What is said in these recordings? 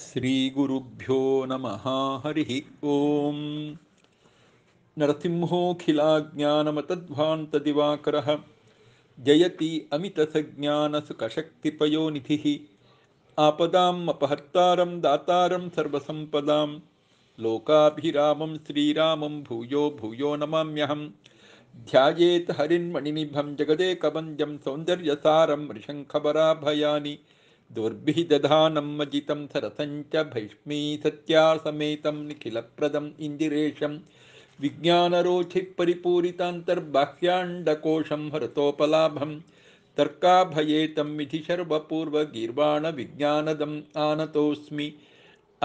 श्रीगुरुभ्यो नमः हरिः ॐ नरसिंहोऽखिलाज्ञानमतध्वान्तदिवाकरः जयति अमितसज्ञानसुखशक्तिपयोनिधिः आपदाम् अपहर्तारं दातारं सर्वसम्पदां लोकाभिरामं श्रीरामं भूयो भूयो नमाम्यहं ध्यायेत् हरिन्मणिनिभं जगदे सौन्दर्यसारं ऋशङ्खपराभयानि दुर्भिः दधानमजितं सरसञ्च भैष्मी सत्यासमेतं निखिलप्रदम् इन्दिरेशं विज्ञानरोचिः परिपूरितान्तर्बाह्याण्डकोशं हरतोपलाभं तर्काभयेतं विधि सर्वपूर्वगीर्वाणविज्ञानदम् आनतोऽस्मि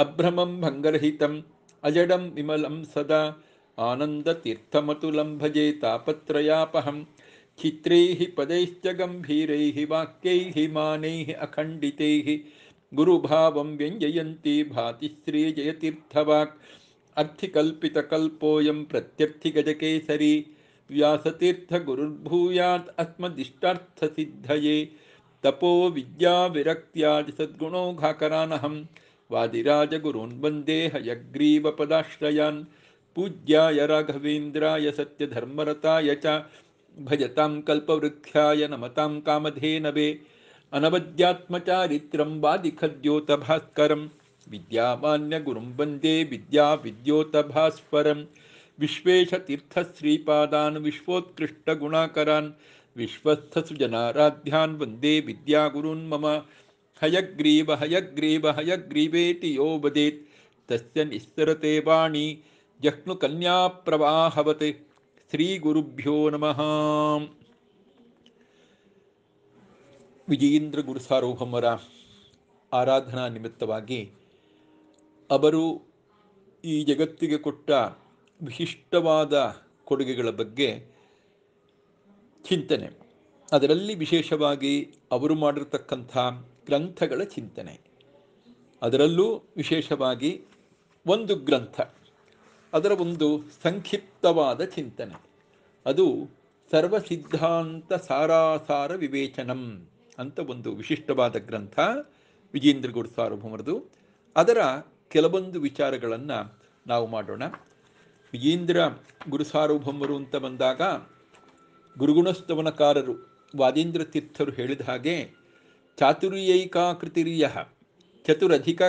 अभ्रमं भङ्गरहितम् अजडं विमलं सदा आनन्दतीर्थमतुलं भजे तापत्रयापहम् क्षित्रैः पदैश्च गम्भीरैः वाक्यैः मानैः अखण्डितैः गुरुभावं व्यञ्जयन्ति भाति श्रीजयतीर्थवाक् अर्थिकल्पितकल्पोऽयं प्रत्यर्थिगजकेसरी व्यासतीर्थगुरुर्भूयात् अस्मदिष्टार्थसिद्धये तपो विद्याविरक्त्यादि सद्गुणोघाकरानहं वादिराजगुरून् वन्दे पूज्याय राघवेन्द्राय सत्यधर्मरताय च भजतां कल्पवृक्षाय नमतां कामधेनवे अनवद्यात्मचारित्रं वादिखद्योतभास्करं विद्यामान्यगुरुं वन्दे विद्याविद्योतभास्परं विश्वेशतीर्थश्रीपादान् विश्वोत्कृष्टगुणाकरान् विश्वस्थसुजनाराध्यान् वन्दे विद्यागुरून् मम हयग्रीव हयग्रीव हयग्रीवेति यो वदेत् तस्य निस्सरते वाणी जह्नुकन्याप्रवाहवत् ಶ್ರೀ ಗುರುಭ್ಯೋ ನಮಃ ವಿಜಯೇಂದ್ರ ಗುರುಸಾರೋಹಮ್ಮರ ಆರಾಧನಾ ನಿಮಿತ್ತವಾಗಿ ಅವರು ಈ ಜಗತ್ತಿಗೆ ಕೊಟ್ಟ ವಿಶಿಷ್ಟವಾದ ಕೊಡುಗೆಗಳ ಬಗ್ಗೆ ಚಿಂತನೆ ಅದರಲ್ಲಿ ವಿಶೇಷವಾಗಿ ಅವರು ಮಾಡಿರತಕ್ಕಂಥ ಗ್ರಂಥಗಳ ಚಿಂತನೆ ಅದರಲ್ಲೂ ವಿಶೇಷವಾಗಿ ಒಂದು ಗ್ರಂಥ ಅದರ ಒಂದು ಸಂಕ್ಷಿಪ್ತವಾದ ಚಿಂತನೆ ಅದು ಸರ್ವ ಸಿದ್ಧಾಂತ ಸಾರಾಸಾರ ವಿವೇಚನಂ ಅಂತ ಒಂದು ವಿಶಿಷ್ಟವಾದ ಗ್ರಂಥ ವಿಜೇಂದ್ರ ಗುರು ಸಾರ್ವಭೌಮರದು ಅದರ ಕೆಲವೊಂದು ವಿಚಾರಗಳನ್ನು ನಾವು ಮಾಡೋಣ ವಿಜೇಂದ್ರ ಗುರು ಸಾರ್ವಭೌಮರು ಅಂತ ಬಂದಾಗ ಗುರುಗುಣಸ್ತವನಕಾರರು ವಾದೇಂದ್ರ ತೀರ್ಥರು ಹೇಳಿದ ಹಾಗೆ ಚಾತುರ್ಯೈಕಾಕೃತಿರಿಯ ಚತುರಧಿಕ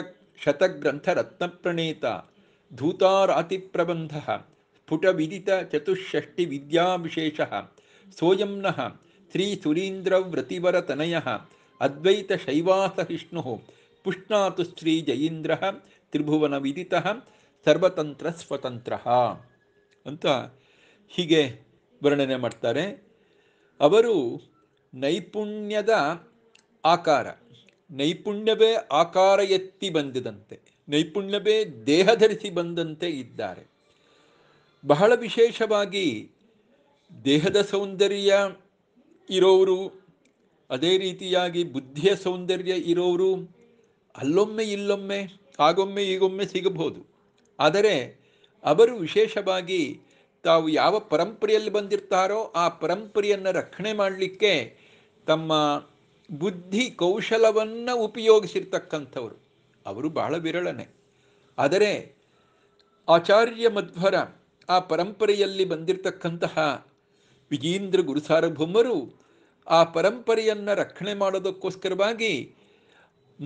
ಶತಗ್ರಂಥ ರತ್ನಪ್ರಣೇತ ಧೂತಾರಾತಿಪ್ರಬಂಧ ಸ್ಫುಟವಿದಿತ ಚತುಷ್ಷಷ್ಟಿ ವಿದ್ಯಾವಿಶೇಷ ಸೋಯಂನಃ ಶ್ರೀ ಸುರೀಂದ್ರವ್ರತಿವರತನಯ ಶೈವಾಸಹಿಷ್ಣು ಪುಷ್ಣಾತು ಶ್ರೀ ಜಯೀಂದ್ರ ತ್ರಿಭುವನ ವಿದಿತಃ ಸರ್ವತಂತ್ರ ಸ್ವತಂತ್ರ ಅಂತ ಹೀಗೆ ವರ್ಣನೆ ಮಾಡ್ತಾರೆ ಅವರು ನೈಪುಣ್ಯದ ಆಕಾರ ನೈಪುಣ್ಯವೇ ಆಕಾರ ಎತ್ತಿ ಬಂದಿದಂತೆ ನೈಪುಣ್ಯವೇ ದೇಹ ಧರಿಸಿ ಬಂದಂತೆ ಇದ್ದಾರೆ ಬಹಳ ವಿಶೇಷವಾಗಿ ದೇಹದ ಸೌಂದರ್ಯ ಇರೋರು ಅದೇ ರೀತಿಯಾಗಿ ಬುದ್ಧಿಯ ಸೌಂದರ್ಯ ಇರೋರು ಅಲ್ಲೊಮ್ಮೆ ಇಲ್ಲೊಮ್ಮೆ ಆಗೊಮ್ಮೆ ಈಗೊಮ್ಮೆ ಸಿಗಬಹುದು ಆದರೆ ಅವರು ವಿಶೇಷವಾಗಿ ತಾವು ಯಾವ ಪರಂಪರೆಯಲ್ಲಿ ಬಂದಿರ್ತಾರೋ ಆ ಪರಂಪರೆಯನ್ನು ರಕ್ಷಣೆ ಮಾಡಲಿಕ್ಕೆ ತಮ್ಮ ಬುದ್ಧಿ ಕೌಶಲವನ್ನು ಉಪಯೋಗಿಸಿರ್ತಕ್ಕಂಥವ್ರು ಅವರು ಬಹಳ ವಿರಳನೆ ಆದರೆ ಆಚಾರ್ಯ ಮಧ್ವರ ಆ ಪರಂಪರೆಯಲ್ಲಿ ಬಂದಿರತಕ್ಕಂತಹ ವಿಜೇಂದ್ರ ಗುರುಸಾರ್ವಭೌಮರು ಆ ಪರಂಪರೆಯನ್ನು ರಕ್ಷಣೆ ಮಾಡೋದಕ್ಕೋಸ್ಕರವಾಗಿ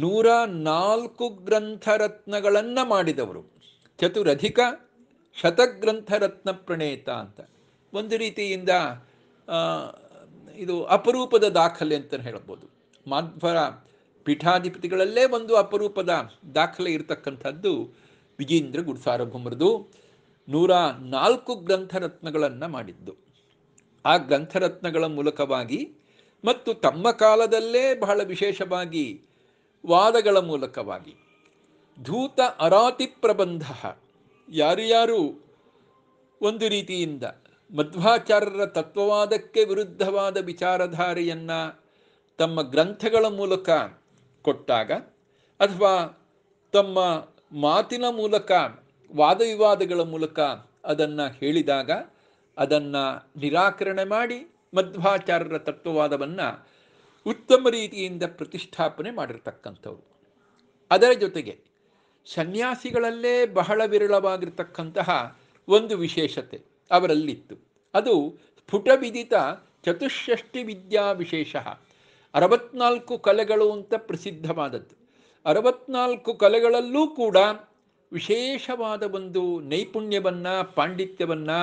ನೂರ ನಾಲ್ಕು ಗ್ರಂಥರತ್ನಗಳನ್ನು ಮಾಡಿದವರು ಚತುರಧಿಕ ಶತಗ್ರಂಥರತ್ನ ಪ್ರಣೇತ ಅಂತ ಒಂದು ರೀತಿಯಿಂದ ಇದು ಅಪರೂಪದ ದಾಖಲೆ ಅಂತ ಹೇಳ್ಬೋದು ಮಾಧ್ವರ ಪೀಠಾಧಿಪತಿಗಳಲ್ಲೇ ಒಂದು ಅಪರೂಪದ ದಾಖಲೆ ಇರತಕ್ಕಂಥದ್ದು ವಿಜೇಂದ್ರ ಗುಡ್ಸಾರಭೂಮರದು ನೂರ ನಾಲ್ಕು ಗ್ರಂಥರತ್ನಗಳನ್ನು ಮಾಡಿದ್ದು ಆ ಗ್ರಂಥರತ್ನಗಳ ಮೂಲಕವಾಗಿ ಮತ್ತು ತಮ್ಮ ಕಾಲದಲ್ಲೇ ಬಹಳ ವಿಶೇಷವಾಗಿ ವಾದಗಳ ಮೂಲಕವಾಗಿ ಧೂತ ಅರಾತಿ ಪ್ರಬಂಧ ಯಾರು ಯಾರು ಒಂದು ರೀತಿಯಿಂದ ಮಧ್ವಾಚಾರ್ಯರ ತತ್ವವಾದಕ್ಕೆ ವಿರುದ್ಧವಾದ ವಿಚಾರಧಾರೆಯನ್ನು ತಮ್ಮ ಗ್ರಂಥಗಳ ಮೂಲಕ ಕೊಟ್ಟಾಗ ಅಥವಾ ತಮ್ಮ ಮಾತಿನ ಮೂಲಕ ವಾದವಿವಾದಗಳ ಮೂಲಕ ಅದನ್ನು ಹೇಳಿದಾಗ ಅದನ್ನು ನಿರಾಕರಣೆ ಮಾಡಿ ಮಧ್ವಾಚಾರ್ಯರ ತತ್ವವಾದವನ್ನು ಉತ್ತಮ ರೀತಿಯಿಂದ ಪ್ರತಿಷ್ಠಾಪನೆ ಮಾಡಿರ್ತಕ್ಕಂಥವ್ರು ಅದರ ಜೊತೆಗೆ ಸನ್ಯಾಸಿಗಳಲ್ಲೇ ಬಹಳ ವಿರಳವಾಗಿರ್ತಕ್ಕಂತಹ ಒಂದು ವಿಶೇಷತೆ ಅವರಲ್ಲಿತ್ತು ಅದು ಸ್ಫುಟ ವಿದಿತ ಚತುಷ್ಷಷ್ಟಿ ವಿದ್ಯಾ ವಿಶೇಷ ಅರವತ್ನಾಲ್ಕು ಕಲೆಗಳು ಅಂತ ಪ್ರಸಿದ್ಧವಾದದ್ದು ಅರವತ್ನಾಲ್ಕು ಕಲೆಗಳಲ್ಲೂ ಕೂಡ ವಿಶೇಷವಾದ ಒಂದು ನೈಪುಣ್ಯವನ್ನು ಪಾಂಡಿತ್ಯವನ್ನು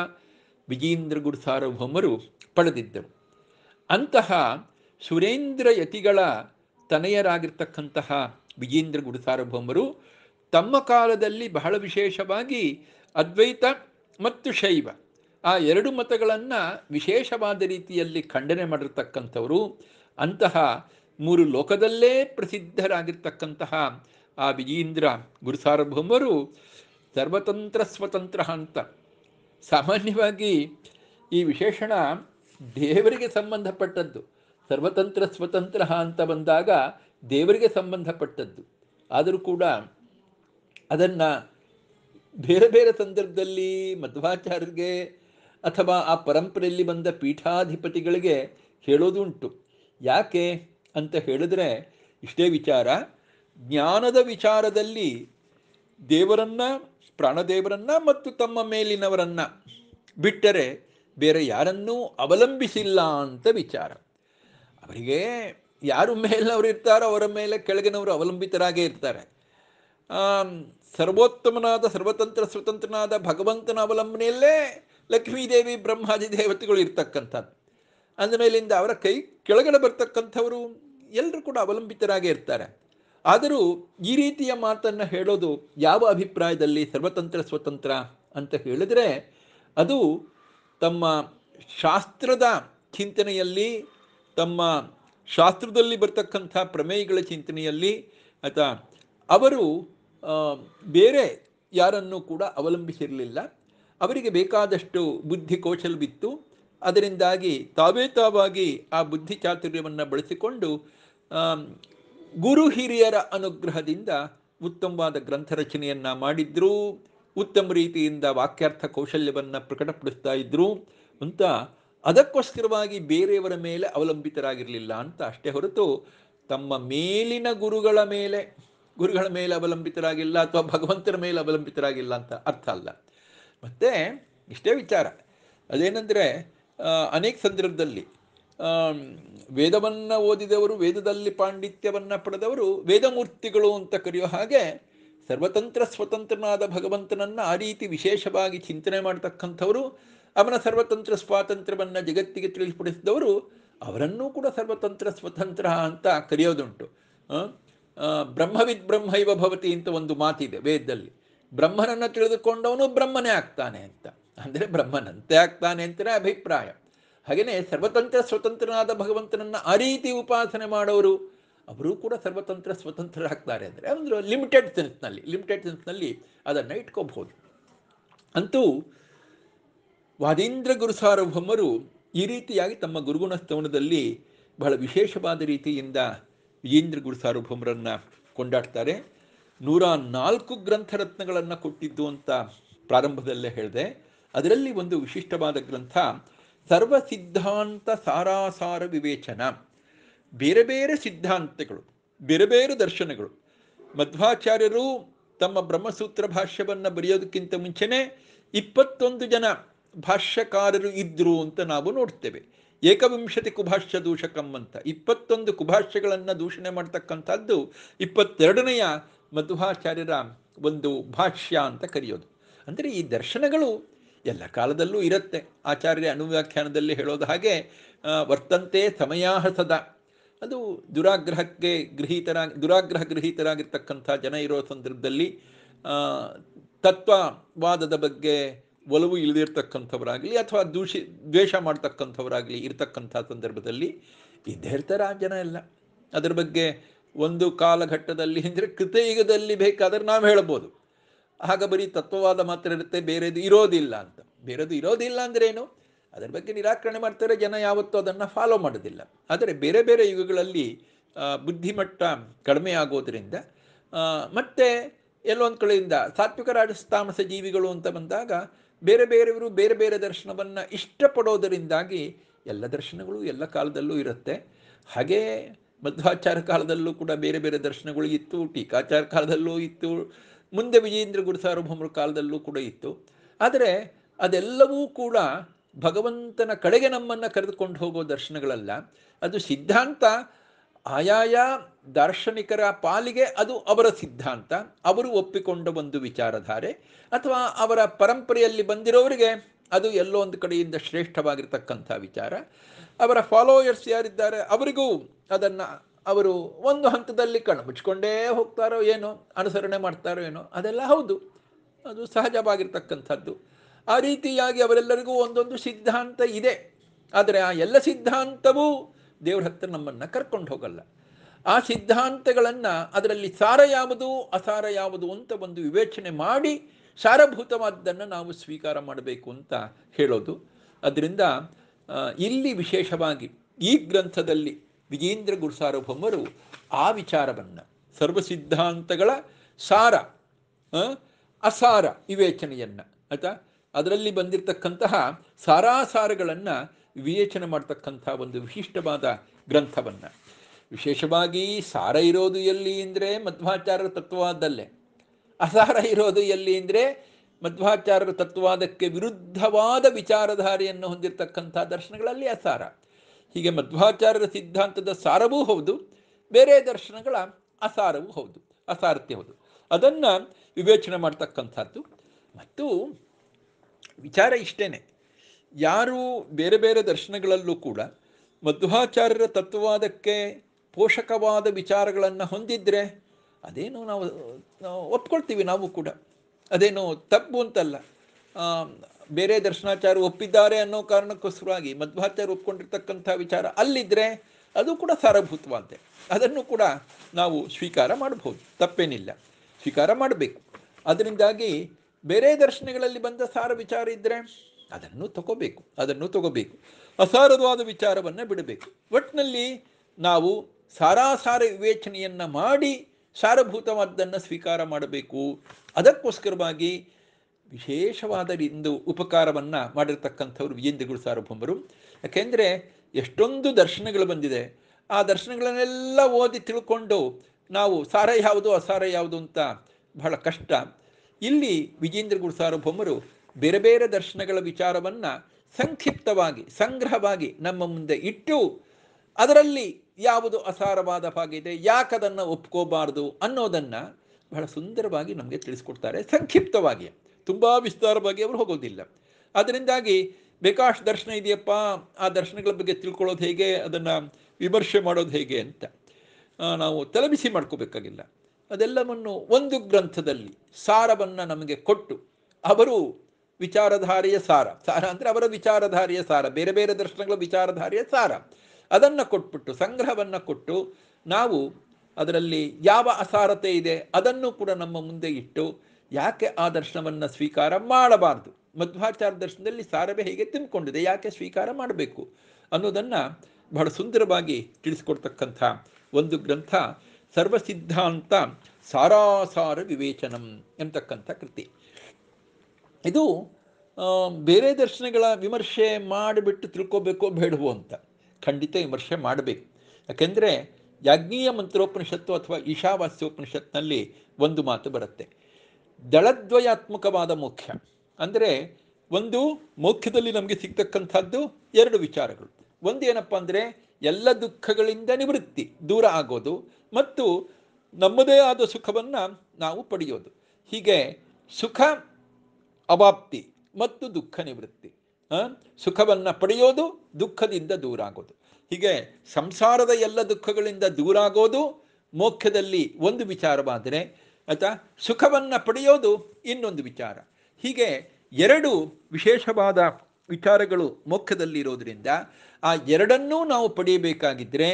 ವಿಜೇಂದ್ರ ಗುರು ಸಾರ್ವಭೌಮರು ಪಡೆದಿದ್ದರು ಅಂತಹ ಸುರೇಂದ್ರ ಯತಿಗಳ ತನೆಯರಾಗಿರ್ತಕ್ಕಂತಹ ವಿಜೇಂದ್ರ ಗುರು ಸಾರ್ವಭೌಮರು ತಮ್ಮ ಕಾಲದಲ್ಲಿ ಬಹಳ ವಿಶೇಷವಾಗಿ ಅದ್ವೈತ ಮತ್ತು ಶೈವ ಆ ಎರಡು ಮತಗಳನ್ನು ವಿಶೇಷವಾದ ರೀತಿಯಲ್ಲಿ ಖಂಡನೆ ಮಾಡಿರ್ತಕ್ಕಂಥವರು ಅಂತಹ ಮೂರು ಲೋಕದಲ್ಲೇ ಪ್ರಸಿದ್ಧರಾಗಿರ್ತಕ್ಕಂತಹ ಆ ವಿಜೀಂದ್ರ ಗುರುಸಾರ್ವಭೌಮರು ಸರ್ವತಂತ್ರ ಸ್ವತಂತ್ರ ಅಂತ ಸಾಮಾನ್ಯವಾಗಿ ಈ ವಿಶೇಷಣ ದೇವರಿಗೆ ಸಂಬಂಧಪಟ್ಟದ್ದು ಸರ್ವತಂತ್ರ ಸ್ವತಂತ್ರ ಅಂತ ಬಂದಾಗ ದೇವರಿಗೆ ಸಂಬಂಧಪಟ್ಟದ್ದು ಆದರೂ ಕೂಡ ಅದನ್ನು ಬೇರೆ ಬೇರೆ ಸಂದರ್ಭದಲ್ಲಿ ಮಧ್ವಾಚಾರ್ಯರಿಗೆ ಅಥವಾ ಆ ಪರಂಪರೆಯಲ್ಲಿ ಬಂದ ಪೀಠಾಧಿಪತಿಗಳಿಗೆ ಹೇಳೋದುಂಟು ಯಾಕೆ ಅಂತ ಹೇಳಿದ್ರೆ ಇಷ್ಟೇ ವಿಚಾರ ಜ್ಞಾನದ ವಿಚಾರದಲ್ಲಿ ದೇವರನ್ನ ಪ್ರಾಣದೇವರನ್ನ ಮತ್ತು ತಮ್ಮ ಮೇಲಿನವರನ್ನ ಬಿಟ್ಟರೆ ಬೇರೆ ಯಾರನ್ನೂ ಅವಲಂಬಿಸಿಲ್ಲ ಅಂತ ವಿಚಾರ ಅವರಿಗೆ ಯಾರು ಮೇಲವರು ಇರ್ತಾರೋ ಅವರ ಮೇಲೆ ಕೆಳಗಿನವರು ಅವಲಂಬಿತರಾಗೇ ಇರ್ತಾರೆ ಸರ್ವೋತ್ತಮನಾದ ಸರ್ವತಂತ್ರ ಸ್ವತಂತ್ರನಾದ ಭಗವಂತನ ಅವಲಂಬನೆಯಲ್ಲೇ ಲಕ್ಷ್ಮೀದೇವಿ ಬ್ರಹ್ಮಾದಿ ದೇವತೆಗಳು ಇರ್ತಕ್ಕಂಥದ್ದು ಅಂದ ಮೇಲಿಂದ ಅವರ ಕೈ ಕೆಳಗಡೆ ಬರ್ತಕ್ಕಂಥವರು ಎಲ್ಲರೂ ಕೂಡ ಅವಲಂಬಿತರಾಗೇ ಇರ್ತಾರೆ ಆದರೂ ಈ ರೀತಿಯ ಮಾತನ್ನು ಹೇಳೋದು ಯಾವ ಅಭಿಪ್ರಾಯದಲ್ಲಿ ಸರ್ವತಂತ್ರ ಸ್ವತಂತ್ರ ಅಂತ ಹೇಳಿದರೆ ಅದು ತಮ್ಮ ಶಾಸ್ತ್ರದ ಚಿಂತನೆಯಲ್ಲಿ ತಮ್ಮ ಶಾಸ್ತ್ರದಲ್ಲಿ ಬರ್ತಕ್ಕಂಥ ಪ್ರಮೇಯಗಳ ಚಿಂತನೆಯಲ್ಲಿ ಅಥವಾ ಅವರು ಬೇರೆ ಯಾರನ್ನು ಕೂಡ ಅವಲಂಬಿಸಿರಲಿಲ್ಲ ಅವರಿಗೆ ಬೇಕಾದಷ್ಟು ಬುದ್ಧಿ ಬಿತ್ತು ಅದರಿಂದಾಗಿ ತಾವೇ ತಾವಾಗಿ ಆ ಬುದ್ಧಿ ಚಾತುರ್ಯವನ್ನು ಬಳಸಿಕೊಂಡು ಗುರು ಹಿರಿಯರ ಅನುಗ್ರಹದಿಂದ ಉತ್ತಮವಾದ ಗ್ರಂಥ ರಚನೆಯನ್ನು ಮಾಡಿದ್ರು ಉತ್ತಮ ರೀತಿಯಿಂದ ವಾಕ್ಯಾರ್ಥ ಕೌಶಲ್ಯವನ್ನು ಪ್ರಕಟಪಡಿಸ್ತಾ ಇದ್ರು ಅಂತ ಅದಕ್ಕೋಸ್ಕರವಾಗಿ ಬೇರೆಯವರ ಮೇಲೆ ಅವಲಂಬಿತರಾಗಿರಲಿಲ್ಲ ಅಂತ ಅಷ್ಟೇ ಹೊರತು ತಮ್ಮ ಮೇಲಿನ ಗುರುಗಳ ಮೇಲೆ ಗುರುಗಳ ಮೇಲೆ ಅವಲಂಬಿತರಾಗಿಲ್ಲ ಅಥವಾ ಭಗವಂತರ ಮೇಲೆ ಅವಲಂಬಿತರಾಗಿಲ್ಲ ಅಂತ ಅರ್ಥ ಅಲ್ಲ ಮತ್ತೆ ಇಷ್ಟೇ ವಿಚಾರ ಅದೇನೆಂದರೆ ಅನೇಕ ಸಂದರ್ಭದಲ್ಲಿ ವೇದವನ್ನು ಓದಿದವರು ವೇದದಲ್ಲಿ ಪಾಂಡಿತ್ಯವನ್ನು ಪಡೆದವರು ವೇದಮೂರ್ತಿಗಳು ಅಂತ ಕರೆಯೋ ಹಾಗೆ ಸರ್ವತಂತ್ರ ಸ್ವತಂತ್ರನಾದ ಭಗವಂತನನ್ನು ಆ ರೀತಿ ವಿಶೇಷವಾಗಿ ಚಿಂತನೆ ಮಾಡತಕ್ಕಂಥವರು ಅವನ ಸರ್ವತಂತ್ರ ಸ್ವಾತಂತ್ರ್ಯವನ್ನು ಜಗತ್ತಿಗೆ ತಿಳಿಸಿಪಡಿಸಿದವರು ಅವರನ್ನೂ ಕೂಡ ಸರ್ವತಂತ್ರ ಸ್ವತಂತ್ರ ಅಂತ ಕರೆಯೋದುಂಟು ಬ್ರಹ್ಮವಿದ್ ಬ್ರಹ್ಮ ಇವ ಭವತಿ ಅಂತ ಒಂದು ಮಾತಿದೆ ವೇದದಲ್ಲಿ ಬ್ರಹ್ಮನನ್ನು ತಿಳಿದುಕೊಂಡವನು ಬ್ರಹ್ಮನೇ ಆಗ್ತಾನೆ ಅಂತ ಅಂದರೆ ಬ್ರಹ್ಮನಂತೆ ಆಗ್ತಾನೆ ಅಂತಲೇ ಅಭಿಪ್ರಾಯ ಹಾಗೆಯೇ ಸರ್ವತಂತ್ರ ಸ್ವತಂತ್ರನಾದ ಭಗವಂತನನ್ನು ಆ ರೀತಿ ಉಪಾಸನೆ ಮಾಡೋರು ಅವರೂ ಕೂಡ ಸರ್ವತಂತ್ರ ಸ್ವತಂತ್ರರಾಗ್ತಾರೆ ಅಂದರೆ ಅಂದರೆ ಲಿಮಿಟೆಡ್ ಸೆನ್ಸ್ನಲ್ಲಿ ಲಿಮಿಟೆಡ್ ಸೆನ್ಸ್ನಲ್ಲಿ ಅದನ್ನು ಇಟ್ಕೋಬಹುದು ಅಂತೂ ವಾದೀಂದ್ರ ಗುರು ಸಾರ್ವಭೌಮರು ಈ ರೀತಿಯಾಗಿ ತಮ್ಮ ಗುರುಗುಣ ಸ್ತವನದಲ್ಲಿ ಬಹಳ ವಿಶೇಷವಾದ ರೀತಿಯಿಂದ ವಿಜೇಂದ್ರ ಗುರು ಸಾರ್ವಭೌಮರನ್ನು ಕೊಂಡಾಡ್ತಾರೆ ನೂರ ನಾಲ್ಕು ಗ್ರಂಥರತ್ನಗಳನ್ನು ಕೊಟ್ಟಿದ್ದು ಅಂತ ಪ್ರಾರಂಭದಲ್ಲೇ ಹೇಳಿದೆ ಅದರಲ್ಲಿ ಒಂದು ವಿಶಿಷ್ಟವಾದ ಗ್ರಂಥ ಸರ್ವ ಸಿದ್ಧಾಂತ ಸಾರಾಸಾರ ವಿವೇಚನ ಬೇರೆ ಬೇರೆ ಸಿದ್ಧಾಂತಗಳು ಬೇರೆ ಬೇರೆ ದರ್ಶನಗಳು ಮಧ್ವಾಚಾರ್ಯರು ತಮ್ಮ ಬ್ರಹ್ಮಸೂತ್ರ ಭಾಷ್ಯವನ್ನು ಬರೆಯೋದಕ್ಕಿಂತ ಮುಂಚೆನೇ ಇಪ್ಪತ್ತೊಂದು ಜನ ಭಾಷ್ಯಕಾರರು ಇದ್ದರು ಅಂತ ನಾವು ನೋಡ್ತೇವೆ ಏಕವಿಂಶತಿ ಕುಭಾಷ್ಯ ದೂಷಕಂ ಅಂತ ಇಪ್ಪತ್ತೊಂದು ಕುಭಾಷ್ಯಗಳನ್ನು ದೂಷಣೆ ಮಾಡ್ತಕ್ಕಂಥದ್ದು ಇಪ್ಪತ್ತೆರಡನೆಯ ಮಧ್ವಾಚಾರ್ಯರ ಒಂದು ಭಾಷ್ಯ ಅಂತ ಕರೆಯೋದು ಅಂದರೆ ಈ ದರ್ಶನಗಳು ಎಲ್ಲ ಕಾಲದಲ್ಲೂ ಇರುತ್ತೆ ಆಚಾರ್ಯ ಅನುವ್ಯಾಖ್ಯಾನದಲ್ಲಿ ಹೇಳೋದು ಹಾಗೆ ವರ್ತಂತೆ ಸಮಯಾಹ ಸದಾ ಅದು ದುರಾಗ್ರಹಕ್ಕೆ ಗೃಹೀತರಾಗಿ ದುರಾಗ್ರಹ ಗೃಹೀತರಾಗಿರ್ತಕ್ಕಂಥ ಜನ ಇರೋ ಸಂದರ್ಭದಲ್ಲಿ ತತ್ವವಾದದ ಬಗ್ಗೆ ಒಲವು ಇಳಿದಿರ್ತಕ್ಕಂಥವರಾಗಲಿ ಅಥವಾ ದೂಷಿ ದ್ವೇಷ ಮಾಡ್ತಕ್ಕಂಥವರಾಗಲಿ ಇರ್ತಕ್ಕಂಥ ಸಂದರ್ಭದಲ್ಲಿ ಇದ್ದೇ ಇರ್ತಾರೆ ಆ ಜನ ಎಲ್ಲ ಅದರ ಬಗ್ಗೆ ಒಂದು ಕಾಲಘಟ್ಟದಲ್ಲಿ ಹಿಂದಿರ ಕೃತಯುಗದಲ್ಲಿ ಬೇಕಾದರೆ ನಾವು ಹೇಳ್ಬೋದು ಆಗ ಬರೀ ತತ್ವವಾದ ಮಾತ್ರ ಇರುತ್ತೆ ಬೇರೆದು ಇರೋದಿಲ್ಲ ಅಂತ ಬೇರೆದು ಇರೋದಿಲ್ಲ ಅಂದ್ರೆ ಏನು ಅದರ ಬಗ್ಗೆ ನಿರಾಕರಣೆ ಮಾಡ್ತಾರೆ ಜನ ಯಾವತ್ತೂ ಅದನ್ನು ಫಾಲೋ ಮಾಡೋದಿಲ್ಲ ಆದರೆ ಬೇರೆ ಬೇರೆ ಯುಗಗಳಲ್ಲಿ ಬುದ್ಧಿಮಟ್ಟ ಕಡಿಮೆ ಆಗೋದರಿಂದ ಮತ್ತೆ ಎಲ್ಲೊಂದು ಕಡೆಯಿಂದ ಸಾತ್ವಿಕ ರಾಜಸ್ತಾಮಸ ಜೀವಿಗಳು ಅಂತ ಬಂದಾಗ ಬೇರೆ ಬೇರೆಯವರು ಬೇರೆ ಬೇರೆ ದರ್ಶನವನ್ನು ಇಷ್ಟಪಡೋದರಿಂದಾಗಿ ಎಲ್ಲ ದರ್ಶನಗಳು ಎಲ್ಲ ಕಾಲದಲ್ಲೂ ಇರುತ್ತೆ ಹಾಗೇ ಮಧ್ವಾಚಾರ ಕಾಲದಲ್ಲೂ ಕೂಡ ಬೇರೆ ಬೇರೆ ದರ್ಶನಗಳು ಇತ್ತು ಟೀಕಾಚಾರ ಕಾಲದಲ್ಲೂ ಇತ್ತು ಮುಂದೆ ವಿಜಯೇಂದ್ರ ಗುರು ಸಾರ್ವಭೌಮರ ಕಾಲದಲ್ಲೂ ಕೂಡ ಇತ್ತು ಆದರೆ ಅದೆಲ್ಲವೂ ಕೂಡ ಭಗವಂತನ ಕಡೆಗೆ ನಮ್ಮನ್ನು ಕರೆದುಕೊಂಡು ಹೋಗೋ ದರ್ಶನಗಳಲ್ಲ ಅದು ಸಿದ್ಧಾಂತ ಆಯಾಯ ದಾರ್ಶನಿಕರ ಪಾಲಿಗೆ ಅದು ಅವರ ಸಿದ್ಧಾಂತ ಅವರು ಒಪ್ಪಿಕೊಂಡ ಒಂದು ವಿಚಾರಧಾರೆ ಅಥವಾ ಅವರ ಪರಂಪರೆಯಲ್ಲಿ ಬಂದಿರೋರಿಗೆ ಅದು ಎಲ್ಲೋ ಒಂದು ಕಡೆಯಿಂದ ಶ್ರೇಷ್ಠವಾಗಿರ್ತಕ್ಕಂಥ ವಿಚಾರ ಅವರ ಫಾಲೋಯರ್ಸ್ ಯಾರಿದ್ದಾರೆ ಅವರಿಗೂ ಅದನ್ನು ಅವರು ಒಂದು ಹಂತದಲ್ಲಿ ಕಣ್ಣು ಮುಚ್ಕೊಂಡೇ ಹೋಗ್ತಾರೋ ಏನೋ ಅನುಸರಣೆ ಮಾಡ್ತಾರೋ ಏನೋ ಅದೆಲ್ಲ ಹೌದು ಅದು ಸಹಜವಾಗಿರ್ತಕ್ಕಂಥದ್ದು ಆ ರೀತಿಯಾಗಿ ಅವರೆಲ್ಲರಿಗೂ ಒಂದೊಂದು ಸಿದ್ಧಾಂತ ಇದೆ ಆದರೆ ಆ ಎಲ್ಲ ಸಿದ್ಧಾಂತವೂ ದೇವ್ರ ಹತ್ರ ನಮ್ಮನ್ನು ಕರ್ಕೊಂಡು ಹೋಗಲ್ಲ ಆ ಸಿದ್ಧಾಂತಗಳನ್ನು ಅದರಲ್ಲಿ ಸಾರ ಯಾವುದು ಅಸಾರ ಯಾವುದು ಅಂತ ಒಂದು ವಿವೇಚನೆ ಮಾಡಿ ಸಾರಭೂತವಾದ್ದನ್ನು ನಾವು ಸ್ವೀಕಾರ ಮಾಡಬೇಕು ಅಂತ ಹೇಳೋದು ಅದರಿಂದ ಇಲ್ಲಿ ವಿಶೇಷವಾಗಿ ಈ ಗ್ರಂಥದಲ್ಲಿ ವಿಜೇಂದ್ರ ಗುರುಸಾರ್ವಭೌಮರು ಆ ವಿಚಾರವನ್ನು ಸಿದ್ಧಾಂತಗಳ ಸಾರ ಅಸಾರ ವಿವೇಚನೆಯನ್ನು ಆಯಿತಾ ಅದರಲ್ಲಿ ಬಂದಿರತಕ್ಕಂತಹ ಸಾರಾಸಾರಗಳನ್ನು ವಿವೇಚನೆ ಮಾಡ್ತಕ್ಕಂಥ ಒಂದು ವಿಶಿಷ್ಟವಾದ ಗ್ರಂಥವನ್ನು ವಿಶೇಷವಾಗಿ ಸಾರ ಇರೋದು ಎಲ್ಲಿ ಅಂದರೆ ಮಧ್ವಾಚಾರ್ಯರ ತತ್ವವಾದಲ್ಲೇ ಅಸಾರ ಇರೋದು ಎಲ್ಲಿ ಅಂದರೆ ಮಧ್ವಾಚಾರ್ಯರ ತತ್ವವಾದಕ್ಕೆ ವಿರುದ್ಧವಾದ ವಿಚಾರಧಾರೆಯನ್ನು ಹೊಂದಿರತಕ್ಕಂಥ ದರ್ಶನಗಳಲ್ಲಿ ಅಸಾರ ಹೀಗೆ ಮಧ್ವಾಚಾರ್ಯರ ಸಿದ್ಧಾಂತದ ಸಾರವೂ ಹೌದು ಬೇರೆ ದರ್ಶನಗಳ ಅಸಾರವೂ ಹೌದು ಅಸಾರಥ್ಯ ಹೌದು ಅದನ್ನು ವಿವೇಚನೆ ಮಾಡ್ತಕ್ಕಂಥದ್ದು ಮತ್ತು ವಿಚಾರ ಇಷ್ಟೇ ಯಾರು ಬೇರೆ ಬೇರೆ ದರ್ಶನಗಳಲ್ಲೂ ಕೂಡ ಮಧ್ವಾಚಾರ್ಯರ ತತ್ವವಾದಕ್ಕೆ ಪೋಷಕವಾದ ವಿಚಾರಗಳನ್ನು ಹೊಂದಿದ್ರೆ ಅದೇನು ನಾವು ಒಪ್ಕೊಳ್ತೀವಿ ನಾವು ಕೂಡ ಅದೇನು ತಪ್ಪು ಅಂತಲ್ಲ ಬೇರೆ ದರ್ಶನಾಚಾರ ಒಪ್ಪಿದ್ದಾರೆ ಅನ್ನೋ ಕಾರಣಕ್ಕೋಸ್ಕರವಾಗಿ ಮಧ್ವಾಚಾರ್ಯ ಒಪ್ಕೊಂಡಿರ್ತಕ್ಕಂಥ ವಿಚಾರ ಅಲ್ಲಿದ್ದರೆ ಅದು ಕೂಡ ಸಾರಭೂತವಾದ್ದೆ ಅದನ್ನು ಕೂಡ ನಾವು ಸ್ವೀಕಾರ ಮಾಡಬಹುದು ತಪ್ಪೇನಿಲ್ಲ ಸ್ವೀಕಾರ ಮಾಡಬೇಕು ಅದರಿಂದಾಗಿ ಬೇರೆ ದರ್ಶನಗಳಲ್ಲಿ ಬಂದ ಸಾರ ವಿಚಾರ ಇದ್ದರೆ ಅದನ್ನು ತಗೋಬೇಕು ಅದನ್ನು ತಗೋಬೇಕು ಅಸಾರದವಾದ ವಿಚಾರವನ್ನು ಬಿಡಬೇಕು ಒಟ್ಟಿನಲ್ಲಿ ನಾವು ಸಾರಾಸಾರ ವಿವೇಚನೆಯನ್ನು ಮಾಡಿ ಸಾರಭೂತವಾದ್ದನ್ನು ಸ್ವೀಕಾರ ಮಾಡಬೇಕು ಅದಕ್ಕೋಸ್ಕರವಾಗಿ ವಿಶೇಷವಾದ ಒಂದು ಉಪಕಾರವನ್ನು ಮಾಡಿರ್ತಕ್ಕಂಥವ್ರು ವಿಜೇಂದ್ರಗಳು ಸಾರ್ವಭೌಮರು ಯಾಕೆಂದರೆ ಎಷ್ಟೊಂದು ದರ್ಶನಗಳು ಬಂದಿದೆ ಆ ದರ್ಶನಗಳನ್ನೆಲ್ಲ ಓದಿ ತಿಳ್ಕೊಂಡು ನಾವು ಸಾರ ಯಾವುದು ಅಸಾರ ಯಾವುದು ಅಂತ ಬಹಳ ಕಷ್ಟ ಇಲ್ಲಿ ವಿಜೇಂದ್ರಗುರು ಸಾರ್ವಭೌಮರು ಬೇರೆ ಬೇರೆ ದರ್ಶನಗಳ ವಿಚಾರವನ್ನು ಸಂಕ್ಷಿಪ್ತವಾಗಿ ಸಂಗ್ರಹವಾಗಿ ನಮ್ಮ ಮುಂದೆ ಇಟ್ಟು ಅದರಲ್ಲಿ ಯಾವುದು ಅಸಾರವಾದ ಹಾಗಿದೆ ಯಾಕದನ್ನು ಒಪ್ಕೋಬಾರ್ದು ಅನ್ನೋದನ್ನು ಬಹಳ ಸುಂದರವಾಗಿ ನಮಗೆ ತಿಳಿಸ್ಕೊಡ್ತಾರೆ ಸಂಕ್ಷಿಪ್ತವಾಗಿ ತುಂಬ ವಿಸ್ತಾರವಾಗಿ ಅವರು ಹೋಗೋದಿಲ್ಲ ಅದರಿಂದಾಗಿ ಬೇಕಾಷ್ಟು ದರ್ಶನ ಇದೆಯಪ್ಪ ಆ ದರ್ಶನಗಳ ಬಗ್ಗೆ ತಿಳ್ಕೊಳ್ಳೋದು ಹೇಗೆ ಅದನ್ನು ವಿಮರ್ಶೆ ಮಾಡೋದು ಹೇಗೆ ಅಂತ ನಾವು ತಲೆಬಿಸಿ ಮಾಡ್ಕೋಬೇಕಾಗಿಲ್ಲ ಅದೆಲ್ಲವನ್ನು ಒಂದು ಗ್ರಂಥದಲ್ಲಿ ಸಾರವನ್ನು ನಮಗೆ ಕೊಟ್ಟು ಅವರು ವಿಚಾರಧಾರೆಯ ಸಾರ ಸಾರ ಅಂದರೆ ಅವರ ವಿಚಾರಧಾರೆಯ ಸಾರ ಬೇರೆ ಬೇರೆ ದರ್ಶನಗಳ ವಿಚಾರಧಾರೆಯ ಸಾರ ಅದನ್ನು ಕೊಟ್ಬಿಟ್ಟು ಸಂಗ್ರಹವನ್ನು ಕೊಟ್ಟು ನಾವು ಅದರಲ್ಲಿ ಯಾವ ಅಸಾರತೆ ಇದೆ ಅದನ್ನು ಕೂಡ ನಮ್ಮ ಮುಂದೆ ಇಟ್ಟು ಯಾಕೆ ಆ ದರ್ಶನವನ್ನು ಸ್ವೀಕಾರ ಮಾಡಬಾರದು ಮಧ್ವಾಚಾರ ದರ್ಶನದಲ್ಲಿ ಸಾರವೇ ಹೇಗೆ ತಿಂದ್ಕೊಂಡಿದೆ ಯಾಕೆ ಸ್ವೀಕಾರ ಮಾಡಬೇಕು ಅನ್ನೋದನ್ನು ಬಹಳ ಸುಂದರವಾಗಿ ತಿಳಿಸ್ಕೊಡ್ತಕ್ಕಂಥ ಒಂದು ಗ್ರಂಥ ಸರ್ವಸಿದ್ಧಾಂತ ಸಾರಾಸಾರ ವಿವೇಚನಂ ಎಂತಕ್ಕಂಥ ಕೃತಿ ಇದು ಬೇರೆ ದರ್ಶನಗಳ ವಿಮರ್ಶೆ ಮಾಡಿಬಿಟ್ಟು ತಿಳ್ಕೋಬೇಕು ಬೇಡವೋ ಅಂತ ಖಂಡಿತ ವಿಮರ್ಶೆ ಮಾಡಬೇಕು ಯಾಕೆಂದರೆ ಯಾಜ್ಞೀಯ ಮಂತ್ರೋಪನಿಷತ್ತು ಅಥವಾ ಈಶಾವಾಸ್ಯೋಪನಿಷತ್ನಲ್ಲಿ ಒಂದು ಮಾತು ಬರುತ್ತೆ ದಳದ್ವಯಾತ್ಮಕವಾದ ಮುಖ್ಯ ಅಂದರೆ ಒಂದು ಮೋಕ್ಷದಲ್ಲಿ ನಮಗೆ ಸಿಗ್ತಕ್ಕಂಥದ್ದು ಎರಡು ವಿಚಾರಗಳು ಒಂದು ಏನಪ್ಪ ಅಂದರೆ ಎಲ್ಲ ದುಃಖಗಳಿಂದ ನಿವೃತ್ತಿ ದೂರ ಆಗೋದು ಮತ್ತು ನಮ್ಮದೇ ಆದ ಸುಖವನ್ನು ನಾವು ಪಡೆಯೋದು ಹೀಗೆ ಸುಖ ಅವಾಪ್ತಿ ಮತ್ತು ದುಃಖ ನಿವೃತ್ತಿ ಸುಖವನ್ನು ಪಡೆಯೋದು ದುಃಖದಿಂದ ದೂರ ಆಗೋದು ಹೀಗೆ ಸಂಸಾರದ ಎಲ್ಲ ದುಃಖಗಳಿಂದ ದೂರ ಆಗೋದು ಮೋಕ್ಷದಲ್ಲಿ ಒಂದು ವಿಚಾರವಾದರೆ ಆಯ್ತಾ ಸುಖವನ್ನು ಪಡೆಯೋದು ಇನ್ನೊಂದು ವಿಚಾರ ಹೀಗೆ ಎರಡು ವಿಶೇಷವಾದ ವಿಚಾರಗಳು ಮೋಕ್ಷದಲ್ಲಿರೋದ್ರಿಂದ ಆ ಎರಡನ್ನೂ ನಾವು ಪಡೆಯಬೇಕಾಗಿದ್ದರೆ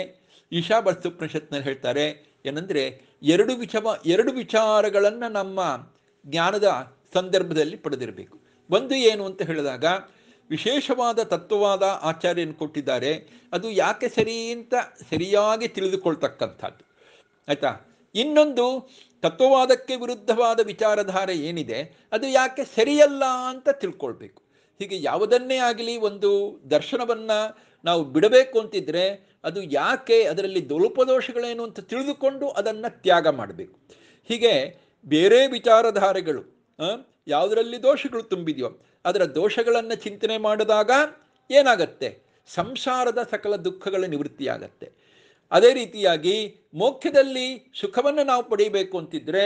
ಈಶಾವಸ್ತುಪ್ರಶತ್ನಲ್ಲಿ ಹೇಳ್ತಾರೆ ಏನಂದರೆ ಎರಡು ವಿಚವ ಎರಡು ವಿಚಾರಗಳನ್ನು ನಮ್ಮ ಜ್ಞಾನದ ಸಂದರ್ಭದಲ್ಲಿ ಪಡೆದಿರಬೇಕು ಒಂದು ಏನು ಅಂತ ಹೇಳಿದಾಗ ವಿಶೇಷವಾದ ತತ್ವವಾದ ಆಚಾರ್ಯನ್ನು ಕೊಟ್ಟಿದ್ದಾರೆ ಅದು ಯಾಕೆ ಸರಿ ಅಂತ ಸರಿಯಾಗಿ ತಿಳಿದುಕೊಳ್ತಕ್ಕಂಥದ್ದು ಆಯಿತಾ ಇನ್ನೊಂದು ತತ್ವವಾದಕ್ಕೆ ವಿರುದ್ಧವಾದ ವಿಚಾರಧಾರೆ ಏನಿದೆ ಅದು ಯಾಕೆ ಸರಿಯಲ್ಲ ಅಂತ ತಿಳ್ಕೊಳ್ಬೇಕು ಹೀಗೆ ಯಾವುದನ್ನೇ ಆಗಲಿ ಒಂದು ದರ್ಶನವನ್ನು ನಾವು ಬಿಡಬೇಕು ಅಂತಿದ್ರೆ ಅದು ಯಾಕೆ ಅದರಲ್ಲಿ ದೋಷಗಳೇನು ಅಂತ ತಿಳಿದುಕೊಂಡು ಅದನ್ನು ತ್ಯಾಗ ಮಾಡಬೇಕು ಹೀಗೆ ಬೇರೆ ವಿಚಾರಧಾರೆಗಳು ಯಾವುದರಲ್ಲಿ ದೋಷಗಳು ತುಂಬಿದೆಯೋ ಅದರ ದೋಷಗಳನ್ನು ಚಿಂತನೆ ಮಾಡಿದಾಗ ಏನಾಗತ್ತೆ ಸಂಸಾರದ ಸಕಲ ದುಃಖಗಳ ನಿವೃತ್ತಿಯಾಗತ್ತೆ ಅದೇ ರೀತಿಯಾಗಿ ಮೋಕ್ಷದಲ್ಲಿ ಸುಖವನ್ನು ನಾವು ಪಡೆಯಬೇಕು ಅಂತಿದ್ರೆ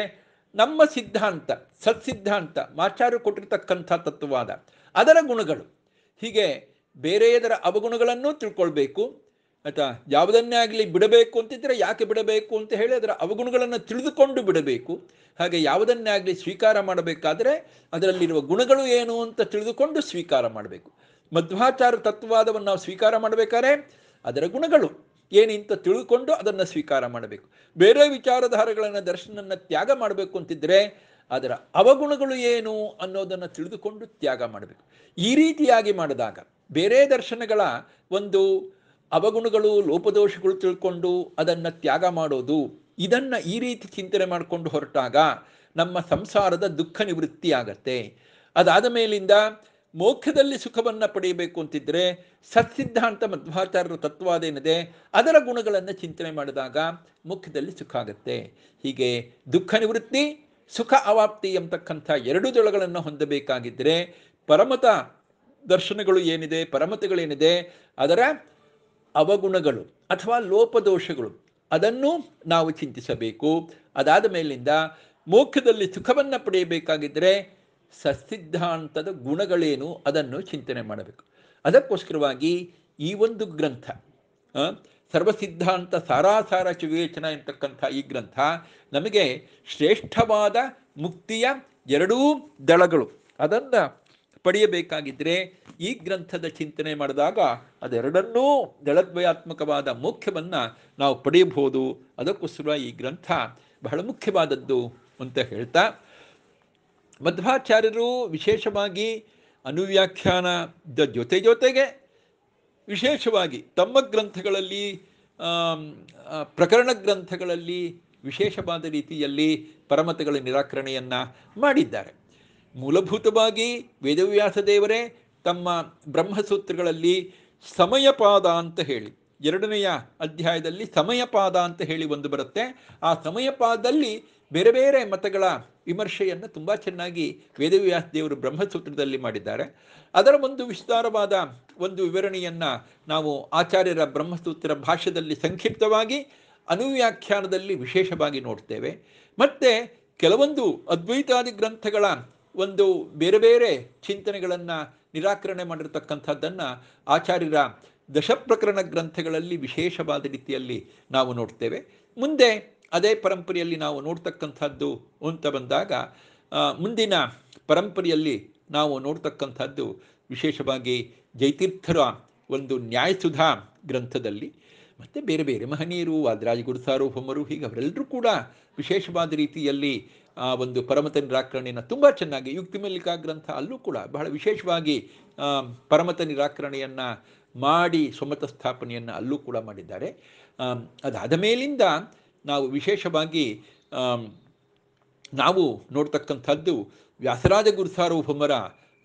ನಮ್ಮ ಸಿದ್ಧಾಂತ ಸತ್ಸಿದ್ಧಾಂತ ಮಾಚಾರ ಕೊಟ್ಟಿರ್ತಕ್ಕಂಥ ತತ್ವವಾದ ಅದರ ಗುಣಗಳು ಹೀಗೆ ಬೇರೆಯದರ ಅವಗುಣಗಳನ್ನು ತಿಳ್ಕೊಳ್ಬೇಕು ಅಥವಾ ಯಾವುದನ್ನೇ ಆಗಲಿ ಬಿಡಬೇಕು ಅಂತಿದ್ರೆ ಯಾಕೆ ಬಿಡಬೇಕು ಅಂತ ಹೇಳಿ ಅದರ ಅವಗುಣಗಳನ್ನು ತಿಳಿದುಕೊಂಡು ಬಿಡಬೇಕು ಹಾಗೆ ಯಾವುದನ್ನೇ ಆಗಲಿ ಸ್ವೀಕಾರ ಮಾಡಬೇಕಾದರೆ ಅದರಲ್ಲಿರುವ ಗುಣಗಳು ಏನು ಅಂತ ತಿಳಿದುಕೊಂಡು ಸ್ವೀಕಾರ ಮಾಡಬೇಕು ಮಧ್ವಾಚಾರ ತತ್ವವಾದವನ್ನು ನಾವು ಸ್ವೀಕಾರ ಮಾಡಬೇಕಾದ್ರೆ ಅದರ ಗುಣಗಳು ಏನಿಂತ ತಿಳ್ಕೊಂಡು ಅದನ್ನು ಸ್ವೀಕಾರ ಮಾಡಬೇಕು ಬೇರೆ ವಿಚಾರಧಾರೆಗಳನ್ನು ದರ್ಶನನ್ನು ತ್ಯಾಗ ಮಾಡಬೇಕು ಅಂತಿದ್ರೆ ಅದರ ಅವಗುಣಗಳು ಏನು ಅನ್ನೋದನ್ನು ತಿಳಿದುಕೊಂಡು ತ್ಯಾಗ ಮಾಡಬೇಕು ಈ ರೀತಿಯಾಗಿ ಮಾಡಿದಾಗ ಬೇರೆ ದರ್ಶನಗಳ ಒಂದು ಅವಗುಣಗಳು ಲೋಪದೋಷಗಳು ತಿಳ್ಕೊಂಡು ಅದನ್ನು ತ್ಯಾಗ ಮಾಡೋದು ಇದನ್ನು ಈ ರೀತಿ ಚಿಂತನೆ ಮಾಡಿಕೊಂಡು ಹೊರಟಾಗ ನಮ್ಮ ಸಂಸಾರದ ದುಃಖ ನಿವೃತ್ತಿ ಆಗತ್ತೆ ಅದಾದ ಮೇಲಿಂದ ಮೋಕ್ಷದಲ್ಲಿ ಸುಖವನ್ನು ಪಡೆಯಬೇಕು ಅಂತಿದ್ರೆ ಸತ್ಸಿದ್ಧಾಂತ ಮಧ್ವಾಚಾರ್ಯರ ತತ್ವಾದ ಏನಿದೆ ಅದರ ಗುಣಗಳನ್ನು ಚಿಂತನೆ ಮಾಡಿದಾಗ ಮುಖ್ಯದಲ್ಲಿ ಸುಖ ಆಗುತ್ತೆ ಹೀಗೆ ದುಃಖ ನಿವೃತ್ತಿ ಸುಖ ಅವಾಪ್ತಿ ಎಂಬತಕ್ಕಂಥ ಎರಡು ದೊಳಗಳನ್ನು ಹೊಂದಬೇಕಾಗಿದ್ದರೆ ಪರಮತ ದರ್ಶನಗಳು ಏನಿದೆ ಪರಮತಗಳೇನಿದೆ ಅದರ ಅವಗುಣಗಳು ಅಥವಾ ಲೋಪದೋಷಗಳು ಅದನ್ನು ನಾವು ಚಿಂತಿಸಬೇಕು ಅದಾದ ಮೇಲಿಂದ ಮೋಕ್ಷದಲ್ಲಿ ಸುಖವನ್ನು ಪಡೆಯಬೇಕಾಗಿದ್ದರೆ ಸಸಿದ್ಧಾಂತದ ಗುಣಗಳೇನು ಅದನ್ನು ಚಿಂತನೆ ಮಾಡಬೇಕು ಅದಕ್ಕೋಸ್ಕರವಾಗಿ ಈ ಒಂದು ಗ್ರಂಥ ಸರ್ವಸಿದ್ಧಾಂತ ಸಾರಾಸಾರ ವಿವೇಚನ ಎಂತಕ್ಕಂಥ ಈ ಗ್ರಂಥ ನಮಗೆ ಶ್ರೇಷ್ಠವಾದ ಮುಕ್ತಿಯ ಎರಡೂ ದಳಗಳು ಅದನ್ನು ಪಡೆಯಬೇಕಾಗಿದ್ದರೆ ಈ ಗ್ರಂಥದ ಚಿಂತನೆ ಮಾಡಿದಾಗ ಅದೆರಡನ್ನೂ ದಳದ್ವಯಾತ್ಮಕವಾದ ಮುಖ್ಯವನ್ನು ನಾವು ಪಡೆಯಬಹುದು ಅದಕ್ಕೋಸ್ಕರ ಈ ಗ್ರಂಥ ಬಹಳ ಮುಖ್ಯವಾದದ್ದು ಅಂತ ಹೇಳ್ತಾ ಮಧ್ವಾಚಾರ್ಯರು ವಿಶೇಷವಾಗಿ ಅನುವ್ಯಾಖ್ಯಾನದ ಜೊತೆ ಜೊತೆಗೆ ವಿಶೇಷವಾಗಿ ತಮ್ಮ ಗ್ರಂಥಗಳಲ್ಲಿ ಪ್ರಕರಣ ಗ್ರಂಥಗಳಲ್ಲಿ ವಿಶೇಷವಾದ ರೀತಿಯಲ್ಲಿ ಪರಮತಗಳ ನಿರಾಕರಣೆಯನ್ನು ಮಾಡಿದ್ದಾರೆ ಮೂಲಭೂತವಾಗಿ ವೇದವ್ಯಾಸ ದೇವರೇ ತಮ್ಮ ಬ್ರಹ್ಮಸೂತ್ರಗಳಲ್ಲಿ ಸಮಯಪಾದ ಅಂತ ಹೇಳಿ ಎರಡನೆಯ ಅಧ್ಯಾಯದಲ್ಲಿ ಸಮಯಪಾದ ಅಂತ ಹೇಳಿ ಒಂದು ಬರುತ್ತೆ ಆ ಸಮಯಪಾದದಲ್ಲಿ ಬೇರೆ ಬೇರೆ ಮತಗಳ ವಿಮರ್ಶೆಯನ್ನು ತುಂಬ ಚೆನ್ನಾಗಿ ವೇದವ್ಯಾಸ ದೇವರು ಬ್ರಹ್ಮಸೂತ್ರದಲ್ಲಿ ಮಾಡಿದ್ದಾರೆ ಅದರ ಒಂದು ವಿಸ್ತಾರವಾದ ಒಂದು ವಿವರಣೆಯನ್ನು ನಾವು ಆಚಾರ್ಯರ ಬ್ರಹ್ಮಸೂತ್ರ ಭಾಷೆಯಲ್ಲಿ ಸಂಕ್ಷಿಪ್ತವಾಗಿ ಅನುವ್ಯಾಖ್ಯಾನದಲ್ಲಿ ವಿಶೇಷವಾಗಿ ನೋಡ್ತೇವೆ ಮತ್ತು ಕೆಲವೊಂದು ಅದ್ವೈತಾದಿ ಗ್ರಂಥಗಳ ಒಂದು ಬೇರೆ ಬೇರೆ ಚಿಂತನೆಗಳನ್ನು ನಿರಾಕರಣೆ ಮಾಡಿರತಕ್ಕಂಥದ್ದನ್ನು ಆಚಾರ್ಯರ ದಶಪ್ರಕರಣ ಗ್ರಂಥಗಳಲ್ಲಿ ವಿಶೇಷವಾದ ರೀತಿಯಲ್ಲಿ ನಾವು ನೋಡ್ತೇವೆ ಮುಂದೆ ಅದೇ ಪರಂಪರೆಯಲ್ಲಿ ನಾವು ನೋಡ್ತಕ್ಕಂಥದ್ದು ಅಂತ ಬಂದಾಗ ಮುಂದಿನ ಪರಂಪರೆಯಲ್ಲಿ ನಾವು ನೋಡ್ತಕ್ಕಂಥದ್ದು ವಿಶೇಷವಾಗಿ ಜೈತೀರ್ಥರ ಒಂದು ನ್ಯಾಯಸುಧಾ ಗ್ರಂಥದಲ್ಲಿ ಮತ್ತು ಬೇರೆ ಬೇರೆ ಮಹನೀಯರು ವಾದರಾಜ ಹೊಮ್ಮರು ಹೀಗೆ ಅವರೆಲ್ಲರೂ ಕೂಡ ವಿಶೇಷವಾದ ರೀತಿಯಲ್ಲಿ ಆ ಒಂದು ಪರಮತ ನಿರಾಕರಣೆಯನ್ನು ತುಂಬ ಚೆನ್ನಾಗಿ ಮಲ್ಲಿಕಾ ಗ್ರಂಥ ಅಲ್ಲೂ ಕೂಡ ಬಹಳ ವಿಶೇಷವಾಗಿ ಪರಮತ ನಿರಾಕರಣೆಯನ್ನು ಮಾಡಿ ಸುಮತ ಸ್ಥಾಪನೆಯನ್ನು ಅಲ್ಲೂ ಕೂಡ ಮಾಡಿದ್ದಾರೆ ಅದಾದ ಮೇಲಿಂದ ನಾವು ವಿಶೇಷವಾಗಿ ನಾವು ನೋಡ್ತಕ್ಕಂಥದ್ದು ವ್ಯಾಸರಾಜ ಗುರುಸಾರ್ವಭೌಮರ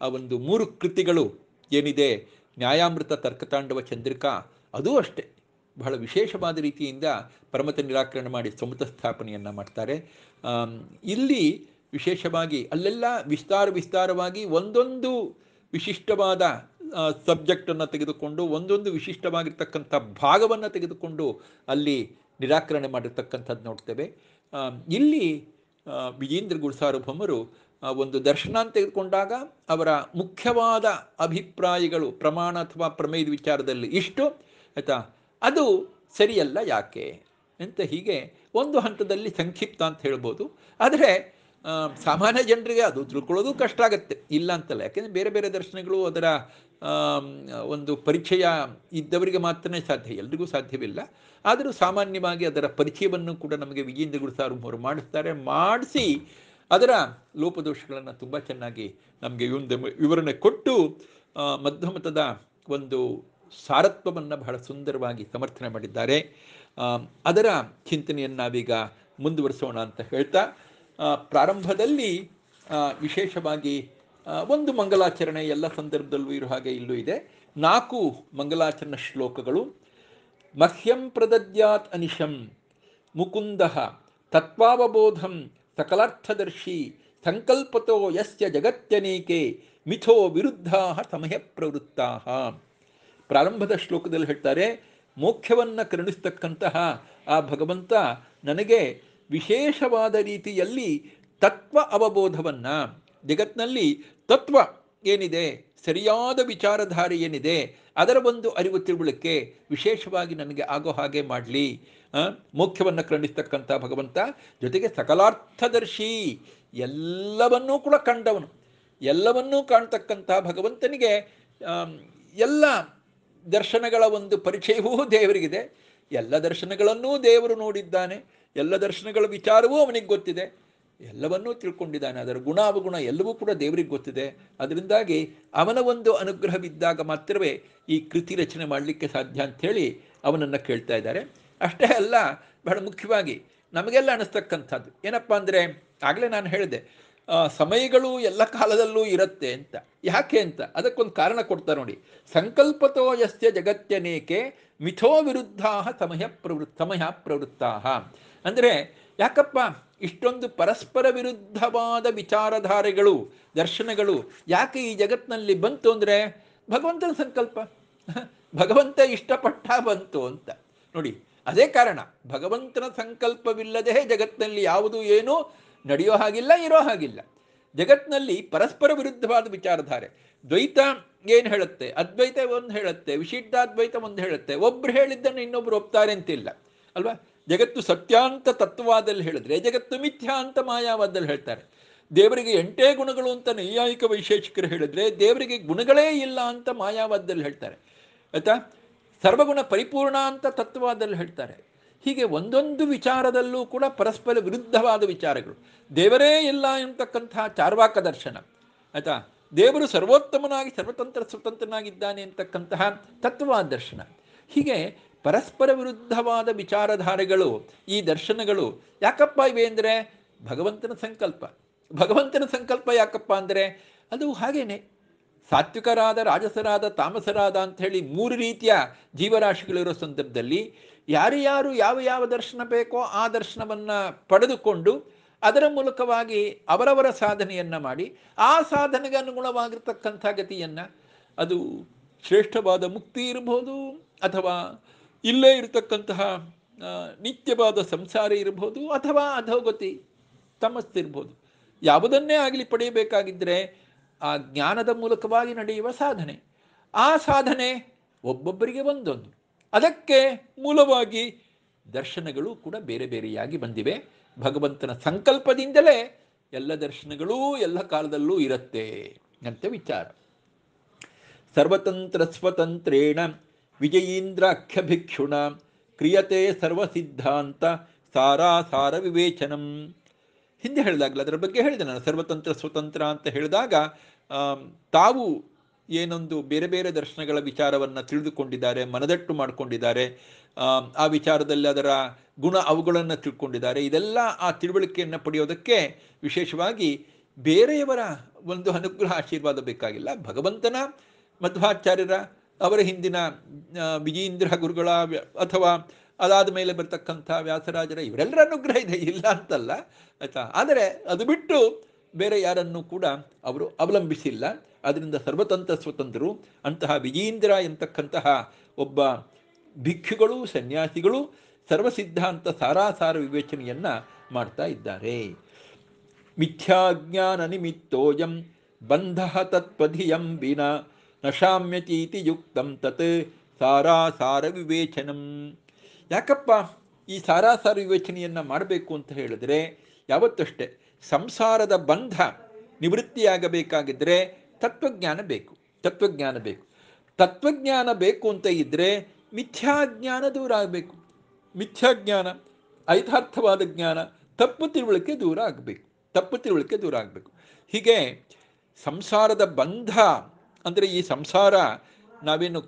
ಆ ಒಂದು ಮೂರು ಕೃತಿಗಳು ಏನಿದೆ ನ್ಯಾಯಾಮೃತ ತರ್ಕತಾಂಡವ ಚಂದ್ರಿಕಾ ಅದೂ ಅಷ್ಟೇ ಬಹಳ ವಿಶೇಷವಾದ ರೀತಿಯಿಂದ ಪರಮತ ನಿರಾಕರಣೆ ಮಾಡಿ ಸಮತ ಸ್ಥಾಪನೆಯನ್ನು ಮಾಡ್ತಾರೆ ಇಲ್ಲಿ ವಿಶೇಷವಾಗಿ ಅಲ್ಲೆಲ್ಲ ವಿಸ್ತಾರ ವಿಸ್ತಾರವಾಗಿ ಒಂದೊಂದು ವಿಶಿಷ್ಟವಾದ ಸಬ್ಜೆಕ್ಟನ್ನು ತೆಗೆದುಕೊಂಡು ಒಂದೊಂದು ವಿಶಿಷ್ಟವಾಗಿರ್ತಕ್ಕಂಥ ಭಾಗವನ್ನು ತೆಗೆದುಕೊಂಡು ಅಲ್ಲಿ ನಿರಾಕರಣೆ ಮಾಡಿರ್ತಕ್ಕಂಥದ್ದು ನೋಡ್ತೇವೆ ಇಲ್ಲಿ ವಿಜೇಂದ್ರ ಗುಡ್ಸಾರ್ವಭೌಮರು ಒಂದು ದರ್ಶನ ಅಂತ ತೆಗೆದುಕೊಂಡಾಗ ಅವರ ಮುಖ್ಯವಾದ ಅಭಿಪ್ರಾಯಗಳು ಪ್ರಮಾಣ ಅಥವಾ ಪ್ರಮೇಯದ ವಿಚಾರದಲ್ಲಿ ಇಷ್ಟು ಆಯಿತಾ ಅದು ಸರಿಯಲ್ಲ ಯಾಕೆ ಅಂತ ಹೀಗೆ ಒಂದು ಹಂತದಲ್ಲಿ ಸಂಕ್ಷಿಪ್ತ ಅಂತ ಹೇಳ್ಬೋದು ಆದರೆ ಸಾಮಾನ್ಯ ಜನರಿಗೆ ಅದು ತಿಳ್ಕೊಳ್ಳೋದು ಕಷ್ಟ ಆಗುತ್ತೆ ಇಲ್ಲ ಅಂತಲ್ಲ ಯಾಕೆಂದರೆ ಬೇರೆ ಬೇರೆ ದರ್ಶನಗಳು ಅದರ ಒಂದು ಪರಿಚಯ ಇದ್ದವರಿಗೆ ಮಾತ್ರ ಸಾಧ್ಯ ಎಲ್ರಿಗೂ ಸಾಧ್ಯವಿಲ್ಲ ಆದರೂ ಸಾಮಾನ್ಯವಾಗಿ ಅದರ ಪರಿಚಯವನ್ನು ಕೂಡ ನಮಗೆ ವಿಜೇಂದ್ರ ಗುರುಸಾರು ಮಾಡಿಸ್ತಾರೆ ಮಾಡಿಸಿ ಅದರ ಲೋಪದೋಷಗಳನ್ನು ತುಂಬ ಚೆನ್ನಾಗಿ ನಮಗೆ ಒಂದು ವಿವರಣೆ ಕೊಟ್ಟು ಮಧ್ಯಮತದ ಒಂದು ಸಾರತ್ವವನ್ನು ಬಹಳ ಸುಂದರವಾಗಿ ಸಮರ್ಥನೆ ಮಾಡಿದ್ದಾರೆ ಅದರ ಚಿಂತನೆಯನ್ನು ನಾವೀಗ ಮುಂದುವರಿಸೋಣ ಅಂತ ಹೇಳ್ತಾ ಪ್ರಾರಂಭದಲ್ಲಿ ವಿಶೇಷವಾಗಿ ಒಂದು ಮಂಗಲಾಚರಣೆ ಎಲ್ಲ ಸಂದರ್ಭದಲ್ಲೂ ಇರೋ ಹಾಗೆ ಇಲ್ಲೂ ಇದೆ ನಾಲ್ಕು ಮಂಗಲಾಚರಣ ಶ್ಲೋಕಗಳು ಮಹ್ಯಂ ಪ್ರದದ್ಯಾತ್ ಅನಿಶಂ ಮುಕುಂದ ತತ್ವಾವಬೋಧಂ ಸಕಲಾರ್ಥದರ್ಶಿ ಸಂಕಲ್ಪತೋ ಯಸ್ಯ ಜಗತ್ಯನೇಕೆ ಮಿಥೋ ವಿರುದ್ಧ ಸಮಯ ಪ್ರವೃತ್ತಾ ಪ್ರಾರಂಭದ ಶ್ಲೋಕದಲ್ಲಿ ಹೇಳ್ತಾರೆ ಮೋಕ್ಷವನ್ನು ಕರುಣಿಸ್ತಕ್ಕಂತಹ ಆ ಭಗವಂತ ನನಗೆ ವಿಶೇಷವಾದ ರೀತಿಯಲ್ಲಿ ತತ್ವ ಅವಬೋಧವನ್ನು ಜಗತ್ನಲ್ಲಿ ತತ್ವ ಏನಿದೆ ಸರಿಯಾದ ವಿಚಾರಧಾರೆ ಏನಿದೆ ಅದರ ಒಂದು ಅರಿವು ತಿಳುವಳಿಕೆ ವಿಶೇಷವಾಗಿ ನನಗೆ ಆಗೋ ಹಾಗೆ ಮಾಡಲಿ ಮುಖ್ಯವನ್ನು ಕರುಣಿಸ್ತಕ್ಕಂಥ ಭಗವಂತ ಜೊತೆಗೆ ಸಕಲಾರ್ಥದರ್ಶಿ ಎಲ್ಲವನ್ನೂ ಕೂಡ ಕಂಡವನು ಎಲ್ಲವನ್ನೂ ಕಾಣ್ತಕ್ಕಂಥ ಭಗವಂತನಿಗೆ ಎಲ್ಲ ದರ್ಶನಗಳ ಒಂದು ಪರಿಚಯವೂ ದೇವರಿಗಿದೆ ಎಲ್ಲ ದರ್ಶನಗಳನ್ನೂ ದೇವರು ನೋಡಿದ್ದಾನೆ ಎಲ್ಲ ದರ್ಶನಗಳ ವಿಚಾರವೂ ಅವನಿಗೆ ಗೊತ್ತಿದೆ ಎಲ್ಲವನ್ನೂ ತಿಳ್ಕೊಂಡಿದ್ದಾನೆ ಅದರ ಗುಣ ಅವಗುಣ ಎಲ್ಲವೂ ಕೂಡ ದೇವರಿಗೆ ಗೊತ್ತಿದೆ ಅದರಿಂದಾಗಿ ಅವನ ಒಂದು ಅನುಗ್ರಹವಿದ್ದಾಗ ಮಾತ್ರವೇ ಈ ಕೃತಿ ರಚನೆ ಮಾಡಲಿಕ್ಕೆ ಸಾಧ್ಯ ಅಂಥೇಳಿ ಅವನನ್ನು ಕೇಳ್ತಾ ಇದ್ದಾರೆ ಅಷ್ಟೇ ಅಲ್ಲ ಬಹಳ ಮುಖ್ಯವಾಗಿ ನಮಗೆಲ್ಲ ಅನಿಸ್ತಕ್ಕಂಥದ್ದು ಏನಪ್ಪ ಅಂದರೆ ಆಗಲೇ ನಾನು ಹೇಳಿದೆ ಸಮಯಗಳು ಎಲ್ಲ ಕಾಲದಲ್ಲೂ ಇರುತ್ತೆ ಅಂತ ಯಾಕೆ ಅಂತ ಅದಕ್ಕೊಂದು ಕಾರಣ ಕೊಡ್ತಾರೆ ನೋಡಿ ಸಂಕಲ್ಪತೋ ಯಸ್ಯ ಜಗತ್ಯನೇಕೆ ಮಿಥೋ ವಿರುದ್ಧ ಸಮಯ ಪ್ರವೃ ಸಮಯ ಪ್ರವೃತ್ತಾಹ ಅಂದರೆ ಯಾಕಪ್ಪ ಇಷ್ಟೊಂದು ಪರಸ್ಪರ ವಿರುದ್ಧವಾದ ವಿಚಾರಧಾರೆಗಳು ದರ್ಶನಗಳು ಯಾಕೆ ಈ ಜಗತ್ತಿನಲ್ಲಿ ಬಂತು ಅಂದರೆ ಭಗವಂತನ ಸಂಕಲ್ಪ ಭಗವಂತ ಇಷ್ಟಪಟ್ಟ ಬಂತು ಅಂತ ನೋಡಿ ಅದೇ ಕಾರಣ ಭಗವಂತನ ಸಂಕಲ್ಪವಿಲ್ಲದೆ ಜಗತ್ತಿನಲ್ಲಿ ಯಾವುದು ಏನೂ ನಡೆಯೋ ಹಾಗಿಲ್ಲ ಇರೋ ಹಾಗಿಲ್ಲ ಜಗತ್ತಿನಲ್ಲಿ ಪರಸ್ಪರ ವಿರುದ್ಧವಾದ ವಿಚಾರಧಾರೆ ದ್ವೈತ ಏನು ಹೇಳುತ್ತೆ ಅದ್ವೈತ ಒಂದು ಹೇಳುತ್ತೆ ವಿಶಿಷ್ಟಾದ್ವೈತ ಒಂದು ಹೇಳುತ್ತೆ ಒಬ್ರು ಹೇಳಿದ್ದನ್ನು ಇನ್ನೊಬ್ರು ಒಪ್ತಾರೆ ಅಂತಿಲ್ಲ ಅಲ್ವಾ ಜಗತ್ತು ಸತ್ಯಾಂತ ತತ್ವದಲ್ಲಿ ಹೇಳಿದ್ರೆ ಜಗತ್ತು ಮಿಥ್ಯಾ ಅಂತ ಮಾಯಾವಾದಲ್ಲಿ ಹೇಳ್ತಾರೆ ದೇವರಿಗೆ ಎಂಟೇ ಗುಣಗಳು ಅಂತ ನೈಯಾಯಿಕ ವೈಶೇಷಿಕರು ಹೇಳಿದ್ರೆ ದೇವರಿಗೆ ಗುಣಗಳೇ ಇಲ್ಲ ಅಂತ ಮಾಯಾವಾದಲ್ಲಿ ಹೇಳ್ತಾರೆ ಆಯ್ತಾ ಸರ್ವಗುಣ ಪರಿಪೂರ್ಣ ಅಂತ ತತ್ವದಲ್ಲಿ ಹೇಳ್ತಾರೆ ಹೀಗೆ ಒಂದೊಂದು ವಿಚಾರದಲ್ಲೂ ಕೂಡ ಪರಸ್ಪರ ವಿರುದ್ಧವಾದ ವಿಚಾರಗಳು ದೇವರೇ ಇಲ್ಲ ಎಂತಕ್ಕಂತಹ ಚಾರ್ವಾಕ ದರ್ಶನ ಆಯ್ತಾ ದೇವರು ಸರ್ವೋತ್ತಮನಾಗಿ ಸರ್ವತಂತ್ರ ಸ್ವತಂತ್ರನಾಗಿದ್ದಾನೆ ಅಂತಕ್ಕಂತಹ ತತ್ವ ದರ್ಶನ ಹೀಗೆ ಪರಸ್ಪರ ವಿರುದ್ಧವಾದ ವಿಚಾರಧಾರೆಗಳು ಈ ದರ್ಶನಗಳು ಯಾಕಪ್ಪ ಇವೆ ಅಂದರೆ ಭಗವಂತನ ಸಂಕಲ್ಪ ಭಗವಂತನ ಸಂಕಲ್ಪ ಯಾಕಪ್ಪ ಅಂದರೆ ಅದು ಹಾಗೇನೆ ಸಾತ್ವಿಕರಾದ ರಾಜಸರಾದ ತಾಮಸರಾದ ಅಂಥೇಳಿ ಮೂರು ರೀತಿಯ ಜೀವರಾಶಿಗಳಿರೋ ಸಂದರ್ಭದಲ್ಲಿ ಯಾರ್ಯಾರು ಯಾವ ಯಾವ ದರ್ಶನ ಬೇಕೋ ಆ ದರ್ಶನವನ್ನು ಪಡೆದುಕೊಂಡು ಅದರ ಮೂಲಕವಾಗಿ ಅವರವರ ಸಾಧನೆಯನ್ನು ಮಾಡಿ ಆ ಸಾಧನೆಗೆ ಅನುಗುಣವಾಗಿರ್ತಕ್ಕಂಥ ಗತಿಯನ್ನು ಅದು ಶ್ರೇಷ್ಠವಾದ ಮುಕ್ತಿ ಇರ್ಬೋದು ಅಥವಾ ಇಲ್ಲೇ ಇರತಕ್ಕಂತಹ ನಿತ್ಯವಾದ ಸಂಸಾರ ಇರಬಹುದು ಅಥವಾ ಅಧೋಗತಿ ತಮಸ್ತಿರ್ಬೋದು ಯಾವುದನ್ನೇ ಆಗಲಿ ಪಡೆಯಬೇಕಾಗಿದ್ದರೆ ಆ ಜ್ಞಾನದ ಮೂಲಕವಾಗಿ ನಡೆಯುವ ಸಾಧನೆ ಆ ಸಾಧನೆ ಒಬ್ಬೊಬ್ಬರಿಗೆ ಒಂದೊಂದು ಅದಕ್ಕೆ ಮೂಲವಾಗಿ ದರ್ಶನಗಳು ಕೂಡ ಬೇರೆ ಬೇರೆಯಾಗಿ ಬಂದಿವೆ ಭಗವಂತನ ಸಂಕಲ್ಪದಿಂದಲೇ ಎಲ್ಲ ದರ್ಶನಗಳೂ ಎಲ್ಲ ಕಾಲದಲ್ಲೂ ಇರುತ್ತೆ ಅಂತ ವಿಚಾರ ಸರ್ವತಂತ್ರ ಸ್ವತಂತ್ರೇಣ ವಿಜಯೀಂದ್ರಾಖ್ಯಭಿಕ್ಷುಣ ಕ್ರಿಯತೆ ಸರ್ವಸಿದ್ಧಾಂತ ಸಾರಾಸಾರ ವಿವೇಚನಂ ಹಿಂದೆ ಹೇಳಿದಾಗಲ ಅದರ ಬಗ್ಗೆ ಹೇಳಿದೆ ನಾನು ಸರ್ವತಂತ್ರ ಸ್ವತಂತ್ರ ಅಂತ ಹೇಳಿದಾಗ ತಾವು ಏನೊಂದು ಬೇರೆ ಬೇರೆ ದರ್ಶನಗಳ ವಿಚಾರವನ್ನು ತಿಳಿದುಕೊಂಡಿದ್ದಾರೆ ಮನದಟ್ಟು ಮಾಡಿಕೊಂಡಿದ್ದಾರೆ ಆ ವಿಚಾರದಲ್ಲಿ ಅದರ ಗುಣ ಅವುಗಳನ್ನು ತಿಳ್ಕೊಂಡಿದ್ದಾರೆ ಇದೆಲ್ಲ ಆ ತಿಳುವಳಿಕೆಯನ್ನು ಪಡೆಯೋದಕ್ಕೆ ವಿಶೇಷವಾಗಿ ಬೇರೆಯವರ ಒಂದು ಅನುಗ್ರಹ ಆಶೀರ್ವಾದ ಬೇಕಾಗಿಲ್ಲ ಭಗವಂತನ ಮಧ್ವಾಚಾರ್ಯರ ಅವರ ಹಿಂದಿನ ವಿಜೀಂದ್ರ ಗುರುಗಳ ಅಥವಾ ಅದಾದ ಮೇಲೆ ಬರ್ತಕ್ಕಂಥ ವ್ಯಾಸರಾಜರ ಇವರೆಲ್ಲರ ಅನುಗ್ರಹ ಇದೆ ಇಲ್ಲ ಅಂತಲ್ಲ ಆಯ್ತಾ ಆದರೆ ಅದು ಬಿಟ್ಟು ಬೇರೆ ಯಾರನ್ನು ಕೂಡ ಅವರು ಅವಲಂಬಿಸಿಲ್ಲ ಅದರಿಂದ ಸರ್ವತಂತ್ರ ಸ್ವತಂತ್ರರು ಅಂತಹ ವಿಜೀಂದ್ರ ಎಂತಕ್ಕಂತಹ ಒಬ್ಬ ಭಿಕ್ಷುಗಳು ಸನ್ಯಾಸಿಗಳು ಸರ್ವಸಿದ್ಧಾಂತ ಸಾರಾಸಾರ ವಿವೇಚನೆಯನ್ನು ಮಾಡ್ತಾ ಇದ್ದಾರೆ ಮಿಥ್ಯಾಜ್ಞಾನ ನಿಮಿತ್ತೋಯಂ ಬಂಧ ತತ್ಪಧಿಯಂ ವಿನಾ ನಶಾಮ್ಯತೀತಿ ಯುಕ್ತಂ ತತ್ ಸಾರಾಸಾರ ವಿವೇಚನಂ ಯಾಕಪ್ಪ ಈ ಸಾರಾಸಾರ ವಿವೇಚನೆಯನ್ನು ಮಾಡಬೇಕು ಅಂತ ಹೇಳಿದ್ರೆ ಯಾವತ್ತಷ್ಟೇ ಸಂಸಾರದ ಬಂಧ ನಿವೃತ್ತಿಯಾಗಬೇಕಾಗಿದ್ದರೆ ತತ್ವಜ್ಞಾನ ಬೇಕು ತತ್ವಜ್ಞಾನ ಬೇಕು ತತ್ವಜ್ಞಾನ ಬೇಕು ಅಂತ ಇದ್ದರೆ ಮಿಥ್ಯಾಜ್ಞಾನ ದೂರ ಆಗಬೇಕು ಮಿಥ್ಯಾಜ್ಞಾನ ಐತಾರ್ಥವಾದ ಜ್ಞಾನ ತಪ್ಪು ತಿಳುವಳಿಕೆ ದೂರ ಆಗಬೇಕು ತಪ್ಪು ತಿಳುವಳಿಕೆ ದೂರ ಆಗಬೇಕು ಹೀಗೆ ಸಂಸಾರದ ಬಂಧ ಅಂದರೆ ಈ ಸಂಸಾರ ನಾವೇನು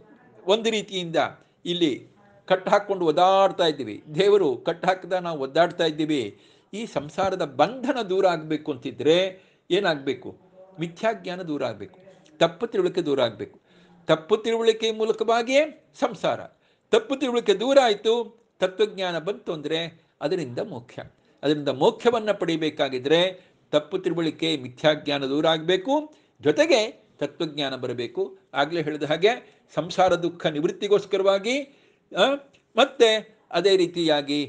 ಒಂದು ರೀತಿಯಿಂದ ಇಲ್ಲಿ ಕಟ್ ಹಾಕ್ಕೊಂಡು ಒದ್ದಾಡ್ತಾ ಇದ್ದೀವಿ ದೇವರು ಕಟ್ ಹಾಕಿದ ನಾವು ಒದ್ದಾಡ್ತಾ ಇದ್ದೀವಿ ಈ ಸಂಸಾರದ ಬಂಧನ ದೂರ ಆಗಬೇಕು ಅಂತಿದ್ರೆ ಏನಾಗಬೇಕು ಮಿಥ್ಯಾಜ್ಞಾನ ದೂರ ಆಗಬೇಕು ತಪ್ಪು ತಿಳುವಳಿಕೆ ದೂರ ಆಗಬೇಕು ತಪ್ಪು ತಿಳುವಳಿಕೆ ಮೂಲಕವಾಗಿಯೇ ಸಂಸಾರ ತಪ್ಪು ತಿಳುವಳಿಕೆ ದೂರ ಆಯಿತು ತತ್ವಜ್ಞಾನ ಬಂತು ಅಂದರೆ ಅದರಿಂದ ಮೋಕ್ಷ ಅದರಿಂದ ಮೋಕ್ಷವನ್ನು ಪಡಿಬೇಕಾಗಿದ್ದರೆ ತಪ್ಪು ತಿಳುವಳಿಕೆ ಮಿಥ್ಯಾಜ್ಞಾನ ದೂರ ಆಗಬೇಕು ಜೊತೆಗೆ ತತ್ವಜ್ಞಾನ ಬರಬೇಕು ಆಗಲೇ ಹೇಳಿದ ಹಾಗೆ ಸಂಸಾರ ದುಃಖ ನಿವೃತ್ತಿಗೋಸ್ಕರವಾಗಿ ಮತ್ತೆ ಅದೇ ರೀತಿಯಾಗಿ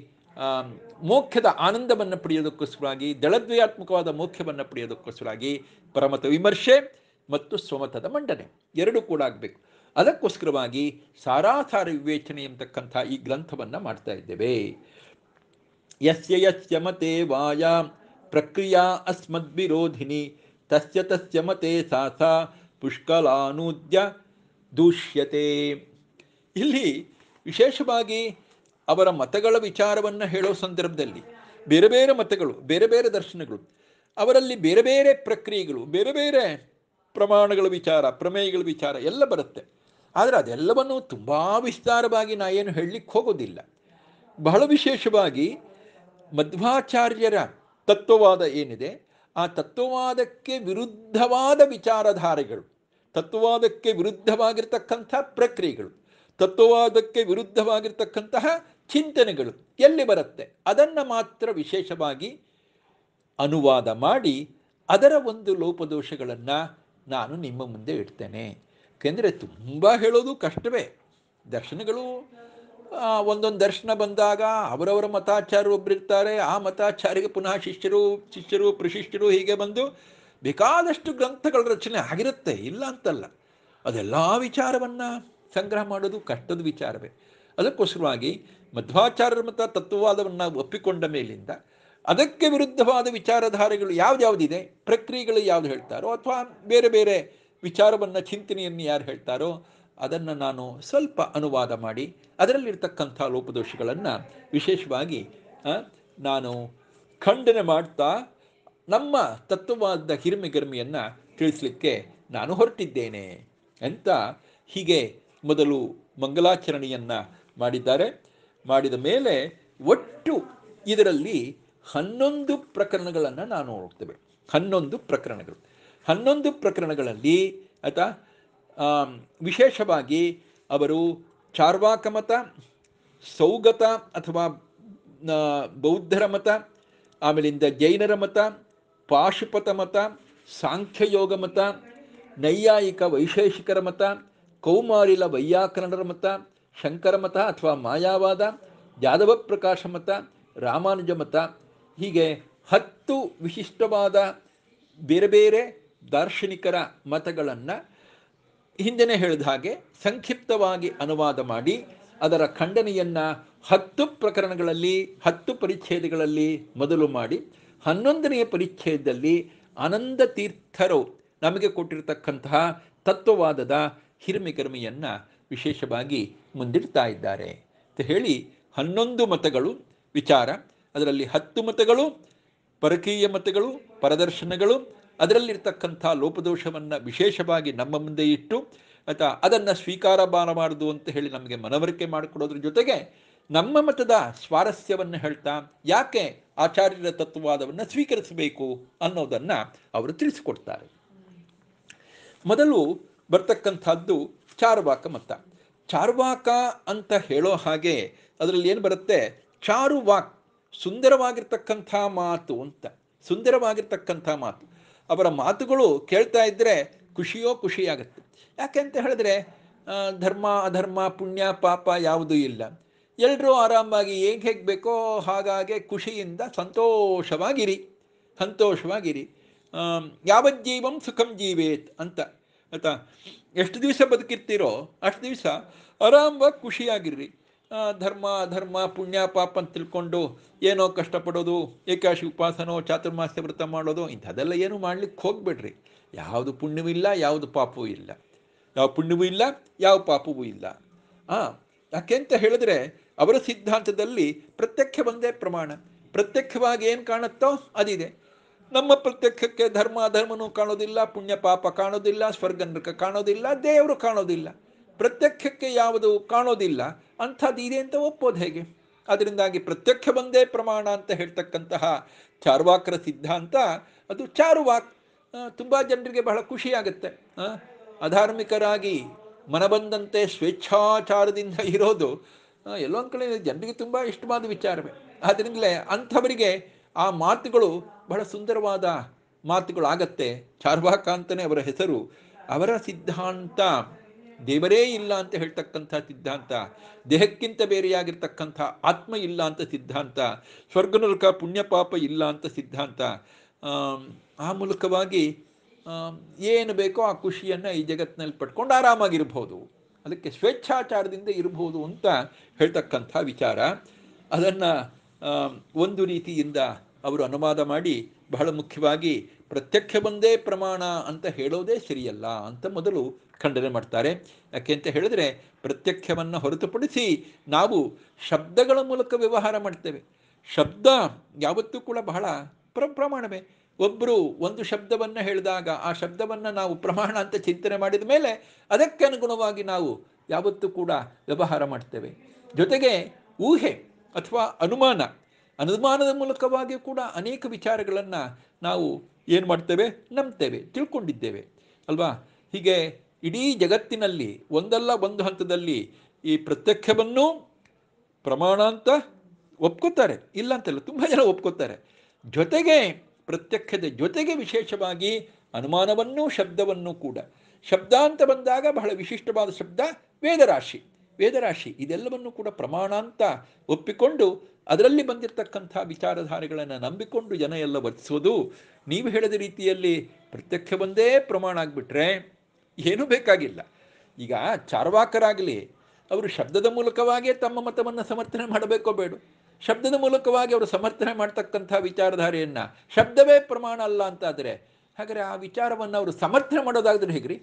ಮೋಕ್ಷದ ಆನಂದವನ್ನು ಪಡೆಯೋದಕ್ಕೋಸ್ಕರವಾಗಿ ದಳದ್ವಯಾತ್ಮಕವಾದ ಮೋಕ್ಷವನ್ನು ಪಡೆಯೋದಕ್ಕೋಸ್ಕರವಾಗಿ ಪರಮತ ವಿಮರ್ಶೆ ಮತ್ತು ಸ್ವಮತದ ಮಂಡನೆ ಎರಡೂ ಕೂಡ ಆಗಬೇಕು ಅದಕ್ಕೋಸ್ಕರವಾಗಿ ಸಾರಾಸಾರ ವಿವೇಚನೆ ಎಂತಕ್ಕಂಥ ಈ ಗ್ರಂಥವನ್ನು ಮಾಡ್ತಾ ಇದ್ದೇವೆ ಯಸ್ಯ ಯಸ್ಯ ಮತೆ ವಾಯ ಪ್ರಕ್ರಿಯಾ ಅಸ್ಮದ್ವಿರೋಧಿನಿ ತಸ್ಯ ತಸ್ಯ ಮತೆ ಸಾಸ ಪುಷ್ಕಲಾನೂದ್ಯ ದೂಷ್ಯತೆ ಇಲ್ಲಿ ವಿಶೇಷವಾಗಿ ಅವರ ಮತಗಳ ವಿಚಾರವನ್ನು ಹೇಳೋ ಸಂದರ್ಭದಲ್ಲಿ ಬೇರೆ ಬೇರೆ ಮತಗಳು ಬೇರೆ ಬೇರೆ ದರ್ಶನಗಳು ಅವರಲ್ಲಿ ಬೇರೆ ಬೇರೆ ಪ್ರಕ್ರಿಯೆಗಳು ಬೇರೆ ಬೇರೆ ಪ್ರಮಾಣಗಳ ವಿಚಾರ ಪ್ರಮೇಯಗಳ ವಿಚಾರ ಎಲ್ಲ ಬರುತ್ತೆ ಆದರೆ ಅದೆಲ್ಲವನ್ನು ತುಂಬ ವಿಸ್ತಾರವಾಗಿ ನಾ ಏನು ಹೇಳಲಿಕ್ಕೆ ಹೋಗೋದಿಲ್ಲ ಬಹಳ ವಿಶೇಷವಾಗಿ ಮಧ್ವಾಚಾರ್ಯರ ತತ್ವವಾದ ಏನಿದೆ ಆ ತತ್ವವಾದಕ್ಕೆ ವಿರುದ್ಧವಾದ ವಿಚಾರಧಾರೆಗಳು ತತ್ವವಾದಕ್ಕೆ ವಿರುದ್ಧವಾಗಿರ್ತಕ್ಕಂಥ ಪ್ರಕ್ರಿಯೆಗಳು ತತ್ವವಾದಕ್ಕೆ ವಿರುದ್ಧವಾಗಿರ್ತಕ್ಕಂತಹ ಚಿಂತನೆಗಳು ಎಲ್ಲಿ ಬರುತ್ತೆ ಅದನ್ನು ಮಾತ್ರ ವಿಶೇಷವಾಗಿ ಅನುವಾದ ಮಾಡಿ ಅದರ ಒಂದು ಲೋಪದೋಷಗಳನ್ನು ನಾನು ನಿಮ್ಮ ಮುಂದೆ ಇಡ್ತೇನೆ ಏಕೆಂದರೆ ತುಂಬ ಹೇಳೋದು ಕಷ್ಟವೇ ದರ್ಶನಗಳು ಒಂದೊಂದು ದರ್ಶನ ಬಂದಾಗ ಅವರವರ ಮತಾಚಾರ್ಯರು ಒಬ್ಬರಿರ್ತಾರೆ ಆ ಮತಾಚಾರಿಗೆ ಪುನಃ ಶಿಷ್ಯರು ಶಿಷ್ಯರು ಪ್ರಶಿಷ್ಯರು ಹೀಗೆ ಬಂದು ಬೇಕಾದಷ್ಟು ಗ್ರಂಥಗಳ ರಚನೆ ಆಗಿರುತ್ತೆ ಇಲ್ಲ ಅಂತಲ್ಲ ಅದೆಲ್ಲ ವಿಚಾರವನ್ನು ಸಂಗ್ರಹ ಮಾಡೋದು ಕಷ್ಟದ ವಿಚಾರವೇ ಅದಕ್ಕೋಸ್ಕರವಾಗಿ ಮಧ್ವಾಚಾರ್ಯರ ಮತ ತತ್ವವಾದವನ್ನು ಒಪ್ಪಿಕೊಂಡ ಮೇಲಿಂದ ಅದಕ್ಕೆ ವಿರುದ್ಧವಾದ ವಿಚಾರಧಾರೆಗಳು ಯಾವ್ದಾವುದಿದೆ ಪ್ರಕ್ರಿಯೆಗಳು ಯಾವ್ದು ಹೇಳ್ತಾರೋ ಅಥವಾ ಬೇರೆ ಬೇರೆ ವಿಚಾರವನ್ನು ಚಿಂತನೆಯನ್ನು ಯಾರು ಹೇಳ್ತಾರೋ ಅದನ್ನು ನಾನು ಸ್ವಲ್ಪ ಅನುವಾದ ಮಾಡಿ ಅದರಲ್ಲಿರ್ತಕ್ಕಂಥ ಲೋಪದೋಷಗಳನ್ನು ವಿಶೇಷವಾಗಿ ನಾನು ಖಂಡನೆ ಮಾಡ್ತಾ ನಮ್ಮ ತತ್ವವಾದ ಹಿರಿಮೆಗರ್ಮಿಯನ್ನು ತಿಳಿಸಲಿಕ್ಕೆ ನಾನು ಹೊರಟಿದ್ದೇನೆ ಅಂತ ಹೀಗೆ ಮೊದಲು ಮಂಗಲಾಚರಣೆಯನ್ನು ಮಾಡಿದ್ದಾರೆ ಮಾಡಿದ ಮೇಲೆ ಒಟ್ಟು ಇದರಲ್ಲಿ ಹನ್ನೊಂದು ಪ್ರಕರಣಗಳನ್ನು ನಾನು ನೋಡ್ತೇವೆ ಹನ್ನೊಂದು ಪ್ರಕರಣಗಳು ಹನ್ನೊಂದು ಪ್ರಕರಣಗಳಲ್ಲಿ ಆಯಿತಾ ವಿಶೇಷವಾಗಿ ಅವರು ಚಾರ್ವಾಕ ಮತ ಸೌಗತ ಅಥವಾ ಬೌದ್ಧರ ಮತ ಆಮೇಲಿಂದ ಜೈನರ ಮತ ಪಾಶುಪತ ಮತ ಸಾಂಖ್ಯಯೋಗ ಮತ ನೈಯಾಯಿಕ ವೈಶೇಷಿಕರ ಮತ ಕೌಮಾರಿಲ ವೈಯಾಕರಣರ ಮತ ಶಂಕರ ಮತ ಅಥವಾ ಮಾಯಾವಾದ ಯಾದವ ಪ್ರಕಾಶ ಮತ ರಾಮಾನುಜ ಮತ ಹೀಗೆ ಹತ್ತು ವಿಶಿಷ್ಟವಾದ ಬೇರೆ ಬೇರೆ ದಾರ್ಶನಿಕರ ಮತಗಳನ್ನು ಹಿಂದೆನೇ ಹೇಳಿದ ಹಾಗೆ ಸಂಕ್ಷಿಪ್ತವಾಗಿ ಅನುವಾದ ಮಾಡಿ ಅದರ ಖಂಡನೆಯನ್ನು ಹತ್ತು ಪ್ರಕರಣಗಳಲ್ಲಿ ಹತ್ತು ಪರಿಚ್ಛೇದಗಳಲ್ಲಿ ಮೊದಲು ಮಾಡಿ ಹನ್ನೊಂದನೆಯ ಪರಿಚ್ಛೇದದಲ್ಲಿ ಆನಂದ ತೀರ್ಥರು ನಮಗೆ ಕೊಟ್ಟಿರತಕ್ಕಂತಹ ತತ್ವವಾದದ ಹಿರಿಮಿಗರ್ಮಿಯನ್ನು ವಿಶೇಷವಾಗಿ ಮುಂದಿಡ್ತಾ ಇದ್ದಾರೆ ಅಂತ ಹೇಳಿ ಹನ್ನೊಂದು ಮತಗಳು ವಿಚಾರ ಅದರಲ್ಲಿ ಹತ್ತು ಮತಗಳು ಪರಕೀಯ ಮತಗಳು ಪರದರ್ಶನಗಳು ಅದರಲ್ಲಿರ್ತಕ್ಕಂಥ ಲೋಪದೋಷವನ್ನು ವಿಶೇಷವಾಗಿ ನಮ್ಮ ಮುಂದೆ ಇಟ್ಟು ಅಥವಾ ಅದನ್ನು ಸ್ವೀಕಾರ ಮಾಡಬಾರದು ಅಂತ ಹೇಳಿ ನಮಗೆ ಮನವರಿಕೆ ಮಾಡಿಕೊಡೋದ್ರ ಜೊತೆಗೆ ನಮ್ಮ ಮತದ ಸ್ವಾರಸ್ಯವನ್ನು ಹೇಳ್ತಾ ಯಾಕೆ ಆಚಾರ್ಯರ ತತ್ವವಾದವನ್ನು ಸ್ವೀಕರಿಸಬೇಕು ಅನ್ನೋದನ್ನು ಅವರು ತಿಳಿಸಿಕೊಡ್ತಾರೆ ಮೊದಲು ಬರ್ತಕ್ಕಂಥದ್ದು ಚಾರುವಾಕ ಮತ ಚಾರುವಾಕ ಅಂತ ಹೇಳೋ ಹಾಗೆ ಅದರಲ್ಲಿ ಏನು ಬರುತ್ತೆ ಚಾರುವಾಕ್ ಸುಂದರವಾಗಿರ್ತಕ್ಕಂಥ ಮಾತು ಅಂತ ಸುಂದರವಾಗಿರ್ತಕ್ಕಂಥ ಮಾತು ಅವರ ಮಾತುಗಳು ಕೇಳ್ತಾ ಇದ್ದರೆ ಖುಷಿಯೋ ಖುಷಿಯಾಗುತ್ತೆ ಅಂತ ಹೇಳಿದ್ರೆ ಧರ್ಮ ಅಧರ್ಮ ಪುಣ್ಯ ಪಾಪ ಯಾವುದೂ ಇಲ್ಲ ಎಲ್ಲರೂ ಆರಾಮಾಗಿ ಹೇಗೆ ಹೇಗೆ ಬೇಕೋ ಹಾಗಾಗಿ ಖುಷಿಯಿಂದ ಸಂತೋಷವಾಗಿರಿ ಸಂತೋಷವಾಗಿರಿ ಯಾವ ಜೀವಂ ಸುಖಂ ಜೀವೇತ್ ಅಂತ ಆಯ್ತಾ ಎಷ್ಟು ದಿವಸ ಬದುಕಿರ್ತೀರೋ ಅಷ್ಟು ದಿವಸ ಆರಾಮವಾಗಿ ಖುಷಿಯಾಗಿರ್ರಿ ಧರ್ಮ ಅಧರ್ಮ ಪುಣ್ಯ ಪಾಪ ಅಂತ ತಿಳ್ಕೊಂಡು ಏನೋ ಕಷ್ಟಪಡೋದು ಏಕಾಶಿ ಉಪಾಸನೋ ಚಾತುರ್ಮಾಸ್ಯ ವ್ರತ ಮಾಡೋದು ಇಂಥದೆಲ್ಲ ಏನು ಮಾಡ್ಲಿಕ್ಕೆ ಹೋಗ್ಬೇಡ್ರಿ ಯಾವುದು ಪುಣ್ಯವಿಲ್ಲ ಯಾವುದು ಪಾಪವೂ ಇಲ್ಲ ಯಾವ ಪುಣ್ಯವೂ ಇಲ್ಲ ಯಾವ ಪಾಪವೂ ಇಲ್ಲ ಹಾಂ ಯಾಕೆಂತ ಹೇಳಿದ್ರೆ ಅವರ ಸಿದ್ಧಾಂತದಲ್ಲಿ ಪ್ರತ್ಯಕ್ಷ ಒಂದೇ ಪ್ರಮಾಣ ಪ್ರತ್ಯಕ್ಷವಾಗಿ ಏನು ಕಾಣುತ್ತೋ ಅದಿದೆ ನಮ್ಮ ಪ್ರತ್ಯಕ್ಷಕ್ಕೆ ಧರ್ಮ ಅಧರ್ಮನೂ ಕಾಣೋದಿಲ್ಲ ಪುಣ್ಯ ಪಾಪ ಕಾಣೋದಿಲ್ಲ ಸ್ವರ್ಗ ಕಾಣೋದಿಲ್ಲ ದೇವರು ಕಾಣೋದಿಲ್ಲ ಪ್ರತ್ಯಕ್ಷಕ್ಕೆ ಯಾವುದು ಕಾಣೋದಿಲ್ಲ ಅಂಥದ್ದು ಇದೆ ಅಂತ ಒಪ್ಪೋದು ಹೇಗೆ ಅದರಿಂದಾಗಿ ಪ್ರತ್ಯಕ್ಷ ಬಂದೇ ಪ್ರಮಾಣ ಅಂತ ಹೇಳ್ತಕ್ಕಂತಹ ಚಾರ್ವಾಕರ ಸಿದ್ಧಾಂತ ಅದು ಚಾರುವಾಕ್ ತುಂಬ ಜನರಿಗೆ ಬಹಳ ಖುಷಿಯಾಗುತ್ತೆ ಅಧಾರ್ಮಿಕರಾಗಿ ಮನಬಂದಂತೆ ಸ್ವೇಚ್ಛಾಚಾರದಿಂದ ಇರೋದು ಎಲ್ಲೊಂದು ಕಡೆ ಜನರಿಗೆ ತುಂಬ ಇಷ್ಟವಾದ ವಿಚಾರವೇ ಆದ್ದರಿಂದಲೇ ಅಂಥವರಿಗೆ ಆ ಮಾತುಗಳು ಬಹಳ ಸುಂದರವಾದ ಮಾತುಗಳಾಗತ್ತೆ ಚಾರ್ವಾಕ ಅಂತಲೇ ಅವರ ಹೆಸರು ಅವರ ಸಿದ್ಧಾಂತ ದೇವರೇ ಇಲ್ಲ ಅಂತ ಹೇಳ್ತಕ್ಕಂಥ ಸಿದ್ಧಾಂತ ದೇಹಕ್ಕಿಂತ ಬೇರೆಯಾಗಿರ್ತಕ್ಕಂಥ ಆತ್ಮ ಇಲ್ಲ ಅಂತ ಸಿದ್ಧಾಂತ ಪುಣ್ಯ ಪುಣ್ಯಪಾಪ ಇಲ್ಲ ಅಂತ ಸಿದ್ಧಾಂತ ಆ ಮೂಲಕವಾಗಿ ಏನು ಬೇಕೋ ಆ ಖುಷಿಯನ್ನು ಈ ಜಗತ್ತಿನಲ್ಲಿ ಪಡ್ಕೊಂಡು ಆರಾಮಾಗಿರ್ಬೋದು ಅದಕ್ಕೆ ಸ್ವೇಚ್ಛಾಚಾರದಿಂದ ಇರಬಹುದು ಅಂತ ಹೇಳ್ತಕ್ಕಂಥ ವಿಚಾರ ಅದನ್ನು ಒಂದು ರೀತಿಯಿಂದ ಅವರು ಅನುವಾದ ಮಾಡಿ ಬಹಳ ಮುಖ್ಯವಾಗಿ ಪ್ರತ್ಯಕ್ಷ ಬಂದೇ ಪ್ರಮಾಣ ಅಂತ ಹೇಳೋದೇ ಸರಿಯಲ್ಲ ಅಂತ ಮೊದಲು ಖಂಡನೆ ಮಾಡ್ತಾರೆ ಯಾಕೆ ಅಂತ ಹೇಳಿದ್ರೆ ಪ್ರತ್ಯಕ್ಷವನ್ನು ಹೊರತುಪಡಿಸಿ ನಾವು ಶಬ್ದಗಳ ಮೂಲಕ ವ್ಯವಹಾರ ಮಾಡ್ತೇವೆ ಶಬ್ದ ಯಾವತ್ತೂ ಕೂಡ ಬಹಳ ಪ್ರ ಪ್ರಮಾಣವೇ ಒಬ್ಬರು ಒಂದು ಶಬ್ದವನ್ನು ಹೇಳಿದಾಗ ಆ ಶಬ್ದವನ್ನು ನಾವು ಪ್ರಮಾಣ ಅಂತ ಚಿಂತನೆ ಮಾಡಿದ ಮೇಲೆ ಅದಕ್ಕೆ ಅನುಗುಣವಾಗಿ ನಾವು ಯಾವತ್ತೂ ಕೂಡ ವ್ಯವಹಾರ ಮಾಡ್ತೇವೆ ಜೊತೆಗೆ ಊಹೆ ಅಥವಾ ಅನುಮಾನ ಅನುಮಾನದ ಮೂಲಕವಾಗಿಯೂ ಕೂಡ ಅನೇಕ ವಿಚಾರಗಳನ್ನು ನಾವು ಏನು ಮಾಡ್ತೇವೆ ನಂಬ್ತೇವೆ ತಿಳ್ಕೊಂಡಿದ್ದೇವೆ ಅಲ್ವಾ ಹೀಗೆ ಇಡೀ ಜಗತ್ತಿನಲ್ಲಿ ಒಂದಲ್ಲ ಒಂದು ಹಂತದಲ್ಲಿ ಈ ಪ್ರತ್ಯಕ್ಷವನ್ನು ಪ್ರಮಾಣ ಅಂತ ಒಪ್ಕೋತಾರೆ ಇಲ್ಲ ಅಂತಲ್ಲ ತುಂಬ ಜನ ಒಪ್ಕೋತಾರೆ ಜೊತೆಗೆ ಪ್ರತ್ಯಕ್ಷದ ಜೊತೆಗೆ ವಿಶೇಷವಾಗಿ ಅನುಮಾನವನ್ನು ಶಬ್ದವನ್ನು ಕೂಡ ಶಬ್ದ ಅಂತ ಬಂದಾಗ ಬಹಳ ವಿಶಿಷ್ಟವಾದ ಶಬ್ದ ವೇದರಾಶಿ ವೇದರಾಶಿ ಇದೆಲ್ಲವನ್ನು ಕೂಡ ಪ್ರಮಾಣ ಅಂತ ಒಪ್ಪಿಕೊಂಡು ಅದರಲ್ಲಿ ಬಂದಿರತಕ್ಕಂಥ ವಿಚಾರಧಾರೆಗಳನ್ನು ನಂಬಿಕೊಂಡು ಜನ ಎಲ್ಲ ವರ್ತಿಸೋದು ನೀವು ಹೇಳಿದ ರೀತಿಯಲ್ಲಿ ಪ್ರತ್ಯಕ್ಷ ಬಂದೇ ಪ್ರಮಾಣ ಆಗಿಬಿಟ್ರೆ ಏನೂ ಬೇಕಾಗಿಲ್ಲ ಈಗ ಚಾರ್ವಾಕರಾಗಲಿ ಅವರು ಶಬ್ದದ ಮೂಲಕವಾಗಿಯೇ ತಮ್ಮ ಮತವನ್ನು ಸಮರ್ಥನೆ ಮಾಡಬೇಕೋ ಬೇಡ ಶಬ್ದದ ಮೂಲಕವಾಗಿ ಅವರು ಸಮರ್ಥನೆ ಮಾಡ್ತಕ್ಕಂಥ ವಿಚಾರಧಾರೆಯನ್ನು ಶಬ್ದವೇ ಪ್ರಮಾಣ ಅಲ್ಲ ಅಂತಾದರೆ ಹಾಗಾದರೆ ಆ ವಿಚಾರವನ್ನು ಅವರು ಸಮರ್ಥನೆ ಮಾಡೋದಾದರೆ ಹೇಗ್ರಿ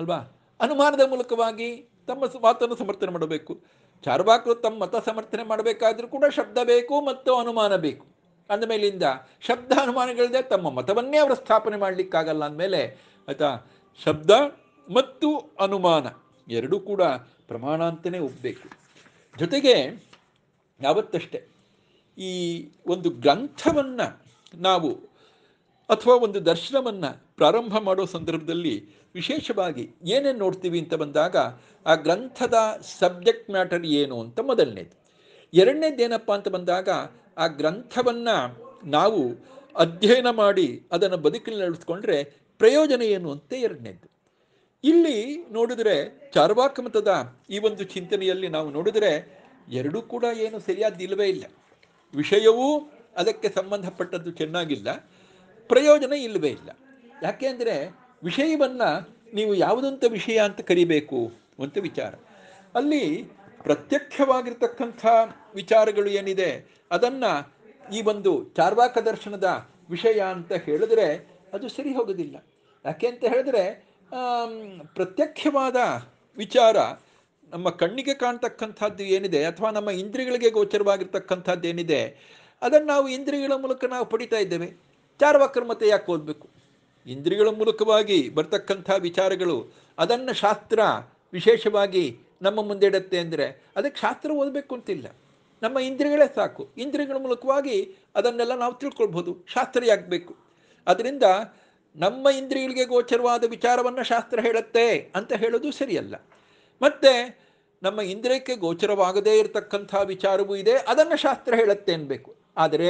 ಅಲ್ವಾ ಅನುಮಾನದ ಮೂಲಕವಾಗಿ ತಮ್ಮ ಮಾತನ್ನು ಸಮರ್ಥನೆ ಮಾಡಬೇಕು ಚಾರ್ವಾಕರು ತಮ್ಮ ಮತ ಸಮರ್ಥನೆ ಮಾಡಬೇಕಾದ್ರೂ ಕೂಡ ಶಬ್ದ ಬೇಕು ಮತ್ತು ಅನುಮಾನ ಬೇಕು ಅಂದಮೇಲಿಂದ ಶಬ್ದ ಅನುಮಾನಗಳಿದೆ ತಮ್ಮ ಮತವನ್ನೇ ಅವರು ಸ್ಥಾಪನೆ ಮಾಡಲಿಕ್ಕಾಗಲ್ಲ ಅಂದಮೇಲೆ ಆಯಿತಾ ಶಬ್ದ ಮತ್ತು ಅನುಮಾನ ಎರಡೂ ಕೂಡ ಪ್ರಮಾಣ ಅಂತಲೇ ಒಪ್ಪಬೇಕು ಜೊತೆಗೆ ಯಾವತ್ತಷ್ಟೇ ಈ ಒಂದು ಗ್ರಂಥವನ್ನು ನಾವು ಅಥವಾ ಒಂದು ದರ್ಶನವನ್ನು ಪ್ರಾರಂಭ ಮಾಡೋ ಸಂದರ್ಭದಲ್ಲಿ ವಿಶೇಷವಾಗಿ ಏನೇನು ನೋಡ್ತೀವಿ ಅಂತ ಬಂದಾಗ ಆ ಗ್ರಂಥದ ಸಬ್ಜೆಕ್ಟ್ ಮ್ಯಾಟರ್ ಏನು ಅಂತ ಮೊದಲನೇದು ಎರಡನೇದೇನಪ್ಪ ಅಂತ ಬಂದಾಗ ಆ ಗ್ರಂಥವನ್ನು ನಾವು ಅಧ್ಯಯನ ಮಾಡಿ ಅದನ್ನು ಬದುಕಿನಲ್ಲಿ ನಡೆಸ್ಕೊಂಡ್ರೆ ಪ್ರಯೋಜನ ಏನು ಅಂತ ಎರಡನೇದು ಇಲ್ಲಿ ನೋಡಿದರೆ ಚಾರ್ವಾಕ ಮತದ ಈ ಒಂದು ಚಿಂತನೆಯಲ್ಲಿ ನಾವು ನೋಡಿದರೆ ಎರಡೂ ಕೂಡ ಏನು ಸರಿಯಾದಿಲ್ಲವೇ ಇಲ್ಲ ವಿಷಯವೂ ಅದಕ್ಕೆ ಸಂಬಂಧಪಟ್ಟದ್ದು ಚೆನ್ನಾಗಿಲ್ಲ ಪ್ರಯೋಜನ ಇಲ್ಲವೇ ಇಲ್ಲ ಅಂದರೆ ವಿಷಯವನ್ನು ನೀವು ಯಾವುದಂಥ ವಿಷಯ ಅಂತ ಕರಿಬೇಕು ಅಂತ ವಿಚಾರ ಅಲ್ಲಿ ಪ್ರತ್ಯಕ್ಷವಾಗಿರ್ತಕ್ಕಂಥ ವಿಚಾರಗಳು ಏನಿದೆ ಅದನ್ನು ಈ ಒಂದು ಚಾರ್ವಾಕ ದರ್ಶನದ ವಿಷಯ ಅಂತ ಹೇಳಿದ್ರೆ ಅದು ಸರಿ ಹೋಗೋದಿಲ್ಲ ಯಾಕೆ ಅಂತ ಹೇಳಿದ್ರೆ ಪ್ರತ್ಯಕ್ಷವಾದ ವಿಚಾರ ನಮ್ಮ ಕಣ್ಣಿಗೆ ಕಾಣ್ತಕ್ಕಂಥದ್ದು ಏನಿದೆ ಅಥವಾ ನಮ್ಮ ಇಂದ್ರಿಯಗಳಿಗೆ ಗೋಚರವಾಗಿರ್ತಕ್ಕಂಥದ್ದು ಏನಿದೆ ಅದನ್ನು ನಾವು ಇಂದ್ರಿಯಗಳ ಮೂಲಕ ನಾವು ಪಡಿತಾ ಇದ್ದೇವೆ ಚಾರ್ವಕರ್ಮತೆ ಯಾಕೆ ಓದಬೇಕು ಇಂದ್ರಿಯಗಳ ಮೂಲಕವಾಗಿ ಬರ್ತಕ್ಕಂಥ ವಿಚಾರಗಳು ಅದನ್ನು ಶಾಸ್ತ್ರ ವಿಶೇಷವಾಗಿ ನಮ್ಮ ಮುಂದಿಡುತ್ತೆ ಅಂದರೆ ಅದಕ್ಕೆ ಶಾಸ್ತ್ರ ಓದಬೇಕು ಅಂತಿಲ್ಲ ನಮ್ಮ ಇಂದ್ರಿಯಗಳೇ ಸಾಕು ಇಂದ್ರಿಯಗಳ ಮೂಲಕವಾಗಿ ಅದನ್ನೆಲ್ಲ ನಾವು ತಿಳ್ಕೊಳ್ಬೋದು ಶಾಸ್ತ್ರ ಬೇಕು ಅದರಿಂದ ನಮ್ಮ ಇಂದ್ರಿಯಗಳಿಗೆ ಗೋಚರವಾದ ವಿಚಾರವನ್ನು ಶಾಸ್ತ್ರ ಹೇಳುತ್ತೆ ಅಂತ ಹೇಳೋದು ಸರಿಯಲ್ಲ ಮತ್ತೆ ನಮ್ಮ ಇಂದ್ರಿಯಕ್ಕೆ ಗೋಚರವಾಗದೇ ಇರತಕ್ಕಂಥ ವಿಚಾರವೂ ಇದೆ ಅದನ್ನು ಶಾಸ್ತ್ರ ಹೇಳುತ್ತೆ ಅನ್ಬೇಕು ಆದರೆ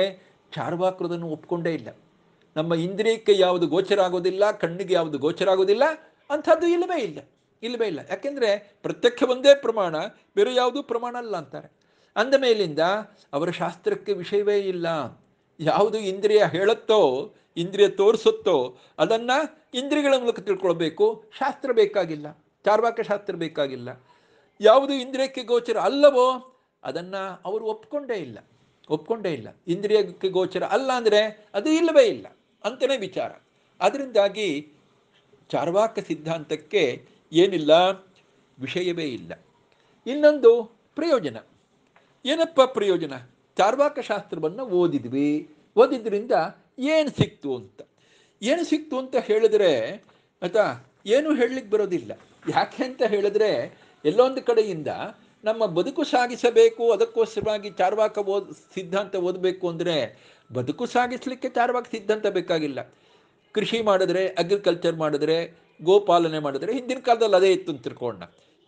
ಚಾರ್ವಾಕ್ರದನ್ನು ಒಪ್ಕೊಂಡೇ ಇಲ್ಲ ನಮ್ಮ ಇಂದ್ರಿಯಕ್ಕೆ ಯಾವುದು ಗೋಚರ ಆಗೋದಿಲ್ಲ ಕಣ್ಣಿಗೆ ಯಾವುದು ಗೋಚರ ಆಗೋದಿಲ್ಲ ಅಂಥದ್ದು ಇಲ್ಲವೇ ಇಲ್ಲ ಇಲ್ಲವೇ ಇಲ್ಲ ಯಾಕೆಂದರೆ ಪ್ರತ್ಯಕ್ಷ ಒಂದೇ ಪ್ರಮಾಣ ಬೇರೆ ಯಾವುದೂ ಪ್ರಮಾಣ ಅಲ್ಲ ಅಂತಾರೆ ಅಂದ ಮೇಲಿಂದ ಅವರ ಶಾಸ್ತ್ರಕ್ಕೆ ವಿಷಯವೇ ಇಲ್ಲ ಯಾವುದು ಇಂದ್ರಿಯ ಹೇಳುತ್ತೋ ಇಂದ್ರಿಯ ತೋರಿಸುತ್ತೋ ಅದನ್ನು ಇಂದ್ರಿಯಗಳ ಮೂಲಕ ತಿಳ್ಕೊಳ್ಬೇಕು ಶಾಸ್ತ್ರ ಬೇಕಾಗಿಲ್ಲ ಚಾರ್ವಾಕ ಶಾಸ್ತ್ರ ಬೇಕಾಗಿಲ್ಲ ಯಾವುದು ಇಂದ್ರಿಯಕ್ಕೆ ಗೋಚರ ಅಲ್ಲವೋ ಅದನ್ನು ಅವರು ಒಪ್ಕೊಂಡೇ ಇಲ್ಲ ಒಪ್ಕೊಂಡೇ ಇಲ್ಲ ಇಂದ್ರಿಯಕ್ಕೆ ಗೋಚರ ಅಲ್ಲ ಅಂದರೆ ಅದು ಇಲ್ಲವೇ ಇಲ್ಲ ಅಂತಲೇ ವಿಚಾರ ಅದರಿಂದಾಗಿ ಚಾರ್ವಾಕ ಸಿದ್ಧಾಂತಕ್ಕೆ ಏನಿಲ್ಲ ವಿಷಯವೇ ಇಲ್ಲ ಇನ್ನೊಂದು ಪ್ರಯೋಜನ ಏನಪ್ಪ ಪ್ರಯೋಜನ ಚಾರ್ವಾಕ ಶಾಸ್ತ್ರವನ್ನು ಓದಿದ್ವಿ ಓದಿದ್ರಿಂದ ಏನು ಸಿಕ್ತು ಅಂತ ಏನು ಸಿಕ್ತು ಅಂತ ಹೇಳಿದ್ರೆ ಆಯ್ತಾ ಏನು ಹೇಳಲಿಕ್ಕೆ ಬರೋದಿಲ್ಲ ಯಾಕೆ ಅಂತ ಹೇಳಿದ್ರೆ ಎಲ್ಲೊಂದು ಕಡೆಯಿಂದ ನಮ್ಮ ಬದುಕು ಸಾಗಿಸಬೇಕು ಅದಕ್ಕೋಸ್ಕರವಾಗಿ ಚಾರ್ವಾಕ ಓದ್ ಸಿದ್ಧಾಂತ ಓದಬೇಕು ಅಂದರೆ ಬದುಕು ಸಾಗಿಸಲಿಕ್ಕೆ ಚಾರ್ವಾಕ ಸಿದ್ಧಾಂತ ಬೇಕಾಗಿಲ್ಲ ಕೃಷಿ ಮಾಡಿದ್ರೆ ಅಗ್ರಿಕಲ್ಚರ್ ಮಾಡಿದ್ರೆ ಗೋಪಾಲನೆ ಮಾಡಿದ್ರೆ ಹಿಂದಿನ ಕಾಲದಲ್ಲಿ ಅದೇ ಇತ್ತು ಅಂತ ತಿಳ್ಕೊಂಡ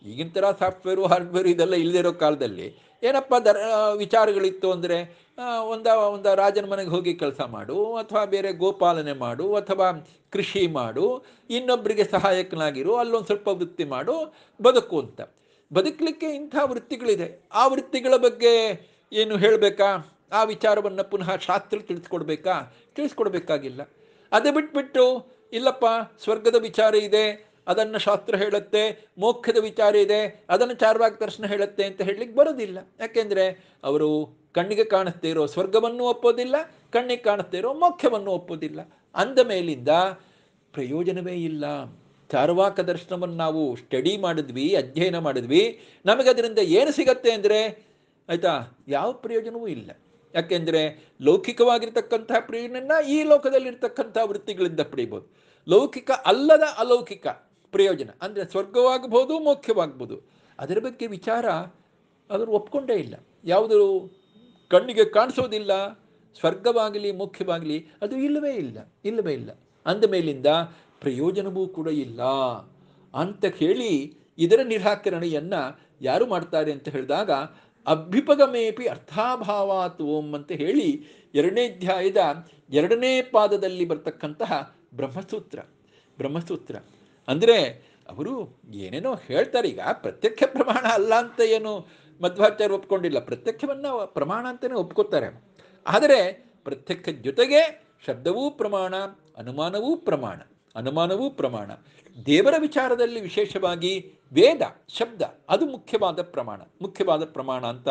ಈಗಿನ ಥರ ಸಾಫ್ಟ್ವೇರು ಹಾರ್ಡ್ವೇರು ಇದೆಲ್ಲ ಇಲ್ಲದಿರೋ ಕಾಲದಲ್ಲಿ ಏನಪ್ಪ ದರ ವಿಚಾರಗಳಿತ್ತು ಅಂದರೆ ಒಂದ ಒಂದು ರಾಜನ ಮನೆಗೆ ಹೋಗಿ ಕೆಲಸ ಮಾಡು ಅಥವಾ ಬೇರೆ ಗೋಪಾಲನೆ ಮಾಡು ಅಥವಾ ಕೃಷಿ ಮಾಡು ಇನ್ನೊಬ್ಬರಿಗೆ ಸಹಾಯಕನಾಗಿರು ಅಲ್ಲೊಂದು ಸ್ವಲ್ಪ ವೃತ್ತಿ ಮಾಡು ಬದುಕು ಅಂತ ಬದುಕಲಿಕ್ಕೆ ಇಂಥ ವೃತ್ತಿಗಳಿದೆ ಆ ವೃತ್ತಿಗಳ ಬಗ್ಗೆ ಏನು ಹೇಳಬೇಕಾ ಆ ವಿಚಾರವನ್ನು ಪುನಃ ಶಾಸ್ತ್ರ ತಿಳಿಸ್ಕೊಡ್ಬೇಕಾ ತಿಳಿಸ್ಕೊಡ್ಬೇಕಾಗಿಲ್ಲ ಅದು ಬಿಟ್ಬಿಟ್ಟು ಇಲ್ಲಪ್ಪ ಸ್ವರ್ಗದ ವಿಚಾರ ಇದೆ ಅದನ್ನು ಶಾಸ್ತ್ರ ಹೇಳುತ್ತೆ ಮೋಕ್ಷದ ವಿಚಾರ ಇದೆ ಅದನ್ನು ಚಾರ್ವಾಕ್ ದರ್ಶನ ಹೇಳುತ್ತೆ ಅಂತ ಹೇಳಲಿಕ್ಕೆ ಬರೋದಿಲ್ಲ ಯಾಕೆಂದರೆ ಅವರು ಕಣ್ಣಿಗೆ ಕಾಣಿಸ್ದೇ ಇರೋ ಸ್ವರ್ಗವನ್ನು ಒಪ್ಪೋದಿಲ್ಲ ಕಣ್ಣಿಗೆ ಕಾಣಿಸ್ತಾ ಇರೋ ಮೋಕ್ಷವನ್ನು ಒಪ್ಪೋದಿಲ್ಲ ಅಂದ ಮೇಲಿಂದ ಪ್ರಯೋಜನವೇ ಇಲ್ಲ ಚಾರ್ವಾಕ ದರ್ಶನವನ್ನು ನಾವು ಸ್ಟಡಿ ಮಾಡಿದ್ವಿ ಅಧ್ಯಯನ ಮಾಡಿದ್ವಿ ನಮಗದರಿಂದ ಏನು ಸಿಗತ್ತೆ ಅಂದರೆ ಆಯಿತಾ ಯಾವ ಪ್ರಯೋಜನವೂ ಇಲ್ಲ ಯಾಕೆಂದರೆ ಲೌಕಿಕವಾಗಿರ್ತಕ್ಕಂತಹ ಪ್ರಯೋಜನ ಈ ಲೋಕದಲ್ಲಿರ್ತಕ್ಕಂಥ ವೃತ್ತಿಗಳಿಂದ ಪಡೆಯಬಹುದು ಲೌಕಿಕ ಅಲ್ಲದ ಅಲೌಕಿಕ ಪ್ರಯೋಜನ ಅಂದರೆ ಸ್ವರ್ಗವಾಗಬಹುದು ಮುಖ್ಯವಾಗ್ಬೋದು ಅದರ ಬಗ್ಗೆ ವಿಚಾರ ಅವರು ಒಪ್ಕೊಂಡೇ ಇಲ್ಲ ಯಾವುದು ಕಣ್ಣಿಗೆ ಕಾಣಿಸೋದಿಲ್ಲ ಸ್ವರ್ಗವಾಗಲಿ ಮುಖ್ಯವಾಗಲಿ ಅದು ಇಲ್ಲವೇ ಇಲ್ಲ ಇಲ್ಲವೇ ಇಲ್ಲ ಅಂದ ಮೇಲಿಂದ ಪ್ರಯೋಜನವೂ ಕೂಡ ಇಲ್ಲ ಅಂತ ಹೇಳಿ ಇದರ ನಿರಾಕರಣೆಯನ್ನು ಯಾರು ಮಾಡ್ತಾರೆ ಅಂತ ಹೇಳಿದಾಗ ಅಭ್ಯುಪಗಮೇಪಿ ಅರ್ಥಾಭಾವಾತ್ ಓಂ ಅಂತ ಹೇಳಿ ಎರಡನೇ ಅಧ್ಯಾಯದ ಎರಡನೇ ಪಾದದಲ್ಲಿ ಬರ್ತಕ್ಕಂತಹ ಬ್ರಹ್ಮಸೂತ್ರ ಬ್ರಹ್ಮಸೂತ್ರ ಅಂದರೆ ಅವರು ಏನೇನೋ ಹೇಳ್ತಾರೆ ಈಗ ಪ್ರತ್ಯಕ್ಷ ಪ್ರಮಾಣ ಅಲ್ಲ ಅಂತ ಏನು ಮಧ್ವಾಚಾರ್ಯ ಒಪ್ಕೊಂಡಿಲ್ಲ ಪ್ರತ್ಯಕ್ಷವನ್ನು ಪ್ರಮಾಣ ಅಂತಲೇ ಒಪ್ಕೋತಾರೆ ಆದರೆ ಪ್ರತ್ಯಕ್ಷ ಜೊತೆಗೆ ಶಬ್ದವೂ ಪ್ರಮಾಣ ಅನುಮಾನವೂ ಪ್ರಮಾಣ ಅನುಮಾನವೂ ಪ್ರಮಾಣ ದೇವರ ವಿಚಾರದಲ್ಲಿ ವಿಶೇಷವಾಗಿ ವೇದ ಶಬ್ದ ಅದು ಮುಖ್ಯವಾದ ಪ್ರಮಾಣ ಮುಖ್ಯವಾದ ಪ್ರಮಾಣ ಅಂತ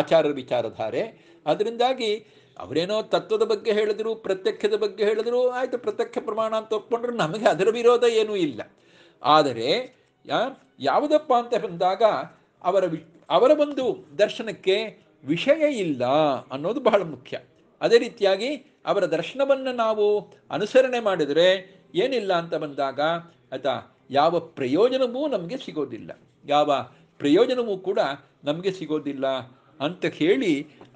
ಆಚಾರ್ಯ ವಿಚಾರಧಾರೆ ಅದರಿಂದಾಗಿ ಅವರೇನೋ ತತ್ವದ ಬಗ್ಗೆ ಹೇಳಿದ್ರು ಪ್ರತ್ಯಕ್ಷದ ಬಗ್ಗೆ ಹೇಳಿದ್ರು ಆಯಿತು ಪ್ರತ್ಯಕ್ಷ ಪ್ರಮಾಣ ಅಂತ ಒಪ್ಕೊಂಡ್ರೆ ನಮಗೆ ಅದರ ವಿರೋಧ ಏನೂ ಇಲ್ಲ ಆದರೆ ಯಾವುದಪ್ಪ ಅಂತ ಬಂದಾಗ ಅವರ ವಿ ಅವರ ಒಂದು ದರ್ಶನಕ್ಕೆ ವಿಷಯ ಇಲ್ಲ ಅನ್ನೋದು ಬಹಳ ಮುಖ್ಯ ಅದೇ ರೀತಿಯಾಗಿ ಅವರ ದರ್ಶನವನ್ನು ನಾವು ಅನುಸರಣೆ ಮಾಡಿದರೆ ಏನಿಲ್ಲ ಅಂತ ಬಂದಾಗ ಆಯಿತಾ ಯಾವ ಪ್ರಯೋಜನವೂ ನಮಗೆ ಸಿಗೋದಿಲ್ಲ ಯಾವ ಪ್ರಯೋಜನವೂ ಕೂಡ ನಮಗೆ ಸಿಗೋದಿಲ್ಲ ಅಂತ ಹೇಳಿ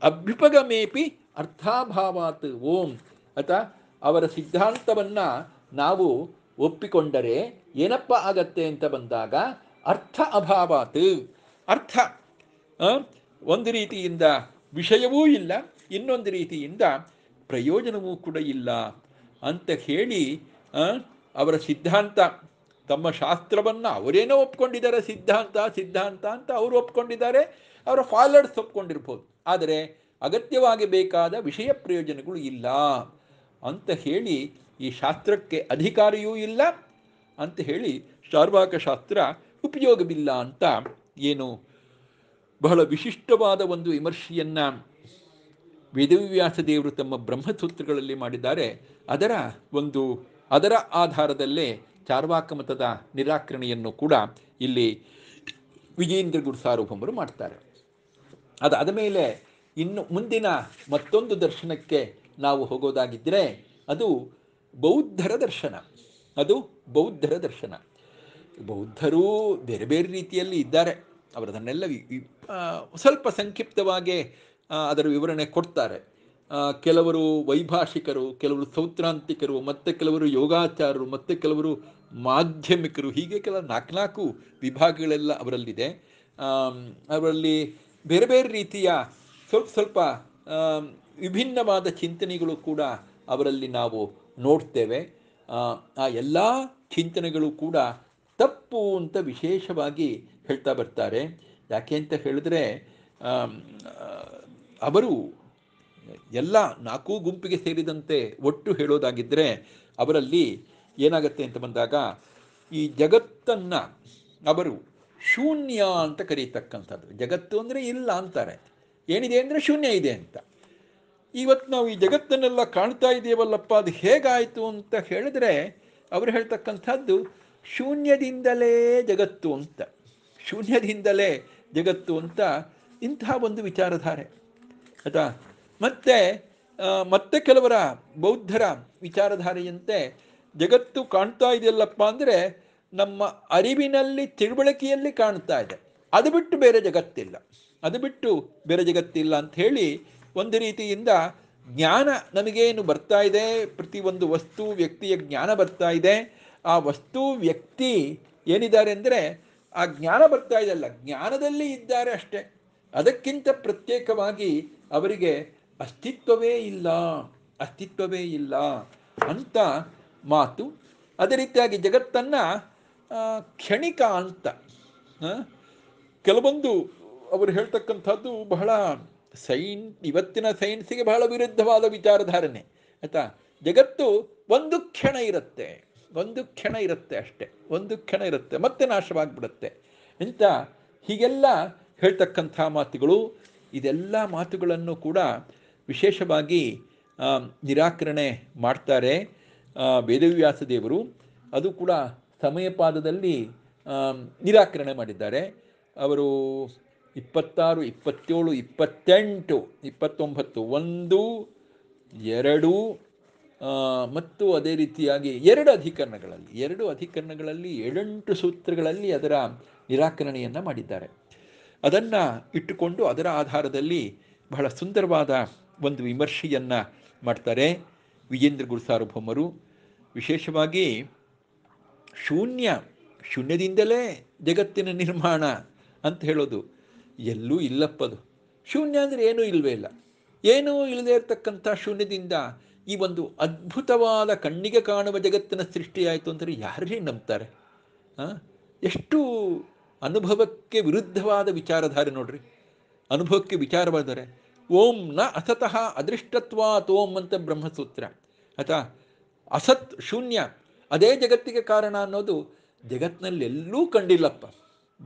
ಅಭ್ಯುಪಗಮೇಪಿ ಅರ್ಥಾಭಾವಾತ್ ಓಂ ಅತ ಅವರ ಸಿದ್ಧಾಂತವನ್ನು ನಾವು ಒಪ್ಪಿಕೊಂಡರೆ ಏನಪ್ಪ ಆಗತ್ತೆ ಅಂತ ಬಂದಾಗ ಅರ್ಥ ಅಭಾವಾತ್ ಅರ್ಥ ಒಂದು ರೀತಿಯಿಂದ ವಿಷಯವೂ ಇಲ್ಲ ಇನ್ನೊಂದು ರೀತಿಯಿಂದ ಪ್ರಯೋಜನವೂ ಕೂಡ ಇಲ್ಲ ಅಂತ ಹೇಳಿ ಅವರ ಸಿದ್ಧಾಂತ ತಮ್ಮ ಶಾಸ್ತ್ರವನ್ನು ಅವರೇನೋ ಒಪ್ಕೊಂಡಿದ್ದಾರೆ ಸಿದ್ಧಾಂತ ಸಿದ್ಧಾಂತ ಅಂತ ಅವರು ಒಪ್ಕೊಂಡಿದ್ದಾರೆ ಅವರ ಫಾಲರ್ಸ್ ಒಪ್ಕೊಂಡಿರ್ಬೋದು ಆದರೆ ಅಗತ್ಯವಾಗಿ ಬೇಕಾದ ವಿಷಯ ಪ್ರಯೋಜನಗಳು ಇಲ್ಲ ಅಂತ ಹೇಳಿ ಈ ಶಾಸ್ತ್ರಕ್ಕೆ ಅಧಿಕಾರಿಯೂ ಇಲ್ಲ ಅಂತ ಹೇಳಿ ಶಾಸ್ತ್ರ ಉಪಯೋಗವಿಲ್ಲ ಅಂತ ಏನು ಬಹಳ ವಿಶಿಷ್ಟವಾದ ಒಂದು ವಿಮರ್ಶೆಯನ್ನು ವೇದವ್ಯಾಸ ದೇವರು ತಮ್ಮ ಬ್ರಹ್ಮಸೂತ್ರಗಳಲ್ಲಿ ಮಾಡಿದ್ದಾರೆ ಅದರ ಒಂದು ಅದರ ಆಧಾರದಲ್ಲೇ ಚಾರ್ವಾಕ ಮತದ ನಿರಾಕರಣೆಯನ್ನು ಕೂಡ ಇಲ್ಲಿ ವಿಜೇಂದ್ರ ಗುರು ಸಾರ್ವಭೌಮರು ಮಾಡ್ತಾರೆ ಅದಾದ ಮೇಲೆ ಇನ್ನು ಮುಂದಿನ ಮತ್ತೊಂದು ದರ್ಶನಕ್ಕೆ ನಾವು ಹೋಗೋದಾಗಿದ್ದರೆ ಅದು ಬೌದ್ಧರ ದರ್ಶನ ಅದು ಬೌದ್ಧರ ದರ್ಶನ ಬೌದ್ಧರು ಬೇರೆ ಬೇರೆ ರೀತಿಯಲ್ಲಿ ಇದ್ದಾರೆ ಅವರದನ್ನೆಲ್ಲ ಸ್ವಲ್ಪ ಸಂಕ್ಷಿಪ್ತವಾಗಿ ಅದರ ವಿವರಣೆ ಕೊಡ್ತಾರೆ ಕೆಲವರು ವೈಭಾಷಿಕರು ಕೆಲವರು ಸೌತ್ರಾಂತಿಕರು ಮತ್ತು ಕೆಲವರು ಯೋಗಾಚಾರರು ಮತ್ತು ಕೆಲವರು ಮಾಧ್ಯಮಿಕರು ಹೀಗೆ ಕೆಲ ನಾಲ್ಕು ವಿಭಾಗಗಳೆಲ್ಲ ಅವರಲ್ಲಿದೆ ಅವರಲ್ಲಿ ಬೇರೆ ಬೇರೆ ರೀತಿಯ ಸ್ವಲ್ಪ ಸ್ವಲ್ಪ ವಿಭಿನ್ನವಾದ ಚಿಂತನೆಗಳು ಕೂಡ ಅವರಲ್ಲಿ ನಾವು ನೋಡ್ತೇವೆ ಆ ಎಲ್ಲ ಚಿಂತನೆಗಳು ಕೂಡ ತಪ್ಪು ಅಂತ ವಿಶೇಷವಾಗಿ ಹೇಳ್ತಾ ಬರ್ತಾರೆ ಯಾಕೆ ಅಂತ ಹೇಳಿದ್ರೆ ಅವರು ಎಲ್ಲ ನಾಲ್ಕೂ ಗುಂಪಿಗೆ ಸೇರಿದಂತೆ ಒಟ್ಟು ಹೇಳೋದಾಗಿದ್ದರೆ ಅವರಲ್ಲಿ ಏನಾಗುತ್ತೆ ಅಂತ ಬಂದಾಗ ಈ ಜಗತ್ತನ್ನು ಅವರು ಶೂನ್ಯ ಅಂತ ಕರೀತಕ್ಕಂಥದ್ದು ಜಗತ್ತು ಅಂದರೆ ಇಲ್ಲ ಅಂತಾರೆ ಏನಿದೆ ಅಂದರೆ ಶೂನ್ಯ ಇದೆ ಅಂತ ಇವತ್ತು ನಾವು ಈ ಜಗತ್ತನ್ನೆಲ್ಲ ಕಾಣ್ತಾ ಇದ್ದೇವಲ್ಲಪ್ಪ ಅದು ಹೇಗಾಯಿತು ಅಂತ ಹೇಳಿದ್ರೆ ಅವರು ಹೇಳ್ತಕ್ಕಂಥದ್ದು ಶೂನ್ಯದಿಂದಲೇ ಜಗತ್ತು ಅಂತ ಶೂನ್ಯದಿಂದಲೇ ಜಗತ್ತು ಅಂತ ಇಂತಹ ಒಂದು ವಿಚಾರಧಾರೆ ಆಯಿತಾ ಮತ್ತೆ ಮತ್ತೆ ಕೆಲವರ ಬೌದ್ಧರ ವಿಚಾರಧಾರೆಯಂತೆ ಜಗತ್ತು ಕಾಣ್ತಾ ಇದೆಯಲ್ಲಪ್ಪ ಅಂದರೆ ನಮ್ಮ ಅರಿವಿನಲ್ಲಿ ತಿಳುವಳಿಕೆಯಲ್ಲಿ ಕಾಣ್ತಾ ಇದೆ ಅದು ಬಿಟ್ಟು ಬೇರೆ ಜಗತ್ತಿಲ್ಲ ಅದು ಬಿಟ್ಟು ಬೇರೆ ಜಗತ್ತಿಲ್ಲ ಅಂತ ಹೇಳಿ ಒಂದು ರೀತಿಯಿಂದ ಜ್ಞಾನ ನಮಗೇನು ಬರ್ತಾ ಇದೆ ಪ್ರತಿ ಒಂದು ವಸ್ತು ವ್ಯಕ್ತಿಯ ಜ್ಞಾನ ಬರ್ತಾ ಇದೆ ಆ ವಸ್ತು ವ್ಯಕ್ತಿ ಏನಿದ್ದಾರೆ ಅಂದರೆ ಆ ಜ್ಞಾನ ಬರ್ತಾ ಅಲ್ಲ ಜ್ಞಾನದಲ್ಲಿ ಇದ್ದಾರೆ ಅಷ್ಟೇ ಅದಕ್ಕಿಂತ ಪ್ರತ್ಯೇಕವಾಗಿ ಅವರಿಗೆ ಅಸ್ತಿತ್ವವೇ ಇಲ್ಲ ಅಸ್ತಿತ್ವವೇ ಇಲ್ಲ ಅಂತ ಮಾತು ಅದೇ ರೀತಿಯಾಗಿ ಜಗತ್ತನ್ನು ಕ್ಷಣಿಕ ಅಂತ ಕೆಲವೊಂದು ಅವರು ಹೇಳ್ತಕ್ಕಂಥದ್ದು ಬಹಳ ಸೈನ್ ಇವತ್ತಿನ ಸೈನ್ಸಿಗೆ ಬಹಳ ವಿರುದ್ಧವಾದ ವಿಚಾರಧಾರಣೆ ಆಯಿತಾ ಜಗತ್ತು ಒಂದು ಕ್ಷಣ ಇರುತ್ತೆ ಒಂದು ಕ್ಷಣ ಇರುತ್ತೆ ಅಷ್ಟೇ ಒಂದು ಕ್ಷಣ ಇರುತ್ತೆ ಮತ್ತೆ ನಾಶವಾಗಿಬಿಡುತ್ತೆ ಇಂಥ ಹೀಗೆಲ್ಲ ಹೇಳ್ತಕ್ಕಂಥ ಮಾತುಗಳು ಇದೆಲ್ಲ ಮಾತುಗಳನ್ನು ಕೂಡ ವಿಶೇಷವಾಗಿ ನಿರಾಕರಣೆ ಮಾಡ್ತಾರೆ ವೇದವ್ಯಾಸ ದೇವರು ಅದು ಕೂಡ ಸಮಯಪಾದದಲ್ಲಿ ನಿರಾಕರಣೆ ಮಾಡಿದ್ದಾರೆ ಅವರು ಇಪ್ಪತ್ತಾರು ಇಪ್ಪತ್ತೇಳು ಇಪ್ಪತ್ತೆಂಟು ಇಪ್ಪತ್ತೊಂಬತ್ತು ಒಂದು ಎರಡು ಮತ್ತು ಅದೇ ರೀತಿಯಾಗಿ ಎರಡು ಅಧಿಕರಣಗಳಲ್ಲಿ ಎರಡು ಅಧಿಕರಣಗಳಲ್ಲಿ ಏಳೆಂಟು ಸೂತ್ರಗಳಲ್ಲಿ ಅದರ ನಿರಾಕರಣೆಯನ್ನು ಮಾಡಿದ್ದಾರೆ ಅದನ್ನು ಇಟ್ಟುಕೊಂಡು ಅದರ ಆಧಾರದಲ್ಲಿ ಬಹಳ ಸುಂದರವಾದ ಒಂದು ವಿಮರ್ಶೆಯನ್ನು ಮಾಡ್ತಾರೆ ವಿಜೇಂದ್ರ ಗುರು ಸಾರ್ವಭೌಮರು ವಿಶೇಷವಾಗಿ ಶೂನ್ಯ ಶೂನ್ಯದಿಂದಲೇ ಜಗತ್ತಿನ ನಿರ್ಮಾಣ ಅಂತ ಹೇಳೋದು ಎಲ್ಲೂ ಇಲ್ಲಪ್ಪದು ಶೂನ್ಯ ಅಂದರೆ ಏನೂ ಇಲ್ಲವೇ ಇಲ್ಲ ಏನೂ ಇಲ್ಲದೇ ಇರತಕ್ಕಂಥ ಶೂನ್ಯದಿಂದ ಈ ಒಂದು ಅದ್ಭುತವಾದ ಕಣ್ಣಿಗೆ ಕಾಣುವ ಜಗತ್ತಿನ ಸೃಷ್ಟಿಯಾಯಿತು ಅಂದರೆ ಯಾರೇ ನಂಬ್ತಾರೆ ಎಷ್ಟು ಅನುಭವಕ್ಕೆ ವಿರುದ್ಧವಾದ ವಿಚಾರಧಾರೆ ನೋಡ್ರಿ ಅನುಭವಕ್ಕೆ ವಿಚಾರವಾದರೆ ಓಂ ನ ಅಸತಃ ಅದೃಷ್ಟತ್ವಾತ್ ಓಂ ಅಂತ ಬ್ರಹ್ಮಸೂತ್ರ ಅಥ ಅಸತ್ ಶೂನ್ಯ ಅದೇ ಜಗತ್ತಿಗೆ ಕಾರಣ ಅನ್ನೋದು ಜಗತ್ತಿನಲ್ಲಿ ಎಲ್ಲೂ ಕಂಡಿಲ್ಲಪ್ಪ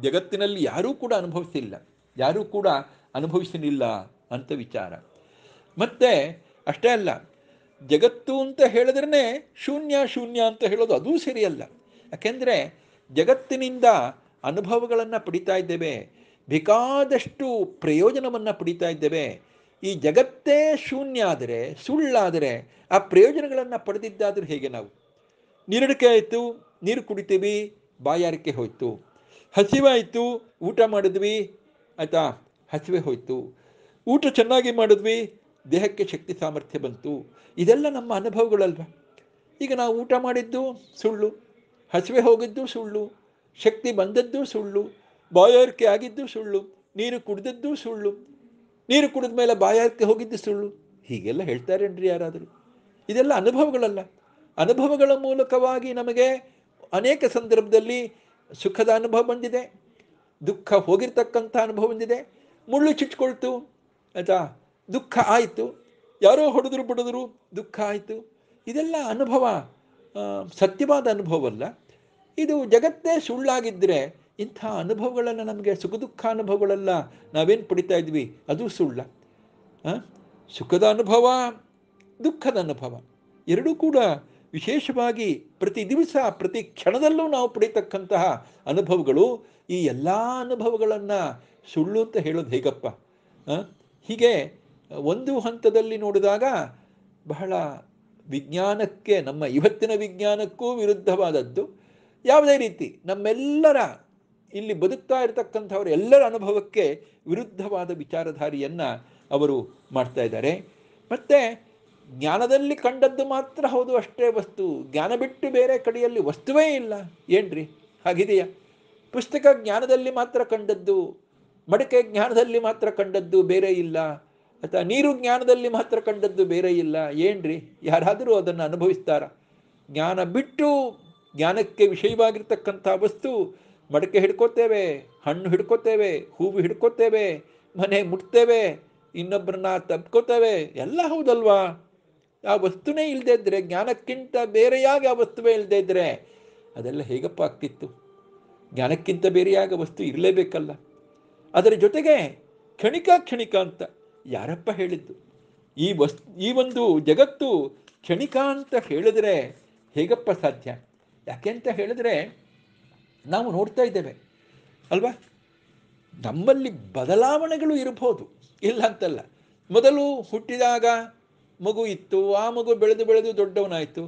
ಜಗತ್ತಿನಲ್ಲಿ ಯಾರೂ ಕೂಡ ಅನುಭವಿಸಿಲ್ಲ ಯಾರೂ ಕೂಡ ಅನುಭವಿಸಲಿಲ್ಲ ಅಂತ ವಿಚಾರ ಮತ್ತೆ ಅಷ್ಟೇ ಅಲ್ಲ ಜಗತ್ತು ಅಂತ ಹೇಳಿದ್ರೆ ಶೂನ್ಯ ಶೂನ್ಯ ಅಂತ ಹೇಳೋದು ಅದೂ ಸರಿಯಲ್ಲ ಯಾಕೆಂದರೆ ಜಗತ್ತಿನಿಂದ ಅನುಭವಗಳನ್ನು ಪಡಿತಾ ಇದ್ದೇವೆ ಬೇಕಾದಷ್ಟು ಪ್ರಯೋಜನವನ್ನು ಪಡಿತಾ ಇದ್ದೇವೆ ಈ ಜಗತ್ತೇ ಶೂನ್ಯ ಆದರೆ ಸುಳ್ಳಾದರೆ ಆ ಪ್ರಯೋಜನಗಳನ್ನು ಪಡೆದಿದ್ದಾದರೂ ಹೇಗೆ ನಾವು ನೀರಡಿಕೆ ಆಯಿತು ನೀರು ಕುಡಿತೀವಿ ಬಾಯಾರಿಕೆ ಹೋಯಿತು ಹಸಿವಾಯಿತು ಊಟ ಮಾಡಿದ್ವಿ ಆಯಿತಾ ಹಸಿವೆ ಹೋಯಿತು ಊಟ ಚೆನ್ನಾಗಿ ಮಾಡಿದ್ವಿ ದೇಹಕ್ಕೆ ಶಕ್ತಿ ಸಾಮರ್ಥ್ಯ ಬಂತು ಇದೆಲ್ಲ ನಮ್ಮ ಅನುಭವಗಳಲ್ವ ಈಗ ನಾವು ಊಟ ಮಾಡಿದ್ದು ಸುಳ್ಳು ಹಸಿವೆ ಹೋಗಿದ್ದು ಸುಳ್ಳು ಶಕ್ತಿ ಬಂದದ್ದು ಸುಳ್ಳು ಬಾಯಾರಿಕೆ ಆಗಿದ್ದು ಸುಳ್ಳು ನೀರು ಕುಡಿದದ್ದು ಸುಳ್ಳು ನೀರು ಕುಡಿದ ಮೇಲೆ ಬಾಯಾರಿಕೆ ಹೋಗಿದ್ದು ಸುಳ್ಳು ಹೀಗೆಲ್ಲ ಹೇಳ್ತಾರೇನ್ರಿ ಯಾರಾದರೂ ಇದೆಲ್ಲ ಅನುಭವಗಳಲ್ಲ ಅನುಭವಗಳ ಮೂಲಕವಾಗಿ ನಮಗೆ ಅನೇಕ ಸಂದರ್ಭದಲ್ಲಿ ಸುಖದ ಅನುಭವ ಬಂದಿದೆ ದುಃಖ ಹೋಗಿರ್ತಕ್ಕಂಥ ಅನುಭವ ಹೊಂದಿದೆ ಮುಳ್ಳು ಚುಚ್ಕೊಳ್ತು ಆಯ್ತಾ ದುಃಖ ಆಯಿತು ಯಾರೋ ಹೊಡೆದ್ರು ಬಿಡಿದ್ರು ದುಃಖ ಆಯಿತು ಇದೆಲ್ಲ ಅನುಭವ ಸತ್ಯವಾದ ಅನುಭವ ಅಲ್ಲ ಇದು ಜಗತ್ತೇ ಸುಳ್ಳಾಗಿದ್ದರೆ ಇಂಥ ಅನುಭವಗಳನ್ನು ನಮಗೆ ಸುಖ ದುಃಖ ಅನುಭವಗಳೆಲ್ಲ ನಾವೇನು ಪಡಿತಾ ಇದ್ವಿ ಅದು ಸುಳ್ಳ ಸುಖದ ಅನುಭವ ದುಃಖದ ಅನುಭವ ಎರಡೂ ಕೂಡ ವಿಶೇಷವಾಗಿ ಪ್ರತಿ ದಿವಸ ಪ್ರತಿ ಕ್ಷಣದಲ್ಲೂ ನಾವು ಪಡೀತಕ್ಕಂತಹ ಅನುಭವಗಳು ಈ ಎಲ್ಲ ಅನುಭವಗಳನ್ನು ಸುಳ್ಳು ಅಂತ ಹೇಳೋದು ಹೇಗಪ್ಪ ಹೀಗೆ ಒಂದು ಹಂತದಲ್ಲಿ ನೋಡಿದಾಗ ಬಹಳ ವಿಜ್ಞಾನಕ್ಕೆ ನಮ್ಮ ಇವತ್ತಿನ ವಿಜ್ಞಾನಕ್ಕೂ ವಿರುದ್ಧವಾದದ್ದು ಯಾವುದೇ ರೀತಿ ನಮ್ಮೆಲ್ಲರ ಇಲ್ಲಿ ಬದುಕ್ತಾ ಇರತಕ್ಕಂಥವ್ರ ಎಲ್ಲರ ಅನುಭವಕ್ಕೆ ವಿರುದ್ಧವಾದ ವಿಚಾರಧಾರಿಯನ್ನು ಅವರು ಮಾಡ್ತಾ ಇದ್ದಾರೆ ಮತ್ತು ಜ್ಞಾನದಲ್ಲಿ ಕಂಡದ್ದು ಮಾತ್ರ ಹೌದು ಅಷ್ಟೇ ವಸ್ತು ಜ್ಞಾನ ಬಿಟ್ಟು ಬೇರೆ ಕಡೆಯಲ್ಲಿ ವಸ್ತುವೇ ಇಲ್ಲ ಏನ್ರಿ ಹಾಗಿದೆಯಾ ಪುಸ್ತಕ ಜ್ಞಾನದಲ್ಲಿ ಮಾತ್ರ ಕಂಡದ್ದು ಮಡಿಕೆ ಜ್ಞಾನದಲ್ಲಿ ಮಾತ್ರ ಕಂಡದ್ದು ಬೇರೆ ಇಲ್ಲ ಅಥವಾ ನೀರು ಜ್ಞಾನದಲ್ಲಿ ಮಾತ್ರ ಕಂಡದ್ದು ಬೇರೆ ಇಲ್ಲ ಏನ್ರಿ ಯಾರಾದರೂ ಅದನ್ನು ಅನುಭವಿಸ್ತಾರ ಜ್ಞಾನ ಬಿಟ್ಟು ಜ್ಞಾನಕ್ಕೆ ವಿಷಯವಾಗಿರ್ತಕ್ಕಂಥ ವಸ್ತು ಮಡಕೆ ಹಿಡ್ಕೋತೇವೆ ಹಣ್ಣು ಹಿಡ್ಕೋತೇವೆ ಹೂವು ಹಿಡ್ಕೋತೇವೆ ಮನೆ ಮುಟ್ತೇವೆ ಇನ್ನೊಬ್ಬರನ್ನ ತಬ್ಕೋತೇವೆ ಎಲ್ಲ ಹೌದಲ್ವಾ ಆ ವಸ್ತುನೇ ಇಲ್ಲದೆ ಇದ್ದರೆ ಜ್ಞಾನಕ್ಕಿಂತ ಬೇರೆಯಾಗಿ ಆ ವಸ್ತುವೇ ಇಲ್ಲದೆ ಇದ್ದರೆ ಅದೆಲ್ಲ ಹೇಗಪ್ಪ ಆಗ್ತಿತ್ತು ಜ್ಞಾನಕ್ಕಿಂತ ಬೇರೆಯಾಗಿ ವಸ್ತು ಇರಲೇಬೇಕಲ್ಲ ಅದರ ಜೊತೆಗೆ ಕ್ಷಣಿಕ ಕ್ಷಣಿಕ ಅಂತ ಯಾರಪ್ಪ ಹೇಳಿದ್ದು ಈ ವಸ್ತು ಈ ಒಂದು ಜಗತ್ತು ಕ್ಷಣಿಕ ಅಂತ ಹೇಳಿದ್ರೆ ಹೇಗಪ್ಪ ಸಾಧ್ಯ ಯಾಕೆ ಅಂತ ಹೇಳಿದ್ರೆ ನಾವು ನೋಡ್ತಾ ಇದ್ದೇವೆ ಅಲ್ವಾ ನಮ್ಮಲ್ಲಿ ಬದಲಾವಣೆಗಳು ಇರಬಹುದು ಇಲ್ಲ ಅಂತಲ್ಲ ಮೊದಲು ಹುಟ್ಟಿದಾಗ ಮಗು ಇತ್ತು ಆ ಮಗು ಬೆಳೆದು ಬೆಳೆದು ದೊಡ್ಡವನಾಯಿತು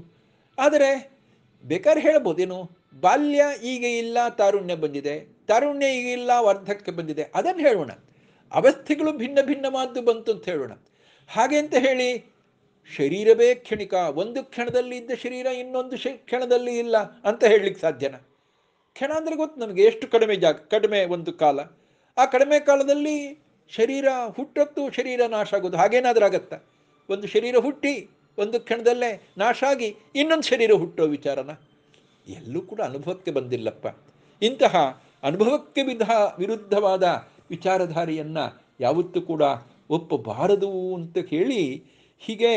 ಆದರೆ ಬೇಕಾದ್ರೆ ಹೇಳ್ಬೋದೇನು ಬಾಲ್ಯ ಈಗ ಇಲ್ಲ ತಾರುಣ್ಯ ಬಂದಿದೆ ತಾರುಣ್ಯ ಈಗ ಇಲ್ಲ ವರ್ಧಕ್ಕೆ ಬಂದಿದೆ ಅದನ್ನು ಹೇಳೋಣ ಅವಸ್ಥೆಗಳು ಭಿನ್ನ ಭಿನ್ನವಾದ್ದು ಬಂತು ಅಂತ ಹೇಳೋಣ ಹಾಗೆ ಅಂತ ಹೇಳಿ ಶರೀರವೇ ಕ್ಷಣಿಕ ಒಂದು ಕ್ಷಣದಲ್ಲಿ ಇದ್ದ ಶರೀರ ಇನ್ನೊಂದು ಕ್ಷಣದಲ್ಲಿ ಇಲ್ಲ ಅಂತ ಹೇಳಲಿಕ್ಕೆ ಸಾಧ್ಯನ ಕ್ಷಣ ಅಂದರೆ ಗೊತ್ತು ನಮಗೆ ಎಷ್ಟು ಕಡಿಮೆ ಜಾಗ ಕಡಿಮೆ ಒಂದು ಕಾಲ ಆ ಕಡಿಮೆ ಕಾಲದಲ್ಲಿ ಶರೀರ ಹುಟ್ಟತ್ತು ಶರೀರ ನಾಶ ಆಗೋದು ಹಾಗೇನಾದ್ರೂ ಆಗತ್ತಾ ಒಂದು ಶರೀರ ಹುಟ್ಟಿ ಒಂದು ಕ್ಷಣದಲ್ಲೇ ನಾಶಾಗಿ ಇನ್ನೊಂದು ಶರೀರ ಹುಟ್ಟೋ ವಿಚಾರನ ಎಲ್ಲೂ ಕೂಡ ಅನುಭವಕ್ಕೆ ಬಂದಿಲ್ಲಪ್ಪ ಇಂತಹ ಅನುಭವಕ್ಕೆ ವಿಧ ವಿರುದ್ಧವಾದ ವಿಚಾರಧಾರೆಯನ್ನು ಯಾವತ್ತೂ ಕೂಡ ಒಪ್ಪಬಾರದು ಅಂತ ಹೇಳಿ ಹೀಗೆ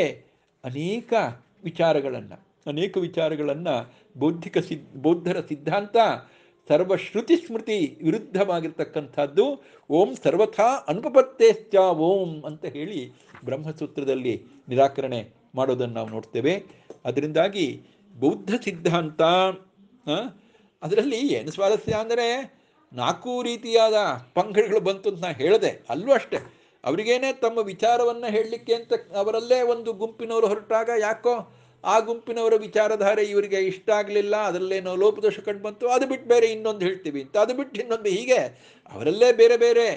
ಅನೇಕ ವಿಚಾರಗಳನ್ನು ಅನೇಕ ವಿಚಾರಗಳನ್ನು ಬೌದ್ಧಿಕ ಬೌದ್ಧರ ಸಿದ್ಧಾಂತ ಸರ್ವಶ್ರುತಿ ಸ್ಮೃತಿ ವಿರುದ್ಧವಾಗಿರ್ತಕ್ಕಂಥದ್ದು ಓಂ ಸರ್ವಥಾ ಅನುಪಪತ್ತೇಶ್ಚ ಓಂ ಅಂತ ಹೇಳಿ ಬ್ರಹ್ಮಸೂತ್ರದಲ್ಲಿ ನಿರಾಕರಣೆ ಮಾಡೋದನ್ನು ನಾವು ನೋಡ್ತೇವೆ ಅದರಿಂದಾಗಿ ಬೌದ್ಧ ಸಿದ್ಧಾಂತ ಅದರಲ್ಲಿ ಏನು ಸ್ವಾರಸ್ಯ ಅಂದರೆ ನಾಲ್ಕು ರೀತಿಯಾದ ಪಂಗಡಿಗಳು ಬಂತು ಅಂತ ನಾನು ಹೇಳಿದೆ ಅಲ್ಲೂ ಅಷ್ಟೆ ಅವರಿಗೇನೆ ತಮ್ಮ ವಿಚಾರವನ್ನು ಹೇಳಲಿಕ್ಕೆ ಅಂತ ಅವರಲ್ಲೇ ಒಂದು ಗುಂಪಿನವರು ಹೊರಟಾಗ ಯಾಕೋ ಆ ಗುಂಪಿನವರ ವಿಚಾರಧಾರೆ ಇವರಿಗೆ ಇಷ್ಟ ಆಗಲಿಲ್ಲ ಅದರಲ್ಲೇನೋ ಲೋಪದೋಷ ಕಂಡು ಬಂತು ಅದು ಬಿಟ್ಟು ಬೇರೆ ಇನ್ನೊಂದು ಹೇಳ್ತೀವಿ ಅಂತ ಅದು ಬಿಟ್ಟು ಇನ್ನೊಂದು ಹೀಗೆ ಅವರಲ್ಲೇ ಬೇರೆ ಬೇರೆ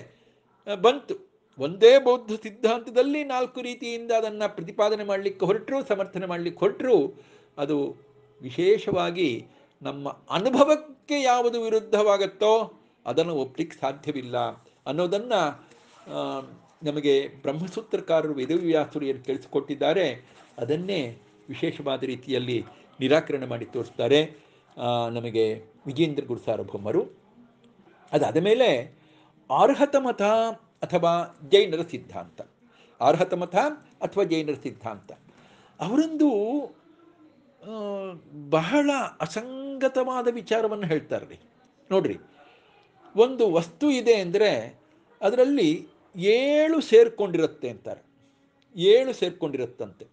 ಬಂತು ಒಂದೇ ಬೌದ್ಧ ಸಿದ್ಧಾಂತದಲ್ಲಿ ನಾಲ್ಕು ರೀತಿಯಿಂದ ಅದನ್ನು ಪ್ರತಿಪಾದನೆ ಮಾಡಲಿಕ್ಕೆ ಹೊರಟರು ಸಮರ್ಥನೆ ಮಾಡಲಿಕ್ಕೆ ಹೊರಟರು ಅದು ವಿಶೇಷವಾಗಿ ನಮ್ಮ ಅನುಭವಕ್ಕೆ ಯಾವುದು ವಿರುದ್ಧವಾಗುತ್ತೋ ಅದನ್ನು ಒಪ್ಪಲಿಕ್ಕೆ ಸಾಧ್ಯವಿಲ್ಲ ಅನ್ನೋದನ್ನು ನಮಗೆ ಬ್ರಹ್ಮಸೂತ್ರಕಾರರು ವೇದವ್ಯಾಸರು ಏನು ತಿಳಿಸಿಕೊಟ್ಟಿದ್ದಾರೆ ಅದನ್ನೇ ವಿಶೇಷವಾದ ರೀತಿಯಲ್ಲಿ ನಿರಾಕರಣೆ ಮಾಡಿ ತೋರಿಸ್ತಾರೆ ನಮಗೆ ವಿಜೇಂದ್ರ ಗುರು ಸಾರ್ವಭೌಮರು ಅದಾದ ಮೇಲೆ ಅರ್ಹತ ಮತ ಅಥವಾ ಜೈನರ ಸಿದ್ಧಾಂತ ಅರ್ಹತ ಮತ ಅಥವಾ ಜೈನರ ಸಿದ್ಧಾಂತ ಅವರೊಂದು ಬಹಳ ಅಸಂಗತವಾದ ವಿಚಾರವನ್ನು ಹೇಳ್ತಾರೆ ರೀ ನೋಡ್ರಿ ಒಂದು ವಸ್ತು ಇದೆ ಅಂದರೆ ಅದರಲ್ಲಿ ಏಳು ಸೇರ್ಕೊಂಡಿರುತ್ತೆ ಅಂತಾರೆ ಏಳು ಸೇರ್ಕೊಂಡಿರುತ್ತಂತೆ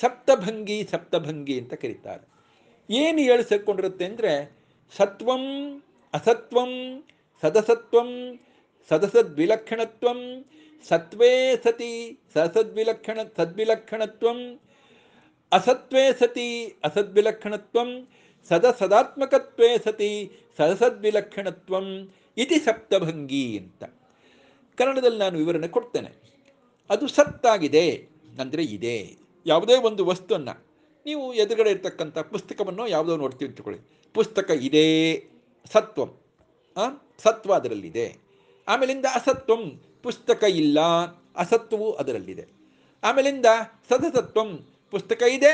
ಸಪ್ತಭಂಗಿ ಸಪ್ತಭಂಗಿ ಅಂತ ಕರೀತಾರೆ ಏನು ಏಳು ಸೇರ್ಕೊಂಡಿರುತ್ತೆ ಅಂದರೆ ಸತ್ವಂ ಅಸತ್ವಂ ಸದಸತ್ವಂ ಸದಸದ್ವಿಲಕ್ಷಣತ್ವಂ ಸತ್ವೇ ಸತಿ ಸದಸದ್ವಿಲಕ್ಷಣ ಸದ್ವಿಲಕ್ಷಣತ್ವಂ ಅಸತ್ವೇ ಸತಿ ಅಸದ್ವಿಲಕ್ಷಣತ್ವಂ ಸದಸದಾತ್ಮಕತ್ವೇ ಸತಿ ಸದಸದ್ವಿಲಕ್ಷಣತ್ವಂ ಇತಿ ಸಪ್ತಭಂಗಿ ಅಂತ ಕನ್ನಡದಲ್ಲಿ ನಾನು ವಿವರಣೆ ಕೊಡ್ತೇನೆ ಅದು ಸತ್ತಾಗಿದೆ ಅಂದರೆ ಇದೆ ಯಾವುದೇ ಒಂದು ವಸ್ತುವನ್ನು ನೀವು ಎದುರುಗಡೆ ಇರ್ತಕ್ಕಂಥ ಪುಸ್ತಕವನ್ನು ಯಾವುದೋ ನೋಡ್ತೀವಿ ಇಟ್ಕೊಳ್ಳಿ ಪುಸ್ತಕ ಇದೇ ಸತ್ವಂ ಸತ್ವ ಅದರಲ್ಲಿದೆ ಆಮೇಲಿಂದ ಅಸತ್ವಂ ಪುಸ್ತಕ ಇಲ್ಲ ಅಸತ್ವವು ಅದರಲ್ಲಿದೆ ಆಮೇಲಿಂದ ಸದಸತ್ವಂ ಪುಸ್ತಕ ಇದೆ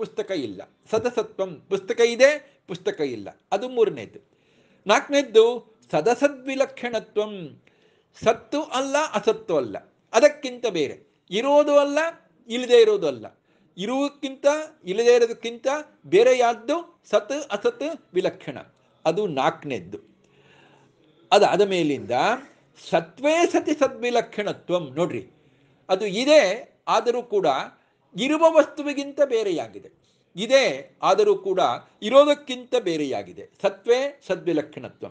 ಪುಸ್ತಕ ಇಲ್ಲ ಸದಸತ್ವಂ ಪುಸ್ತಕ ಇದೆ ಪುಸ್ತಕ ಇಲ್ಲ ಅದು ಮೂರನೇದ್ದು ನಾಲ್ಕನೇದ್ದು ಸದಸದ್ವಿಲಕ್ಷಣತ್ವಂ ಸತ್ತು ಅಲ್ಲ ಅಸತ್ತು ಅಲ್ಲ ಅದಕ್ಕಿಂತ ಬೇರೆ ಇರೋದು ಅಲ್ಲ ಇಲ್ಲದೆ ಇರೋದು ಅಲ್ಲ ಇರುವುದಕ್ಕಿಂತ ಇಲ್ಲದೆ ಇರೋದಕ್ಕಿಂತ ಬೇರೆಯಾದ್ದು ಸತ್ ಅಸತ್ ವಿಲಕ್ಷಣ ಅದು ನಾಲ್ಕನೇದ್ದು ಅದಾದ ಮೇಲಿಂದ ಸತ್ವೇ ಸತಿ ಸದ್ವಿಲಕ್ಷಣತ್ವಂ ನೋಡ್ರಿ ಅದು ಇದೆ ಆದರೂ ಕೂಡ ಇರುವ ವಸ್ತುವಿಗಿಂತ ಬೇರೆಯಾಗಿದೆ ಇದೆ ಆದರೂ ಕೂಡ ಇರೋದಕ್ಕಿಂತ ಬೇರೆಯಾಗಿದೆ ಸತ್ವೇ ಸದ್ವಿಲಕ್ಷಣತ್ವ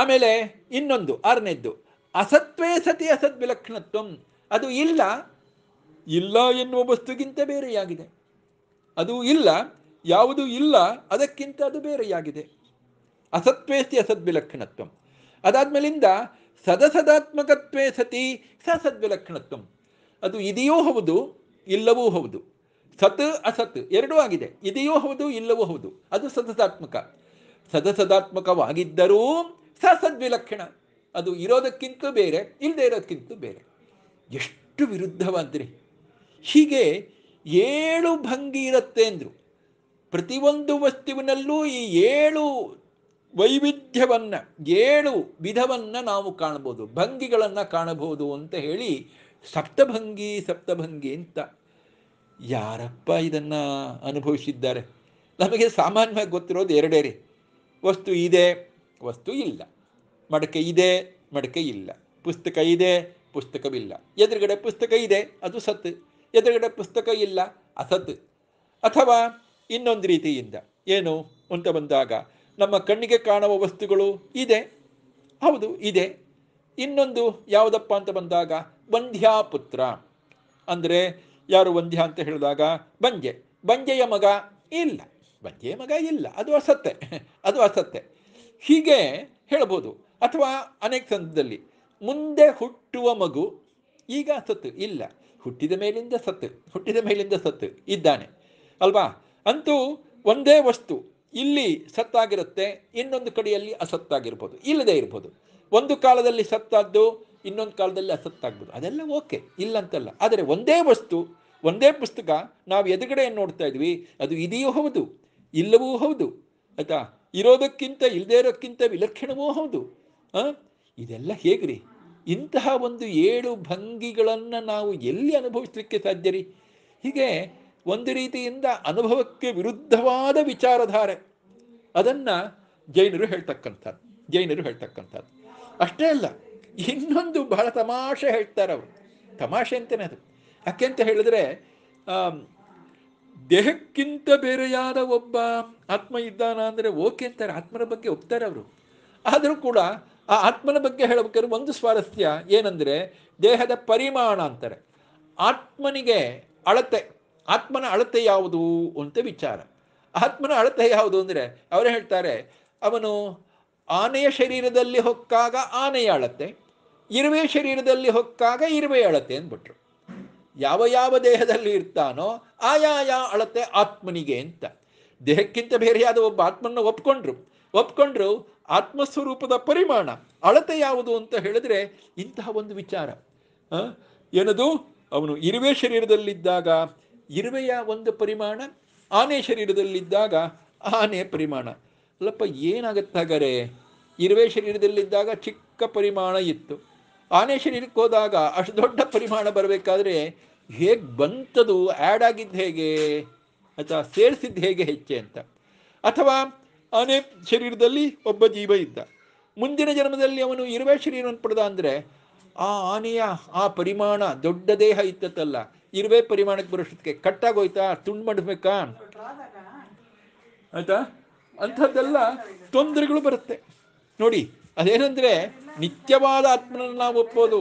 ಆಮೇಲೆ ಇನ್ನೊಂದು ಆರನೇದ್ದು ಅಸತ್ವೇ ಸತಿ ಅಸದ್ವಿಲಕ್ಷಣತ್ವ ಅದು ಇಲ್ಲ ಇಲ್ಲ ಎನ್ನುವ ವಸ್ತುಗಿಂತ ಬೇರೆಯಾಗಿದೆ ಅದು ಇಲ್ಲ ಯಾವುದು ಇಲ್ಲ ಅದಕ್ಕಿಂತ ಅದು ಬೇರೆಯಾಗಿದೆ ಸತಿ ಅಸದ್ವಿಲಕ್ಷಣತ್ವ ಅದಾದ್ಮೇಲಿಂದ ಸದಸದಾತ್ಮಕತ್ವೇ ಸತಿ ಸ ಅದು ಇದೆಯೋ ಹೌದು ಇಲ್ಲವೂ ಹೌದು ಸತ್ ಅಸತ್ ಎರಡೂ ಆಗಿದೆ ಇದೆಯೋ ಹೌದು ಇಲ್ಲವೂ ಹೌದು ಅದು ಸದಸದಾತ್ಮಕ ಸದಸದಾತ್ಮಕವಾಗಿದ್ದರೂ ಸ ಸದ್ವಿಲಕ್ಷಣ ಅದು ಇರೋದಕ್ಕಿಂತ ಬೇರೆ ಇಲ್ಲದೆ ಇರೋದಕ್ಕಿಂತ ಬೇರೆ ಎಷ್ಟು ವಿರುದ್ಧವಾದ್ರಿ ಹೀಗೆ ಏಳು ಭಂಗಿ ಇರುತ್ತೆ ಅಂದರು ಪ್ರತಿಯೊಂದು ವಸ್ತುವಿನಲ್ಲೂ ಈ ಏಳು ವೈವಿಧ್ಯವನ್ನು ಏಳು ವಿಧವನ್ನು ನಾವು ಕಾಣಬಹುದು ಭಂಗಿಗಳನ್ನು ಕಾಣಬಹುದು ಅಂತ ಹೇಳಿ ಸಪ್ತಭಂಗಿ ಸಪ್ತಭಂಗಿ ಅಂತ ಯಾರಪ್ಪ ಇದನ್ನು ಅನುಭವಿಸಿದ್ದಾರೆ ನಮಗೆ ಸಾಮಾನ್ಯವಾಗಿ ಗೊತ್ತಿರೋದು ಎರಡೇ ರೀ ವಸ್ತು ಇದೆ ವಸ್ತು ಇಲ್ಲ ಮಡಕೆ ಇದೆ ಮಡಕೆ ಇಲ್ಲ ಪುಸ್ತಕ ಇದೆ ಪುಸ್ತಕವಿಲ್ಲ ಎದುರುಗಡೆ ಪುಸ್ತಕ ಇದೆ ಅದು ಸತ್ ಎದುರುಗಡೆ ಪುಸ್ತಕ ಇಲ್ಲ ಅಸತ್ ಅಥವಾ ಇನ್ನೊಂದು ರೀತಿಯಿಂದ ಏನು ಅಂತ ಬಂದಾಗ ನಮ್ಮ ಕಣ್ಣಿಗೆ ಕಾಣುವ ವಸ್ತುಗಳು ಇದೆ ಹೌದು ಇದೆ ಇನ್ನೊಂದು ಯಾವುದಪ್ಪ ಅಂತ ಬಂದಾಗ ಪುತ್ರ ಅಂದರೆ ಯಾರು ವಂಧ್ಯ ಅಂತ ಹೇಳಿದಾಗ ಬಂಜೆ ಬಂಜೆಯ ಮಗ ಇಲ್ಲ ಬಂಜೆಯ ಮಗ ಇಲ್ಲ ಅದು ಅಸತ್ತೆ ಅದು ಅಸತ್ತೆ ಹೀಗೆ ಹೇಳ್ಬೋದು ಅಥವಾ ಅನೇಕ ಸಂದರ್ಭದಲ್ಲಿ ಮುಂದೆ ಹುಟ್ಟುವ ಮಗು ಈಗ ಸತ್ತು ಇಲ್ಲ ಹುಟ್ಟಿದ ಮೇಲಿಂದ ಸತ್ತು ಹುಟ್ಟಿದ ಮೇಲಿಂದ ಸತ್ತು ಇದ್ದಾನೆ ಅಲ್ವಾ ಅಂತೂ ಒಂದೇ ವಸ್ತು ಇಲ್ಲಿ ಸತ್ತಾಗಿರುತ್ತೆ ಇನ್ನೊಂದು ಕಡೆಯಲ್ಲಿ ಅಸತ್ತಾಗಿರ್ಬೋದು ಇಲ್ಲದೆ ಇರ್ಬೋದು ಒಂದು ಕಾಲದಲ್ಲಿ ಸತ್ತಾದ್ದು ಇನ್ನೊಂದು ಕಾಲದಲ್ಲಿ ಅಸತ್ತಾಗ್ಬೋದು ಅದೆಲ್ಲ ಓಕೆ ಇಲ್ಲಂತಲ್ಲ ಆದರೆ ಒಂದೇ ವಸ್ತು ಒಂದೇ ಪುಸ್ತಕ ನಾವು ಎದುರುಗಡೆ ನೋಡ್ತಾ ಇದ್ವಿ ಅದು ಇದೆಯೂ ಹೌದು ಇಲ್ಲವೂ ಹೌದು ಆಯಿತಾ ಇರೋದಕ್ಕಿಂತ ಇಲ್ಲದೇ ಇರೋಕ್ಕಿಂತ ವಿಲಕ್ಷಣವೂ ಹೌದು ಇದೆಲ್ಲ ಹೇಗ್ರಿ ಇಂತಹ ಒಂದು ಏಳು ಭಂಗಿಗಳನ್ನು ನಾವು ಎಲ್ಲಿ ಅನುಭವಿಸಲಿಕ್ಕೆ ಸಾಧ್ಯ ರೀ ಹೀಗೆ ಒಂದು ರೀತಿಯಿಂದ ಅನುಭವಕ್ಕೆ ವಿರುದ್ಧವಾದ ವಿಚಾರಧಾರೆ ಅದನ್ನು ಜೈನರು ಹೇಳ್ತಕ್ಕಂಥದ್ದು ಜೈನರು ಹೇಳ್ತಕ್ಕಂಥದ್ದು ಅಷ್ಟೇ ಅಲ್ಲ ಇನ್ನೊಂದು ಬಹಳ ತಮಾಷೆ ಹೇಳ್ತಾರೆ ಅವರು ತಮಾಷೆ ಅಂತಲೇ ಅದು ಅಂತ ಹೇಳಿದ್ರೆ ದೇಹಕ್ಕಿಂತ ಬೇರೆಯಾದ ಒಬ್ಬ ಆತ್ಮ ಇದ್ದಾನ ಅಂದರೆ ಓಕೆ ಅಂತಾರೆ ಆತ್ಮನ ಬಗ್ಗೆ ಒಪ್ತಾರೆ ಅವರು ಆದರೂ ಕೂಡ ಆ ಆತ್ಮನ ಬಗ್ಗೆ ಹೇಳಬೇಕಾದ್ರೆ ಒಂದು ಸ್ವಾರಸ್ಯ ಏನಂದರೆ ದೇಹದ ಪರಿಮಾಣ ಅಂತಾರೆ ಆತ್ಮನಿಗೆ ಅಳತೆ ಆತ್ಮನ ಅಳತೆ ಯಾವುದು ಅಂತ ವಿಚಾರ ಆತ್ಮನ ಅಳತೆ ಯಾವುದು ಅಂದರೆ ಅವರು ಹೇಳ್ತಾರೆ ಅವನು ಆನೆಯ ಶರೀರದಲ್ಲಿ ಹೊಕ್ಕಾಗ ಆನೆಯ ಅಳತೆ ಇರುವೆ ಶರೀರದಲ್ಲಿ ಹೊಕ್ಕಾಗ ಇರುವೆ ಅಳತೆ ಅಂದ್ಬಿಟ್ರು ಯಾವ ಯಾವ ದೇಹದಲ್ಲಿ ಇರ್ತಾನೋ ಆಯಾಯ ಅಳತೆ ಆತ್ಮನಿಗೆ ಅಂತ ದೇಹಕ್ಕಿಂತ ಬೇರೆಯಾದ ಒಬ್ಬ ಆತ್ಮನ ಒಪ್ಕೊಂಡ್ರು ಒಪ್ಕೊಂಡ್ರು ಆತ್ಮಸ್ವರೂಪದ ಪರಿಮಾಣ ಅಳತೆ ಯಾವುದು ಅಂತ ಹೇಳಿದ್ರೆ ಇಂತಹ ಒಂದು ವಿಚಾರ ಏನದು ಅವನು ಇರುವೆ ಶರೀರದಲ್ಲಿದ್ದಾಗ ಇರುವೆಯ ಒಂದು ಪರಿಮಾಣ ಆನೆ ಶರೀರದಲ್ಲಿದ್ದಾಗ ಆನೆ ಪರಿಮಾಣ ಅಲ್ಲಪ್ಪ ಏನಾಗುತ್ತೆ ಇರುವೆ ಶರೀರದಲ್ಲಿದ್ದಾಗ ಚಿಕ್ಕ ಪರಿಮಾಣ ಇತ್ತು ಆನೆ ಶರೀರಕ್ಕೆ ಹೋದಾಗ ಅಷ್ಟು ದೊಡ್ಡ ಪರಿಮಾಣ ಬರಬೇಕಾದ್ರೆ ಹೇಗೆ ಬಂತದು ಆ್ಯಡ್ ಆಗಿದ್ದು ಹೇಗೆ ಅಥವಾ ಸೇರಿಸಿದ್ದು ಹೇಗೆ ಹೆಚ್ಚೆ ಅಂತ ಅಥವಾ ಆನೆ ಶರೀರದಲ್ಲಿ ಒಬ್ಬ ಜೀವ ಇದ್ದ ಮುಂದಿನ ಜನ್ಮದಲ್ಲಿ ಅವನು ಇರುವೆ ಶರೀರವನ್ನು ಪಡೆದ ಅಂದರೆ ಆ ಆನೆಯ ಆ ಪರಿಮಾಣ ದೊಡ್ಡ ದೇಹ ಇತ್ತಲ್ಲ ಇರುವೆ ಪರಿಮಾಣಕ್ಕೆ ಬರೋಷ್ಟೊತ್ತಿಗೆ ಕಟ್ಟಾಗೋಯ್ತಾ ತುಂಡು ಮಾಡಬೇಕಾ ಆಯ್ತಾ ಅಂಥದ್ದೆಲ್ಲ ತೊಂದರೆಗಳು ಬರುತ್ತೆ ನೋಡಿ ಅದೇನಂದ್ರೆ ನಿತ್ಯವಾದ ಆತ್ಮನನ್ನು ನಾವು ಒಪ್ಪೋದು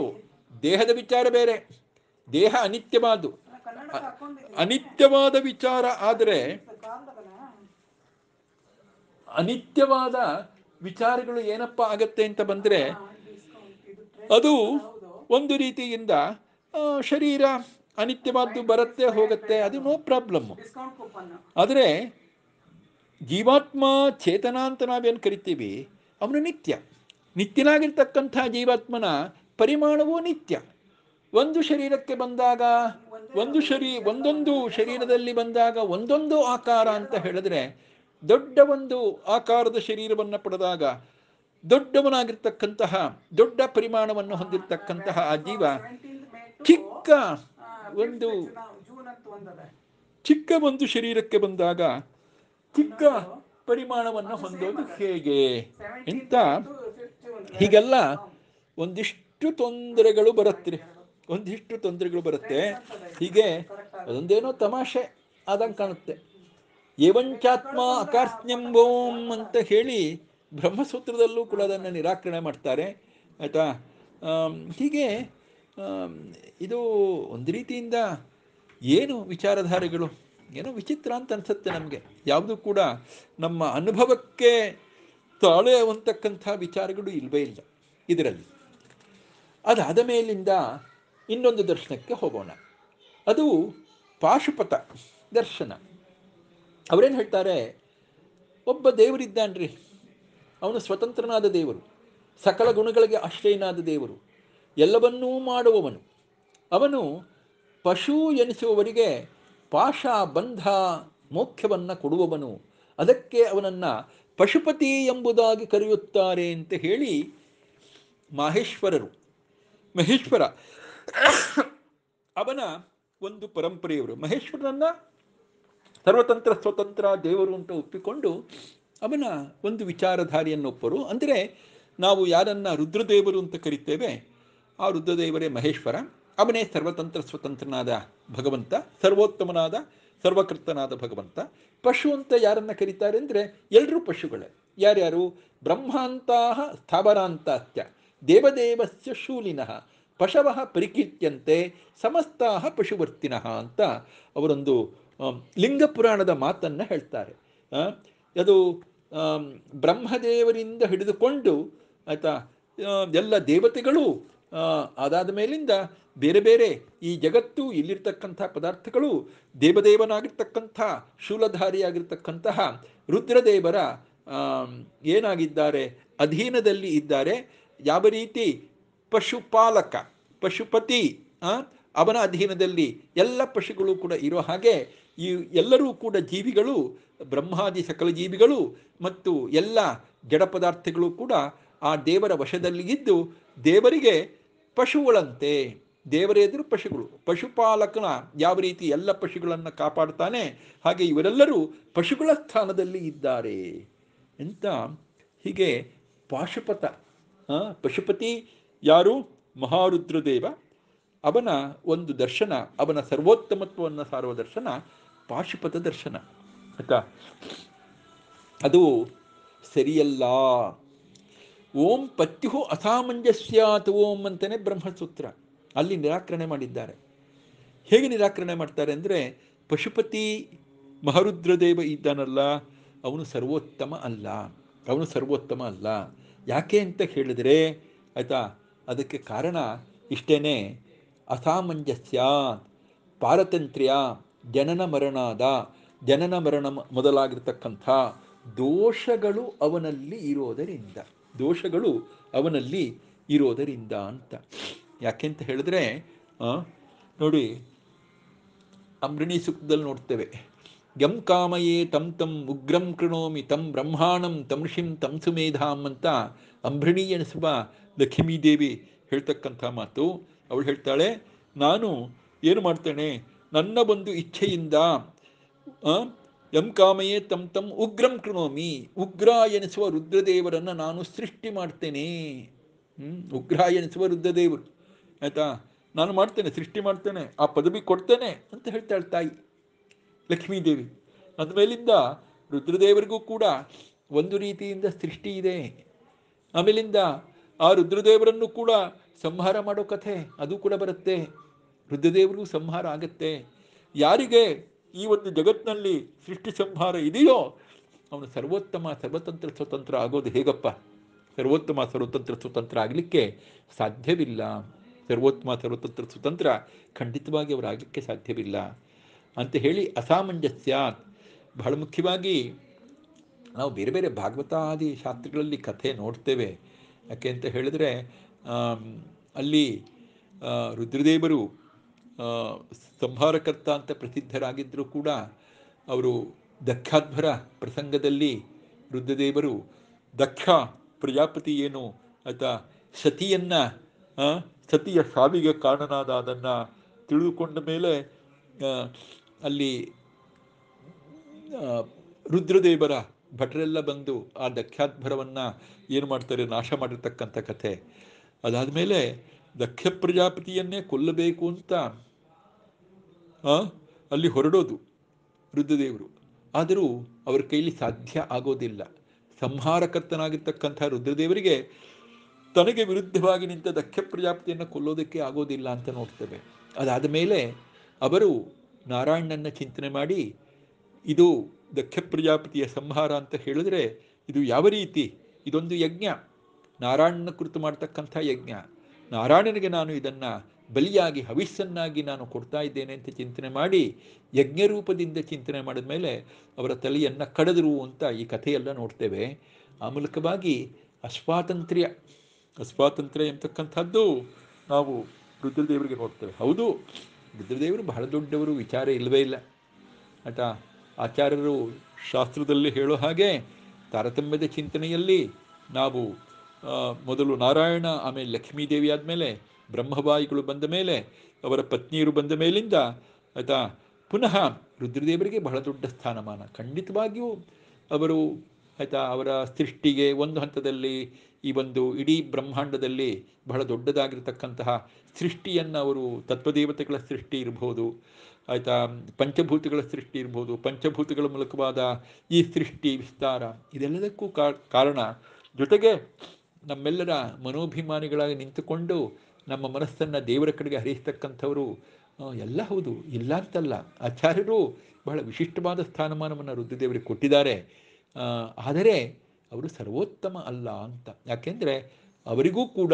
ದೇಹದ ವಿಚಾರ ಬೇರೆ ದೇಹ ಅನಿತ್ಯವಾದು ಅನಿತ್ಯವಾದ ವಿಚಾರ ಆದರೆ ಅನಿತ್ಯವಾದ ವಿಚಾರಗಳು ಏನಪ್ಪ ಆಗತ್ತೆ ಅಂತ ಬಂದರೆ ಅದು ಒಂದು ರೀತಿಯಿಂದ ಶರೀರ ಅನಿತ್ಯವಾದ್ದು ಬರುತ್ತೆ ಹೋಗುತ್ತೆ ಅದು ನೋ ಪ್ರಾಬ್ಲಮ್ ಆದರೆ ಜೀವಾತ್ಮ ಚೇತನ ಅಂತ ನಾವೇನು ಕರಿತೀವಿ ಅವನು ನಿತ್ಯ ನಿತ್ಯನಾಗಿರ್ತಕ್ಕಂಥ ಜೀವಾತ್ಮನ ಪರಿಮಾಣವೂ ನಿತ್ಯ ಒಂದು ಶರೀರಕ್ಕೆ ಬಂದಾಗ ಒಂದು ಶರೀ ಒಂದೊಂದು ಶರೀರದಲ್ಲಿ ಬಂದಾಗ ಒಂದೊಂದು ಆಕಾರ ಅಂತ ಹೇಳಿದ್ರೆ ದೊಡ್ಡ ಒಂದು ಆಕಾರದ ಶರೀರವನ್ನು ಪಡೆದಾಗ ದೊಡ್ಡವನಾಗಿರ್ತಕ್ಕಂತಹ ದೊಡ್ಡ ಪರಿಮಾಣವನ್ನು ಹೊಂದಿರತಕ್ಕಂತಹ ಆ ಜೀವ ಚಿಕ್ಕ ಒಂದು ಚಿಕ್ಕ ಒಂದು ಶರೀರಕ್ಕೆ ಬಂದಾಗ ಚಿಕ್ಕ ಪರಿಮಾಣವನ್ನು ಹೊಂದೋದು ಹೇಗೆ ಎಂತ ಹೀಗೆಲ್ಲ ಒಂದಿಷ್ಟು ತೊಂದರೆಗಳು ಬರುತ್ತೆ ಒಂದಿಷ್ಟು ತೊಂದರೆಗಳು ಬರುತ್ತೆ ಹೀಗೆ ಅದೊಂದೇನೋ ತಮಾಷೆ ಆದಂಗೆ ಕಾಣುತ್ತೆ ಏವಂಚಾತ್ಮ ಅಕಾರ್ತ್ಯಂಬೋಂ ಅಂತ ಹೇಳಿ ಬ್ರಹ್ಮಸೂತ್ರದಲ್ಲೂ ಕೂಡ ಅದನ್ನು ನಿರಾಕರಣೆ ಮಾಡ್ತಾರೆ ಆಯಿತಾ ಹೀಗೆ ಇದು ಒಂದು ರೀತಿಯಿಂದ ಏನು ವಿಚಾರಧಾರೆಗಳು ಏನೋ ವಿಚಿತ್ರ ಅಂತ ಅನಿಸುತ್ತೆ ನಮಗೆ ಯಾವುದು ಕೂಡ ನಮ್ಮ ಅನುಭವಕ್ಕೆ ತಾಳೆ ಅಂತಕ್ಕಂಥ ವಿಚಾರಗಳು ಇಲ್ಲವೇ ಇಲ್ಲ ಇದರಲ್ಲಿ ಅದಾದ ಮೇಲಿಂದ ಇನ್ನೊಂದು ದರ್ಶನಕ್ಕೆ ಹೋಗೋಣ ಅದು ಪಾಶುಪತ ದರ್ಶನ ಅವರೇನು ಹೇಳ್ತಾರೆ ಒಬ್ಬ ದೇವರಿದ್ದಾನ್ರಿ ಅವನು ಸ್ವತಂತ್ರನಾದ ದೇವರು ಸಕಲ ಗುಣಗಳಿಗೆ ಆಶ್ರಯನಾದ ದೇವರು ಎಲ್ಲವನ್ನೂ ಮಾಡುವವನು ಅವನು ಪಶು ಎನಿಸುವವರಿಗೆ ಪಾಶ ಬಂಧ ಮೋಕ್ಷವನ್ನು ಕೊಡುವವನು ಅದಕ್ಕೆ ಅವನನ್ನು ಪಶುಪತಿ ಎಂಬುದಾಗಿ ಕರೆಯುತ್ತಾರೆ ಅಂತ ಹೇಳಿ ಮಾಹೇಶ್ವರರು ಮಹೇಶ್ವರ ಅವನ ಒಂದು ಪರಂಪರೆಯವರು ಮಹೇಶ್ವರನನ್ನು ಸರ್ವತಂತ್ರ ಸ್ವತಂತ್ರ ದೇವರು ಅಂತ ಒಪ್ಪಿಕೊಂಡು ಅವನ ಒಂದು ವಿಚಾರಧಾರಿಯನ್ನು ಒಪ್ಪರು ಅಂದರೆ ನಾವು ಯಾರನ್ನು ರುದ್ರದೇವರು ಅಂತ ಕರಿತೇವೆ ಆ ರುದ್ರದೇವರೇ ಮಹೇಶ್ವರ ಅವನೇ ಸರ್ವತಂತ್ರ ಸ್ವತಂತ್ರನಾದ ಭಗವಂತ ಸರ್ವೋತ್ತಮನಾದ ಸರ್ವಕರ್ತನಾದ ಭಗವಂತ ಪಶು ಅಂತ ಯಾರನ್ನ ಕರೀತಾರೆ ಅಂದರೆ ಎಲ್ಲರೂ ಪಶುಗಳೇ ಯಾರ್ಯಾರು ಬ್ರಹ್ಮಾಂತಹ ಸ್ಥಾವರಾಂತಾತ್ಯ ದೇವದೇವಸ್ಯ ಶೂಲಿನಃ ಪಶವ ಪರಿಕೀರ್ತ್ಯಂತೆ ಸಮಸ್ತಾಹ ಪಶುವರ್ತಿನಃ ಅಂತ ಅವರೊಂದು ಲಿಂಗ ಪುರಾಣದ ಮಾತನ್ನು ಹೇಳ್ತಾರೆ ಅದು ಬ್ರಹ್ಮದೇವರಿಂದ ಹಿಡಿದುಕೊಂಡು ಆಯಿತಾ ಎಲ್ಲ ದೇವತೆಗಳು ಅದಾದ ಮೇಲಿಂದ ಬೇರೆ ಬೇರೆ ಈ ಜಗತ್ತು ಇಲ್ಲಿರ್ತಕ್ಕಂಥ ಪದಾರ್ಥಗಳು ದೇವದೇವನಾಗಿರ್ತಕ್ಕಂಥ ಶೂಲಧಾರಿಯಾಗಿರ್ತಕ್ಕಂತಹ ರುದ್ರದೇವರ ಏನಾಗಿದ್ದಾರೆ ಅಧೀನದಲ್ಲಿ ಇದ್ದಾರೆ ಯಾವ ರೀತಿ ಪಶುಪಾಲಕ ಪಶುಪತಿ ಅವನ ಅಧೀನದಲ್ಲಿ ಎಲ್ಲ ಪಶುಗಳು ಕೂಡ ಇರೋ ಹಾಗೆ ಈ ಎಲ್ಲರೂ ಕೂಡ ಜೀವಿಗಳು ಬ್ರಹ್ಮಾದಿ ಸಕಲ ಜೀವಿಗಳು ಮತ್ತು ಎಲ್ಲ ಜಡ ಪದಾರ್ಥಗಳು ಕೂಡ ಆ ದೇವರ ವಶದಲ್ಲಿ ಇದ್ದು ದೇವರಿಗೆ ಪಶುಗಳಂತೆ ದೇವರ ಎದುರು ಪಶುಗಳು ಪಶುಪಾಲಕನ ಯಾವ ರೀತಿ ಎಲ್ಲ ಪಶುಗಳನ್ನು ಕಾಪಾಡ್ತಾನೆ ಹಾಗೆ ಇವರೆಲ್ಲರೂ ಪಶುಗಳ ಸ್ಥಾನದಲ್ಲಿ ಇದ್ದಾರೆ ಅಂತ ಹೀಗೆ ಪಾಶುಪತ ಪಶುಪತಿ ಯಾರು ಮಹಾರುದ್ರದೇವ ಅವನ ಒಂದು ದರ್ಶನ ಅವನ ಸರ್ವೋತ್ತಮತ್ವವನ್ನು ಸಾರುವ ದರ್ಶನ ಪಾಶುಪತ ದರ್ಶನ ಆಯ್ತಾ ಅದು ಸರಿಯಲ್ಲ ಓಂ ಪತ್ಯು ಅಥಾಮಂಜಸ್ಯಾತ್ ಓಂ ಅಂತಲೇ ಬ್ರಹ್ಮಸೂತ್ರ ಅಲ್ಲಿ ನಿರಾಕರಣೆ ಮಾಡಿದ್ದಾರೆ ಹೇಗೆ ನಿರಾಕರಣೆ ಮಾಡ್ತಾರೆ ಅಂದರೆ ಪಶುಪತಿ ಮಹರುದ್ರದೇವ ಇದ್ದಾನಲ್ಲ ಅವನು ಸರ್ವೋತ್ತಮ ಅಲ್ಲ ಅವನು ಸರ್ವೋತ್ತಮ ಅಲ್ಲ ಯಾಕೆ ಅಂತ ಹೇಳಿದರೆ ಆಯಿತಾ ಅದಕ್ಕೆ ಕಾರಣ ಇಷ್ಟೇ ಅಸಾಮಂಜಸ್ಯ ಪಾರತಂತ್ರ್ಯ ಜನನ ಮರಣದ ಜನನ ಮರಣ ಮೊದಲಾಗಿರ್ತಕ್ಕಂಥ ದೋಷಗಳು ಅವನಲ್ಲಿ ಇರೋದರಿಂದ ದೋಷಗಳು ಅವನಲ್ಲಿ ಇರೋದರಿಂದ ಅಂತ ಯಾಕೆಂತ ಹೇಳಿದ್ರೆ ನೋಡಿ ಅಂಬ್ರಿಣಿ ಸುಖದಲ್ಲಿ ನೋಡ್ತೇವೆ ಯಂ ಕಾಮಯೇ ತಂ ತಂ ಉಗ್ರಂ ಕೃಣೋಮಿ ತಂ ಬ್ರಹ್ಮಾಣಂ ತಂಷಿಂ ತಂ ಸುಮೇಧಾಂ ಅಂತ ಅಂಬೃಣಿ ಎನಿಸುವ ಲಕ್ಷ್ಮೀ ದೇವಿ ಹೇಳ್ತಕ್ಕಂಥ ಮಾತು ಅವಳು ಹೇಳ್ತಾಳೆ ನಾನು ಏನು ಮಾಡ್ತೇನೆ ನನ್ನ ಒಂದು ಇಚ್ಛೆಯಿಂದ ಎಂ ಕಾಮಯೇ ತಂ ತಂ ಉಗ್ರಂ ಕೃಣೋಮಿ ಉಗ್ರ ಎನಿಸುವ ರುದ್ರದೇವರನ್ನು ನಾನು ಸೃಷ್ಟಿ ಮಾಡ್ತೇನೆ ಹ್ಞೂ ಉಗ್ರ ಎನಿಸುವ ರುದ್ರದೇವರು ಆಯಿತಾ ನಾನು ಮಾಡ್ತೇನೆ ಸೃಷ್ಟಿ ಮಾಡ್ತೇನೆ ಆ ಪದವಿ ಕೊಡ್ತೇನೆ ಅಂತ ಹೇಳ್ತಾಳೆ ತಾಯಿ ಲಕ್ಷ್ಮೀದೇವಿ ಅಂದಮೇಲಿಂದ ರುದ್ರದೇವರಿಗೂ ಕೂಡ ಒಂದು ರೀತಿಯಿಂದ ಸೃಷ್ಟಿ ಇದೆ ಆಮೇಲಿಂದ ಆ ರುದ್ರದೇವರನ್ನು ಕೂಡ ಸಂಹಾರ ಮಾಡೋ ಕಥೆ ಅದು ಕೂಡ ಬರುತ್ತೆ ರುದ್ರದೇವರಿಗೂ ಸಂಹಾರ ಆಗತ್ತೆ ಯಾರಿಗೆ ಈ ಒಂದು ಜಗತ್ತಿನಲ್ಲಿ ಸೃಷ್ಟಿ ಸಂಹಾರ ಇದೆಯೋ ಅವನು ಸರ್ವೋತ್ತಮ ಸರ್ವತಂತ್ರ ಸ್ವತಂತ್ರ ಆಗೋದು ಹೇಗಪ್ಪ ಸರ್ವೋತ್ತಮ ಸರ್ವತಂತ್ರ ಸ್ವತಂತ್ರ ಆಗಲಿಕ್ಕೆ ಸಾಧ್ಯವಿಲ್ಲ ಸರ್ವೋತ್ತಮ ಸರ್ವತಂತ್ರ ಸ್ವತಂತ್ರ ಖಂಡಿತವಾಗಿ ಅವರಾಗಲಿಕ್ಕೆ ಸಾಧ್ಯವಿಲ್ಲ ಅಂತ ಹೇಳಿ ಅಸಾಮಂಜಸ್ಯ ಬಹಳ ಮುಖ್ಯವಾಗಿ ನಾವು ಬೇರೆ ಬೇರೆ ಭಾಗವತಾದಿ ಶಾಸ್ತ್ರಗಳಲ್ಲಿ ಕಥೆ ನೋಡ್ತೇವೆ ಯಾಕೆ ಅಂತ ಹೇಳಿದ್ರೆ ಅಲ್ಲಿ ರುದ್ರದೇವರು ಸಂಹಾರಕರ್ತ ಅಂತ ಪ್ರಸಿದ್ಧರಾಗಿದ್ದರೂ ಕೂಡ ಅವರು ದಕ್ಷಾಧ್ವರ ಪ್ರಸಂಗದಲ್ಲಿ ರುದ್ರದೇವರು ದಕ್ಷ ಪ್ರಜಾಪತಿ ಏನು ಆತ ಸತಿಯನ್ನು ಸತಿಯ ಸಾವಿಗೆ ಕಾರಣನಾದ ಅದನ್ನು ತಿಳಿದುಕೊಂಡ ಮೇಲೆ ಅಲ್ಲಿ ರುದ್ರದೇವರ ಭಟರೆಲ್ಲ ಬಂದು ಆ ದಕ್ಷಾಧ್ವರವನ್ನು ಏನು ಮಾಡ್ತಾರೆ ನಾಶ ಮಾಡಿರ್ತಕ್ಕಂಥ ಕಥೆ ಅದಾದ ಮೇಲೆ ದಕ್ಷ ಪ್ರಜಾಪತಿಯನ್ನೇ ಕೊಲ್ಲಬೇಕು ಅಂತ ಅಲ್ಲಿ ಹೊರಡೋದು ರುದ್ರದೇವರು ಆದರೂ ಅವರ ಕೈಲಿ ಸಾಧ್ಯ ಆಗೋದಿಲ್ಲ ಸಂಹಾರಕರ್ತನಾಗಿರ್ತಕ್ಕಂಥ ರುದ್ರದೇವರಿಗೆ ತನಗೆ ವಿರುದ್ಧವಾಗಿ ನಿಂತ ದಕ್ಷ ಪ್ರಜಾಪತಿಯನ್ನು ಕೊಲ್ಲೋದಕ್ಕೆ ಆಗೋದಿಲ್ಲ ಅಂತ ನೋಡ್ತೇವೆ ಅದಾದ ಮೇಲೆ ಅವರು ನಾರಾಯಣನ ಚಿಂತನೆ ಮಾಡಿ ಇದು ದಕ್ಷ ಪ್ರಜಾಪತಿಯ ಸಂಹಾರ ಅಂತ ಹೇಳಿದ್ರೆ ಇದು ಯಾವ ರೀತಿ ಇದೊಂದು ಯಜ್ಞ ನಾರಾಯಣನ ಕುರಿತು ಮಾಡ್ತಕ್ಕಂಥ ಯಜ್ಞ ನಾರಾಯಣನಿಗೆ ನಾನು ಇದನ್ನು ಬಲಿಯಾಗಿ ಹವಿಸ್ಸನ್ನಾಗಿ ನಾನು ಕೊಡ್ತಾ ಇದ್ದೇನೆ ಅಂತ ಚಿಂತನೆ ಮಾಡಿ ಯಜ್ಞರೂಪದಿಂದ ಚಿಂತನೆ ಮಾಡಿದ ಮೇಲೆ ಅವರ ತಲೆಯನ್ನು ಕಡದರು ಅಂತ ಈ ಕಥೆಯೆಲ್ಲ ನೋಡ್ತೇವೆ ಆ ಮೂಲಕವಾಗಿ ಅಸ್ವಾತಂತ್ರ್ಯ ಅಸ್ವಾತಂತ್ರ್ಯ ಎಂತಕ್ಕಂಥದ್ದು ನಾವು ರುದ್ರದೇವರಿಗೆ ಹೋಗ್ತೇವೆ ಹೌದು ರುದ್ರದೇವರು ಬಹಳ ದೊಡ್ಡವರು ವಿಚಾರ ಇಲ್ಲವೇ ಇಲ್ಲ ಅಟ ಆಚಾರ್ಯರು ಶಾಸ್ತ್ರದಲ್ಲಿ ಹೇಳೋ ಹಾಗೆ ತಾರತಮ್ಯದ ಚಿಂತನೆಯಲ್ಲಿ ನಾವು ಮೊದಲು ನಾರಾಯಣ ಆಮೇಲೆ ಲಕ್ಷ್ಮೀದೇವಿ ಆದಮೇಲೆ ಬ್ರಹ್ಮವಾಯಿಗಳು ಬಂದ ಮೇಲೆ ಅವರ ಪತ್ನಿಯರು ಬಂದ ಮೇಲಿಂದ ಆಯಿತಾ ಪುನಃ ರುದ್ರದೇವರಿಗೆ ಬಹಳ ದೊಡ್ಡ ಸ್ಥಾನಮಾನ ಖಂಡಿತವಾಗಿಯೂ ಅವರು ಆಯಿತಾ ಅವರ ಸೃಷ್ಟಿಗೆ ಒಂದು ಹಂತದಲ್ಲಿ ಈ ಒಂದು ಇಡೀ ಬ್ರಹ್ಮಾಂಡದಲ್ಲಿ ಬಹಳ ದೊಡ್ಡದಾಗಿರತಕ್ಕಂತಹ ಸೃಷ್ಟಿಯನ್ನು ಅವರು ತತ್ವದೇವತೆಗಳ ಸೃಷ್ಟಿ ಇರಬಹುದು ಆಯಿತಾ ಪಂಚಭೂತಗಳ ಸೃಷ್ಟಿ ಇರ್ಬೋದು ಪಂಚಭೂತಗಳ ಮೂಲಕವಾದ ಈ ಸೃಷ್ಟಿ ವಿಸ್ತಾರ ಇದೆಲ್ಲದಕ್ಕೂ ಕಾರಣ ಜೊತೆಗೆ ನಮ್ಮೆಲ್ಲರ ಮನೋಭಿಮಾನಿಗಳಾಗಿ ನಿಂತುಕೊಂಡು ನಮ್ಮ ಮನಸ್ಸನ್ನು ದೇವರ ಕಡೆಗೆ ಹರಿಸ್ತಕ್ಕಂಥವರು ಎಲ್ಲ ಹೌದು ಇಲ್ಲ ಅಂತಲ್ಲ ಆಚಾರ್ಯರು ಬಹಳ ವಿಶಿಷ್ಟವಾದ ಸ್ಥಾನಮಾನವನ್ನು ರುದ್ರದೇವರಿಗೆ ಕೊಟ್ಟಿದ್ದಾರೆ ಆದರೆ ಅವರು ಸರ್ವೋತ್ತಮ ಅಲ್ಲ ಅಂತ ಯಾಕೆಂದರೆ ಅವರಿಗೂ ಕೂಡ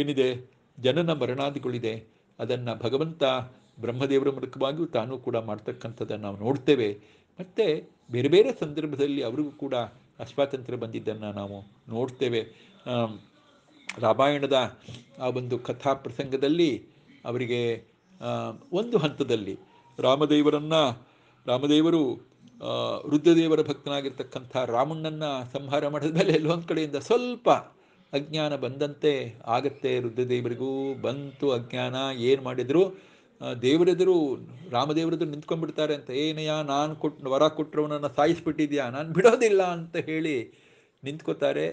ಏನಿದೆ ಜನನ ಮರಣಾದಿಗಳಿದೆ ಅದನ್ನು ಭಗವಂತ ಬ್ರಹ್ಮದೇವರ ಮೂಲಕವಾಗಿಯೂ ತಾನೂ ಕೂಡ ಮಾಡ್ತಕ್ಕಂಥದ್ದನ್ನು ನಾವು ನೋಡ್ತೇವೆ ಮತ್ತು ಬೇರೆ ಬೇರೆ ಸಂದರ್ಭದಲ್ಲಿ ಅವರಿಗೂ ಕೂಡ ಅಸ್ವಾತಂತ್ರ್ಯ ಬಂದಿದ್ದನ್ನು ನಾವು ನೋಡ್ತೇವೆ ರಾಮಾಯಣದ ಆ ಒಂದು ಕಥಾ ಪ್ರಸಂಗದಲ್ಲಿ ಅವರಿಗೆ ಒಂದು ಹಂತದಲ್ಲಿ ರಾಮದೇವರನ್ನು ರಾಮದೇವರು ರುದ್ರದೇವರ ಭಕ್ತನಾಗಿರ್ತಕ್ಕಂಥ ರಾಮಣ್ಣನ್ನು ಸಂಹಾರ ಮಾಡಿದ ಮೇಲೆ ಎಲ್ಲೊಂದು ಕಡೆಯಿಂದ ಸ್ವಲ್ಪ ಅಜ್ಞಾನ ಬಂದಂತೆ ಆಗತ್ತೆ ರುದ್ರದೇವರಿಗೂ ಬಂತು ಅಜ್ಞಾನ ಏನು ಮಾಡಿದ್ರು ದೇವರೆದುರು ರಾಮದೇವರೆದುರು ನಿಂತ್ಕೊಂಡ್ಬಿಡ್ತಾರೆ ಅಂತ ಏನಯ್ಯ ನಾನು ಕೊಟ್ಟು ವರ ಕೊಟ್ಟರು ನನ್ನ ಸಾಯಿಸ್ಬಿಟ್ಟಿದ್ಯಾ ನಾನು ಬಿಡೋದಿಲ್ಲ ಅಂತ ಹೇಳಿ ನಿಂತ್ಕೋತಾರೆ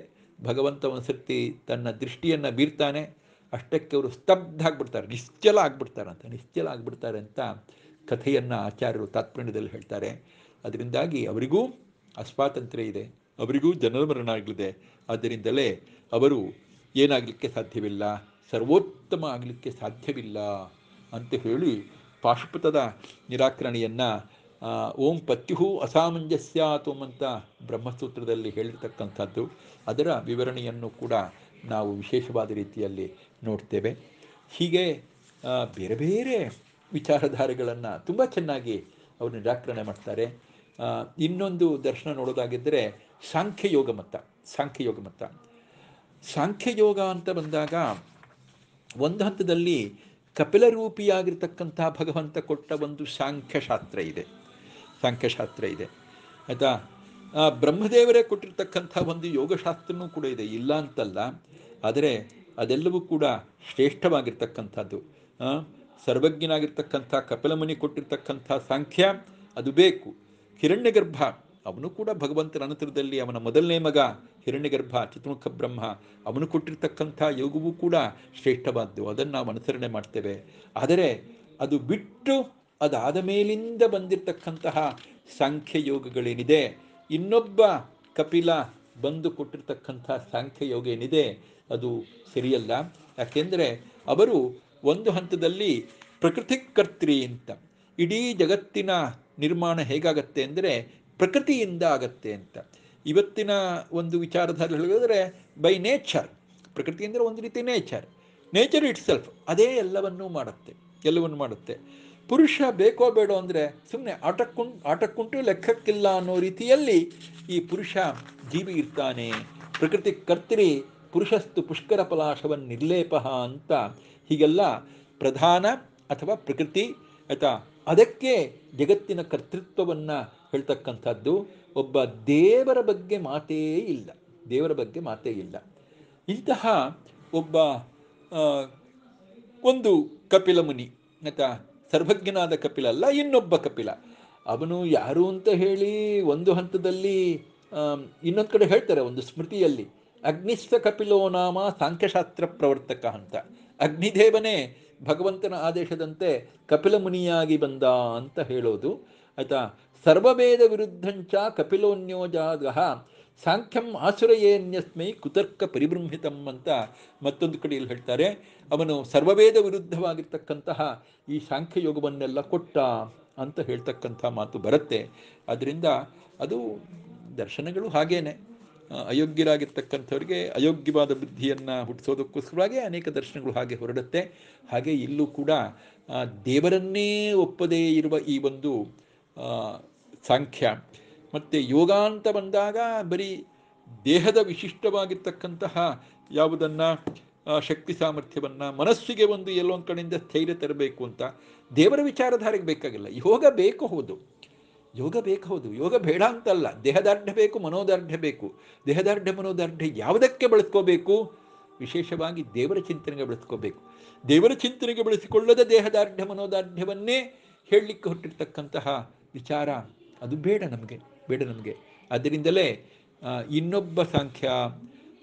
ಭಗವಂತ ಒಂದು ತನ್ನ ದೃಷ್ಟಿಯನ್ನು ಬೀರ್ತಾನೆ ಅಷ್ಟಕ್ಕೆ ಅವರು ಸ್ತಬ್ಧ ಆಗ್ಬಿಡ್ತಾರೆ ನಿಶ್ಚಲ ಆಗ್ಬಿಡ್ತಾರೆ ಅಂತ ನಿಶ್ಚಲ ಆಗ್ಬಿಡ್ತಾರೆ ಅಂತ ಕಥೆಯನ್ನು ಆಚಾರ್ಯರು ತಾತ್ಪರ್ಯದಲ್ಲಿ ಹೇಳ್ತಾರೆ ಅದರಿಂದಾಗಿ ಅವರಿಗೂ ಅಸ್ವಾತಂತ್ರ್ಯ ಇದೆ ಅವರಿಗೂ ಜನಮರಣ ಆಗಲಿದೆ ಆದ್ದರಿಂದಲೇ ಅವರು ಏನಾಗಲಿಕ್ಕೆ ಸಾಧ್ಯವಿಲ್ಲ ಸರ್ವೋತ್ತಮ ಆಗಲಿಕ್ಕೆ ಸಾಧ್ಯವಿಲ್ಲ ಅಂತ ಹೇಳಿ ಪಾಶುಪಥದ ನಿರಾಕರಣೆಯನ್ನು ಓಂ ಪತ್ಯುಹು ಅಸಾಮಂಜಸ್ಯಾತೋಮ್ ಅಂತ ಬ್ರಹ್ಮಸೂತ್ರದಲ್ಲಿ ಹೇಳಿರ್ತಕ್ಕಂಥದ್ದು ಅದರ ವಿವರಣೆಯನ್ನು ಕೂಡ ನಾವು ವಿಶೇಷವಾದ ರೀತಿಯಲ್ಲಿ ನೋಡ್ತೇವೆ ಹೀಗೆ ಬೇರೆ ಬೇರೆ ವಿಚಾರಧಾರೆಗಳನ್ನು ತುಂಬ ಚೆನ್ನಾಗಿ ಅವರು ನಿರಾಕರಣೆ ಮಾಡ್ತಾರೆ ಇನ್ನೊಂದು ದರ್ಶನ ನೋಡೋದಾಗಿದ್ದರೆ ಸಾಂಖ್ಯಯೋಗ ಮತ ಸಾಂಖ್ಯಯೋಗ ಮತ ಸಾಂಖ್ಯಯೋಗ ಅಂತ ಬಂದಾಗ ಒಂದು ಹಂತದಲ್ಲಿ ಕಪಿಲರೂಪಿಯಾಗಿರ್ತಕ್ಕಂಥ ಭಗವಂತ ಕೊಟ್ಟ ಒಂದು ಸಾಂಖ್ಯಶಾಸ್ತ್ರ ಇದೆ ಸಾಂಖ್ಯಶಾಸ್ತ್ರ ಇದೆ ಆಯಿತಾ ಬ್ರಹ್ಮದೇವರೇ ಕೊಟ್ಟಿರ್ತಕ್ಕಂಥ ಒಂದು ಯೋಗಶಾಸ್ತ್ರನೂ ಕೂಡ ಇದೆ ಇಲ್ಲ ಅಂತಲ್ಲ ಆದರೆ ಅದೆಲ್ಲವೂ ಕೂಡ ಶ್ರೇಷ್ಠವಾಗಿರ್ತಕ್ಕಂಥದ್ದು ಸರ್ವಜ್ಞನಾಗಿರ್ತಕ್ಕಂಥ ಕಪಿಲಮುನಿ ಕೊಟ್ಟಿರ್ತಕ್ಕಂಥ ಸಾಂಖ್ಯ ಅದು ಬೇಕು ಹಿರಣ್ಯಗರ್ಭ ಅವನು ಕೂಡ ಭಗವಂತನ ಅನಂತರದಲ್ಲಿ ಅವನ ಮೊದಲನೇ ಮಗ ಹಿರಣ್ಯಗರ್ಭ ಚತುರ್ಮುಖ ಬ್ರಹ್ಮ ಅವನು ಕೊಟ್ಟಿರ್ತಕ್ಕಂಥ ಯೋಗವೂ ಕೂಡ ಶ್ರೇಷ್ಠವಾದ್ದು ಅದನ್ನು ನಾವು ಅನುಸರಣೆ ಮಾಡ್ತೇವೆ ಆದರೆ ಅದು ಬಿಟ್ಟು ಅದಾದ ಮೇಲಿಂದ ಬಂದಿರತಕ್ಕಂತಹ ಸಾಂಖ್ಯಯೋಗಗಳೇನಿದೆ ಇನ್ನೊಬ್ಬ ಕಪಿಲ ಬಂದು ಕೊಟ್ಟಿರ್ತಕ್ಕಂಥ ಯೋಗ ಏನಿದೆ ಅದು ಸರಿಯಲ್ಲ ಯಾಕೆಂದರೆ ಅವರು ಒಂದು ಹಂತದಲ್ಲಿ ಪ್ರಕೃತಿ ಕರ್ತ್ರಿ ಅಂತ ಇಡೀ ಜಗತ್ತಿನ ನಿರ್ಮಾಣ ಹೇಗಾಗತ್ತೆ ಅಂದರೆ ಪ್ರಕೃತಿಯಿಂದ ಆಗತ್ತೆ ಅಂತ ಇವತ್ತಿನ ಒಂದು ವಿಚಾರಧಾರೆ ಹೇಳಿದ್ರೆ ಬೈ ನೇಚರ್ ಪ್ರಕೃತಿ ಅಂದರೆ ಒಂದು ರೀತಿ ನೇಚರ್ ನೇಚರ್ ಇಟ್ಸೆಲ್ಫ್ ಅದೇ ಎಲ್ಲವನ್ನೂ ಮಾಡುತ್ತೆ ಎಲ್ಲವನ್ನು ಮಾಡುತ್ತೆ ಪುರುಷ ಬೇಕೋ ಬೇಡೋ ಅಂದರೆ ಸುಮ್ಮನೆ ಆಟಕ್ಕುಂ ಆಟಕ್ಕುಂಟು ಲೆಕ್ಕಕ್ಕಿಲ್ಲ ಅನ್ನೋ ರೀತಿಯಲ್ಲಿ ಈ ಪುರುಷ ಜೀವಿ ಇರ್ತಾನೆ ಪ್ರಕೃತಿ ಕರ್ತರಿ ಪುರುಷಸ್ತು ಪುಷ್ಕರ ಪಲಾಶವನ್ ನಿರ್ಲೇಪ ಅಂತ ಹೀಗೆಲ್ಲ ಪ್ರಧಾನ ಅಥವಾ ಪ್ರಕೃತಿ ಆಯ್ತಾ ಅದಕ್ಕೆ ಜಗತ್ತಿನ ಕರ್ತೃತ್ವವನ್ನು ಹೇಳ್ತಕ್ಕಂಥದ್ದು ಒಬ್ಬ ದೇವರ ಬಗ್ಗೆ ಮಾತೇ ಇಲ್ಲ ದೇವರ ಬಗ್ಗೆ ಮಾತೇ ಇಲ್ಲ ಇಂತಹ ಒಬ್ಬ ಒಂದು ಕಪಿಲ ಮುನಿ ಆಯ್ತಾ ಸರ್ವಜ್ಞನಾದ ಕಪಿಲ ಅಲ್ಲ ಇನ್ನೊಬ್ಬ ಕಪಿಲ ಅವನು ಯಾರು ಅಂತ ಹೇಳಿ ಒಂದು ಹಂತದಲ್ಲಿ ಇನ್ನೊಂದು ಕಡೆ ಹೇಳ್ತಾರೆ ಒಂದು ಸ್ಮೃತಿಯಲ್ಲಿ ಅಗ್ನಿಸ್ವ ಕಪಿಲೋ ನಾಮ ಸಾಂಖ್ಯಶಾಸ್ತ್ರ ಪ್ರವರ್ತಕ ಅಂತ ಅಗ್ನಿದೇವನೇ ಭಗವಂತನ ಆದೇಶದಂತೆ ಕಪಿಲ ಮುನಿಯಾಗಿ ಬಂದ ಅಂತ ಹೇಳೋದು ಆಯ್ತಾ ಸರ್ವಭೇದ ವಿರುದ್ಧಂಚ ಕಪಿಲೋನ್ಯೋಜಾಗ ಸಾಂಖ್ಯಂ ಆಸುರಯೇನ್ಯಸ್ಮೈ ಕುತರ್ಕ ಪರಿಬೃಂಹಿತಂ ಅಂತ ಮತ್ತೊಂದು ಕಡೆಯಲ್ಲಿ ಹೇಳ್ತಾರೆ ಅವನು ಸರ್ವವೇದ ವಿರುದ್ಧವಾಗಿರ್ತಕ್ಕಂತಹ ಈ ಸಾಂಖ್ಯ ಯೋಗವನ್ನೆಲ್ಲ ಕೊಟ್ಟ ಅಂತ ಹೇಳ್ತಕ್ಕಂಥ ಮಾತು ಬರುತ್ತೆ ಅದರಿಂದ ಅದು ದರ್ಶನಗಳು ಹಾಗೇನೆ ಅಯೋಗ್ಯರಾಗಿರ್ತಕ್ಕಂಥವ್ರಿಗೆ ಅಯೋಗ್ಯವಾದ ಬುದ್ಧಿಯನ್ನು ಹುಟ್ಟಿಸೋದಕ್ಕೋಸ್ಕರವಾಗಿ ಅನೇಕ ದರ್ಶನಗಳು ಹಾಗೆ ಹೊರಡುತ್ತೆ ಹಾಗೆ ಇಲ್ಲೂ ಕೂಡ ದೇವರನ್ನೇ ಒಪ್ಪದೇ ಇರುವ ಈ ಒಂದು ಸಾಂಖ್ಯ ಮತ್ತು ಯೋಗ ಅಂತ ಬಂದಾಗ ಬರೀ ದೇಹದ ವಿಶಿಷ್ಟವಾಗಿರ್ತಕ್ಕಂತಹ ಯಾವುದನ್ನು ಶಕ್ತಿ ಸಾಮರ್ಥ್ಯವನ್ನು ಮನಸ್ಸಿಗೆ ಒಂದು ಎಲ್ಲೊಂದು ಕಡೆಯಿಂದ ಸ್ಥೈರ್ಯ ತರಬೇಕು ಅಂತ ದೇವರ ವಿಚಾರಧಾರೆಗೆ ಬೇಕಾಗಿಲ್ಲ ಯೋಗ ಬೇಕು ಹೌದು ಯೋಗ ಬೇಕು ಹೌದು ಯೋಗ ಬೇಡ ಅಂತಲ್ಲ ದೇಹದಾರ್ಢ್ಯ ಬೇಕು ಮನೋದಾರ್ಢ್ಯ ಬೇಕು ದೇಹದಾರ್ಢ್ಯ ಮನೋದಾರ್ಢ್ಯ ಯಾವುದಕ್ಕೆ ಬಳಸ್ಕೋಬೇಕು ವಿಶೇಷವಾಗಿ ದೇವರ ಚಿಂತನೆಗೆ ಬಳಸ್ಕೋಬೇಕು ದೇವರ ಚಿಂತನೆಗೆ ಬಳಸಿಕೊಳ್ಳದ ದೇಹದಾರ್ಢ್ಯ ಮನೋದಾರ್ಢ್ಯವನ್ನೇ ಹೇಳಲಿಕ್ಕೆ ಹೊಟ್ಟಿರ್ತಕ್ಕಂತಹ ವಿಚಾರ ಅದು ಬೇಡ ನಮಗೆ ಬೇಡ ನಮಗೆ ಅದರಿಂದಲೇ ಇನ್ನೊಬ್ಬ ಸಾಂಖ್ಯ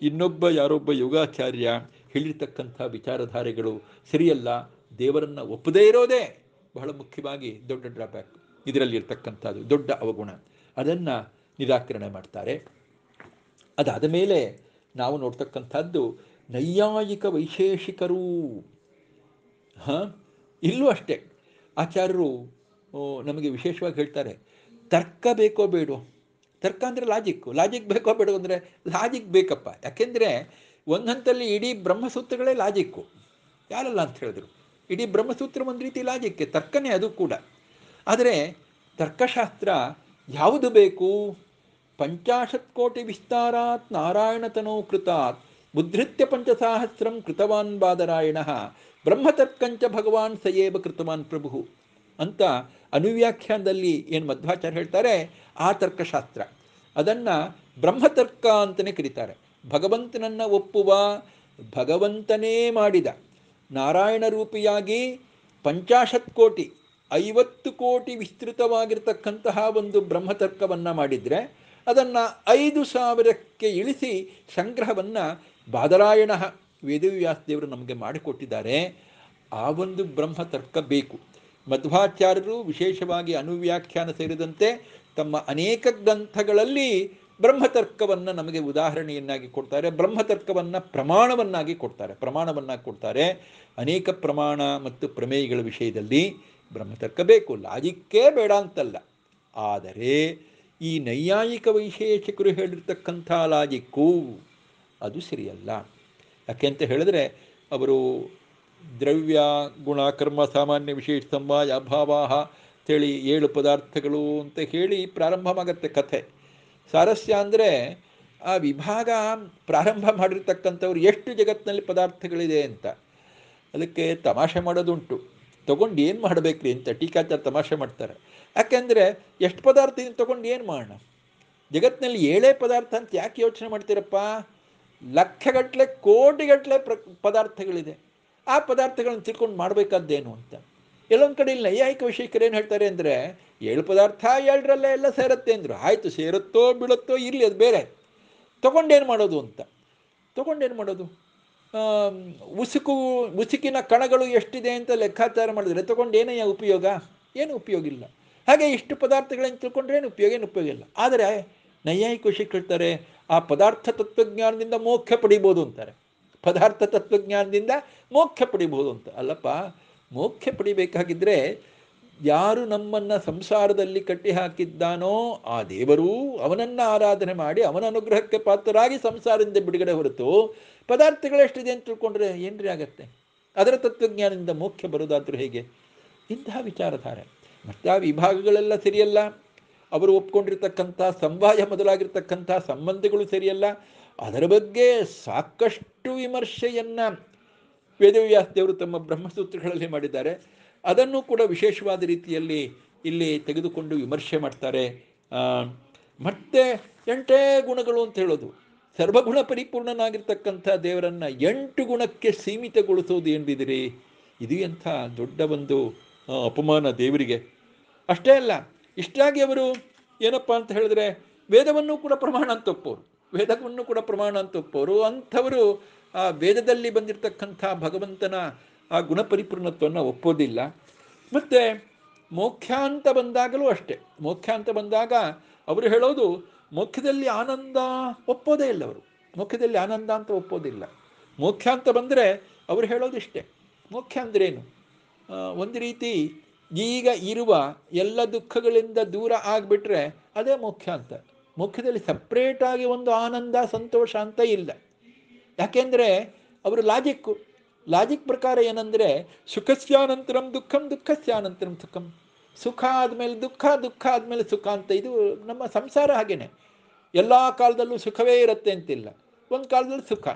ಇನ್ನೊಬ್ಬ ಯಾರೊಬ್ಬ ಯೋಗಾಚಾರ್ಯ ಹೇಳಿರ್ತಕ್ಕಂಥ ವಿಚಾರಧಾರೆಗಳು ಸರಿಯಲ್ಲ ದೇವರನ್ನು ಒಪ್ಪದೇ ಇರೋದೇ ಬಹಳ ಮುಖ್ಯವಾಗಿ ದೊಡ್ಡ ಡ್ರಾಬ್ಯಾಕ್ ಇದರಲ್ಲಿರ್ತಕ್ಕಂಥದ್ದು ದೊಡ್ಡ ಅವಗುಣ ಅದನ್ನು ನಿರಾಕರಣೆ ಮಾಡ್ತಾರೆ ಅದಾದ ಮೇಲೆ ನಾವು ನೋಡ್ತಕ್ಕಂಥದ್ದು ನೈಯಾಯಿಕ ವೈಶೇಷಿಕರು ಹಾಂ ಇಲ್ಲೂ ಅಷ್ಟೇ ಆಚಾರ್ಯರು ನಮಗೆ ವಿಶೇಷವಾಗಿ ಹೇಳ್ತಾರೆ ತರ್ಕ ಬೇಕೋ ಬೇಡು ತರ್ಕ ಅಂದರೆ ಲಾಜಿಕ್ಕು ಲಾಜಿಕ್ ಬೇಕೋ ಬೇಡು ಅಂದರೆ ಲಾಜಿಕ್ ಬೇಕಪ್ಪ ಯಾಕೆಂದರೆ ಒಂದು ಹಂತಲ್ಲಿ ಇಡೀ ಬ್ರಹ್ಮಸೂತ್ರಗಳೇ ಲಾಜಿಕ್ಕು ಯಾರಲ್ಲ ಅಂತ ಹೇಳಿದ್ರು ಇಡೀ ಬ್ರಹ್ಮಸೂತ್ರ ಒಂದು ರೀತಿ ಲಾಜಿಕ್ಕೆ ತರ್ಕನೇ ಅದು ಕೂಡ ಆದರೆ ತರ್ಕಶಾಸ್ತ್ರ ಯಾವುದು ಬೇಕು ಪಂಚಾಶತ್ ಕೋಟಿ ವಿಸ್ತಾರಾತ್ ನಾರಾಯಣತನೋ ಕೃತಾತ್ ಮುದ್ರಿತ್ಯ ಪಂಚಸಹಸ್ರಂ ಕೃತವಾನ್ ಬಾದರಾಯಣ ಬ್ರಹ್ಮತರ್ಕಂಚ ಭಗವಾನ್ ಸಯೇವ ಕೃತವಾನ್ ಪ್ರಭು ಅಂತ ಅನುವ್ಯಾಖ್ಯಾನದಲ್ಲಿ ಏನು ಮಧ್ವಾಚಾರ್ಯ ಹೇಳ್ತಾರೆ ಆ ತರ್ಕಶಾಸ್ತ್ರ ಅದನ್ನು ಬ್ರಹ್ಮತರ್ಕ ಅಂತಲೇ ಕರೀತಾರೆ ಭಗವಂತನನ್ನು ಒಪ್ಪುವ ಭಗವಂತನೇ ಮಾಡಿದ ನಾರಾಯಣ ರೂಪಿಯಾಗಿ ಪಂಚಾಶತ್ ಕೋಟಿ ಐವತ್ತು ಕೋಟಿ ವಿಸ್ತೃತವಾಗಿರ್ತಕ್ಕಂತಹ ಒಂದು ಬ್ರಹ್ಮತರ್ಕವನ್ನು ಮಾಡಿದರೆ ಅದನ್ನು ಐದು ಸಾವಿರಕ್ಕೆ ಇಳಿಸಿ ಸಂಗ್ರಹವನ್ನು ಬಾದರಾಯಣ ವೇದವ್ಯಾಸದೇವರು ನಮಗೆ ಮಾಡಿಕೊಟ್ಟಿದ್ದಾರೆ ಆ ಒಂದು ಬ್ರಹ್ಮತರ್ಕ ಬೇಕು ಮಧ್ವಾಚಾರ್ಯರು ವಿಶೇಷವಾಗಿ ಅನುವ್ಯಾಖ್ಯಾನ ಸೇರಿದಂತೆ ತಮ್ಮ ಅನೇಕ ಗ್ರಂಥಗಳಲ್ಲಿ ಬ್ರಹ್ಮತರ್ಕವನ್ನು ನಮಗೆ ಉದಾಹರಣೆಯನ್ನಾಗಿ ಕೊಡ್ತಾರೆ ಬ್ರಹ್ಮತರ್ಕವನ್ನು ಪ್ರಮಾಣವನ್ನಾಗಿ ಕೊಡ್ತಾರೆ ಪ್ರಮಾಣವನ್ನಾಗಿ ಕೊಡ್ತಾರೆ ಅನೇಕ ಪ್ರಮಾಣ ಮತ್ತು ಪ್ರಮೇಯಗಳ ವಿಷಯದಲ್ಲಿ ಬ್ರಹ್ಮತರ್ಕ ಬೇಕು ಲಾಜಿಕ್ಕೇ ಬೇಡ ಅಂತಲ್ಲ ಆದರೆ ಈ ನೈಯಾಯಿಕ ವೈಶೇಷಕರು ಹೇಳಿರ್ತಕ್ಕಂಥ ಲಾಜಿಕ್ಕು ಅದು ಸರಿಯಲ್ಲ ಯಾಕೆ ಅಂತ ಹೇಳಿದ್ರೆ ಅವರು ದ್ರವ್ಯ ಗುಣ ಕರ್ಮ ಸಾಮಾನ್ಯ ವಿಶೇಷ ಸಂವಾಯ ಅಭಾವ ತಿಳಿ ಏಳು ಪದಾರ್ಥಗಳು ಅಂತ ಹೇಳಿ ಪ್ರಾರಂಭವಾಗತ್ತೆ ಕಥೆ ಸಾರಸ್ಯ ಅಂದರೆ ಆ ವಿಭಾಗ ಪ್ರಾರಂಭ ಮಾಡಿರ್ತಕ್ಕಂಥವ್ರು ಎಷ್ಟು ಜಗತ್ತಿನಲ್ಲಿ ಪದಾರ್ಥಗಳಿದೆ ಅಂತ ಅದಕ್ಕೆ ತಮಾಷೆ ಮಾಡೋದುಂಟು ತಗೊಂಡು ಏನು ಮಾಡಬೇಕ್ರಿ ಅಂತ ಟೀಕಾಚಾರ ತಮಾಷೆ ಮಾಡ್ತಾರೆ ಯಾಕೆಂದರೆ ಎಷ್ಟು ಪದಾರ್ಥ ಇದನ್ನು ತೊಗೊಂಡು ಏನು ಮಾಡೋಣ ಜಗತ್ತಿನಲ್ಲಿ ಏಳೇ ಪದಾರ್ಥ ಅಂತ ಯಾಕೆ ಯೋಚನೆ ಮಾಡ್ತೀರಪ್ಪ ಲಕ್ಷಗಟ್ಟಲೆ ಕೋಟಿಗಟ್ಟಲೆ ಪ್ರ ಪದಾರ್ಥಗಳಿದೆ ಆ ಪದಾರ್ಥಗಳನ್ನು ತಿಳ್ಕೊಂಡು ಮಾಡಬೇಕಾದ್ದೇನು ಅಂತ ಎಲ್ಲೊಂದು ಕಡೆ ಇಲ್ಲಿ ನೈಯಾಯಿಕ ವಿಷಯಕ್ಕೆ ಏನು ಹೇಳ್ತಾರೆ ಅಂದರೆ ಏಳು ಪದಾರ್ಥ ಎರಡರಲ್ಲೇ ಎಲ್ಲ ಸೇರುತ್ತೆ ಅಂದರು ಆಯಿತು ಸೇರುತ್ತೋ ಬೀಳುತ್ತೋ ಇರಲಿ ಅದು ಬೇರೆ ತೊಗೊಂಡೇನು ಮಾಡೋದು ಅಂತ ತಗೊಂಡೇನು ಮಾಡೋದು ಉಸುಕು ಉಸುಕಿನ ಕಣಗಳು ಎಷ್ಟಿದೆ ಅಂತ ಲೆಕ್ಕಾಚಾರ ಮಾಡಿದರೆ ತೊಗೊಂಡೇನೇ ಉಪಯೋಗ ಏನು ಉಪಯೋಗ ಇಲ್ಲ ಹಾಗೆ ಇಷ್ಟು ಪದಾರ್ಥಗಳನ್ನು ತಿಳ್ಕೊಂಡ್ರೆ ಏನು ಉಪಯೋಗ ಏನು ಉಪಯೋಗ ಇಲ್ಲ ಆದರೆ ನೈಯಾಯಿಕ ವಿಷಯಕ್ಕೆ ಹೇಳ್ತಾರೆ ಆ ಪದಾರ್ಥ ತತ್ವಜ್ಞಾನದಿಂದ ಮೋಕ್ಷ ಪಡಿಬೋದು ಅಂತಾರೆ ಪದಾರ್ಥ ತತ್ವಜ್ಞಾನದಿಂದ ಮೋಕ್ಷ ಪಡಿಬಹುದು ಅಂತ ಅಲ್ಲಪ್ಪ ಮೋಕ್ಷ ಪಡಿಬೇಕಾಗಿದ್ದರೆ ಯಾರು ನಮ್ಮನ್ನು ಸಂಸಾರದಲ್ಲಿ ಕಟ್ಟಿ ಹಾಕಿದ್ದಾನೋ ಆ ದೇವರೂ ಅವನನ್ನು ಆರಾಧನೆ ಮಾಡಿ ಅವನ ಅನುಗ್ರಹಕ್ಕೆ ಪಾತ್ರರಾಗಿ ಸಂಸಾರದಿಂದ ಬಿಡುಗಡೆ ಹೊರತು ಪದಾರ್ಥಗಳೆಷ್ಟಿದೆ ಅಂತ ತಿಳ್ಕೊಂಡ್ರೆ ಏನ್ರಿ ಆಗತ್ತೆ ಅದರ ತತ್ವಜ್ಞಾನದಿಂದ ಮೋಕ್ಷ ಬರೋದಾದರೂ ಹೇಗೆ ಇಂತಹ ವಿಚಾರಧಾರೆ ಮತ್ತು ವಿಭಾಗಗಳೆಲ್ಲ ಸರಿಯಲ್ಲ ಅವರು ಒಪ್ಕೊಂಡಿರ್ತಕ್ಕಂಥ ಸಂವಾಯ ಮೊದಲಾಗಿರ್ತಕ್ಕಂಥ ಸಂಬಂಧಗಳು ಸರಿಯಲ್ಲ ಅದರ ಬಗ್ಗೆ ಸಾಕಷ್ಟು ವಿಮರ್ಶೆಯನ್ನು ವೇದವ್ಯಾಸ ದೇವರು ತಮ್ಮ ಬ್ರಹ್ಮಸೂತ್ರಗಳಲ್ಲಿ ಮಾಡಿದ್ದಾರೆ ಅದನ್ನು ಕೂಡ ವಿಶೇಷವಾದ ರೀತಿಯಲ್ಲಿ ಇಲ್ಲಿ ತೆಗೆದುಕೊಂಡು ವಿಮರ್ಶೆ ಮಾಡ್ತಾರೆ ಮತ್ತೆ ಎಂಟೇ ಗುಣಗಳು ಅಂತ ಹೇಳೋದು ಸರ್ವಗುಣ ಪರಿಪೂರ್ಣನಾಗಿರ್ತಕ್ಕಂಥ ದೇವರನ್ನು ಎಂಟು ಗುಣಕ್ಕೆ ಸೀಮಿತಗೊಳಿಸೋದು ಎಂದಿದ್ದೀರಿ ಇದು ಎಂಥ ದೊಡ್ಡ ಒಂದು ಅಪಮಾನ ದೇವರಿಗೆ ಅಷ್ಟೇ ಅಲ್ಲ ಇಷ್ಟಾಗಿ ಅವರು ಏನಪ್ಪ ಅಂತ ಹೇಳಿದ್ರೆ ವೇದವನ್ನು ಕೂಡ ಪ್ರಮಾಣ ಅಂತ ಒಪ್ಪೋರು ವೇದವನ್ನು ಕೂಡ ಪ್ರಮಾಣ ಅಂತ ಒಪ್ಪೋರು ಅಂಥವರು ಆ ವೇದದಲ್ಲಿ ಬಂದಿರತಕ್ಕಂಥ ಭಗವಂತನ ಆ ಗುಣಪರಿಪೂರ್ಣತ್ವವನ್ನು ಒಪ್ಪೋದಿಲ್ಲ ಮತ್ತು ಮೋಕ್ಷಾಂತ ಬಂದಾಗಲೂ ಅಷ್ಟೇ ಮೋಕ್ಷಾಂತ ಬಂದಾಗ ಅವರು ಹೇಳೋದು ಮುಖ್ಯದಲ್ಲಿ ಆನಂದ ಒಪ್ಪೋದೇ ಇಲ್ಲ ಅವರು ಮುಖ್ಯದಲ್ಲಿ ಆನಂದ ಅಂತ ಒಪ್ಪೋದಿಲ್ಲ ಮೋಕ್ಷ ಅಂತ ಬಂದರೆ ಅವರು ಹೇಳೋದಿಷ್ಟೇ ಮುಖ್ಯ ಅಂದ್ರೇನು ಒಂದು ರೀತಿ ಈಗ ಇರುವ ಎಲ್ಲ ದುಃಖಗಳಿಂದ ದೂರ ಆಗಿಬಿಟ್ರೆ ಅದೇ ಮುಖ್ಯ ಅಂತ ಮುಖದಲ್ಲಿ ಸಪ್ರೇಟಾಗಿ ಒಂದು ಆನಂದ ಸಂತೋಷ ಅಂತ ಇಲ್ಲ ಯಾಕೆಂದರೆ ಅವರು ಲಾಜಿಕ್ಕು ಲಾಜಿಕ್ ಪ್ರಕಾರ ಏನಂದರೆ ಸುಖಸ್ಯಾನಂತರಂ ದುಃಖಂ ದುಃಖಸ್ಯಾನಂತರಂ ಸುಖಂ ಸುಖ ಆದಮೇಲೆ ದುಃಖ ದುಃಖ ಆದಮೇಲೆ ಸುಖ ಅಂತ ಇದು ನಮ್ಮ ಸಂಸಾರ ಹಾಗೇನೆ ಎಲ್ಲ ಕಾಲದಲ್ಲೂ ಸುಖವೇ ಇರುತ್ತೆ ಅಂತಿಲ್ಲ ಒಂದು ಕಾಲದಲ್ಲಿ ಸುಖ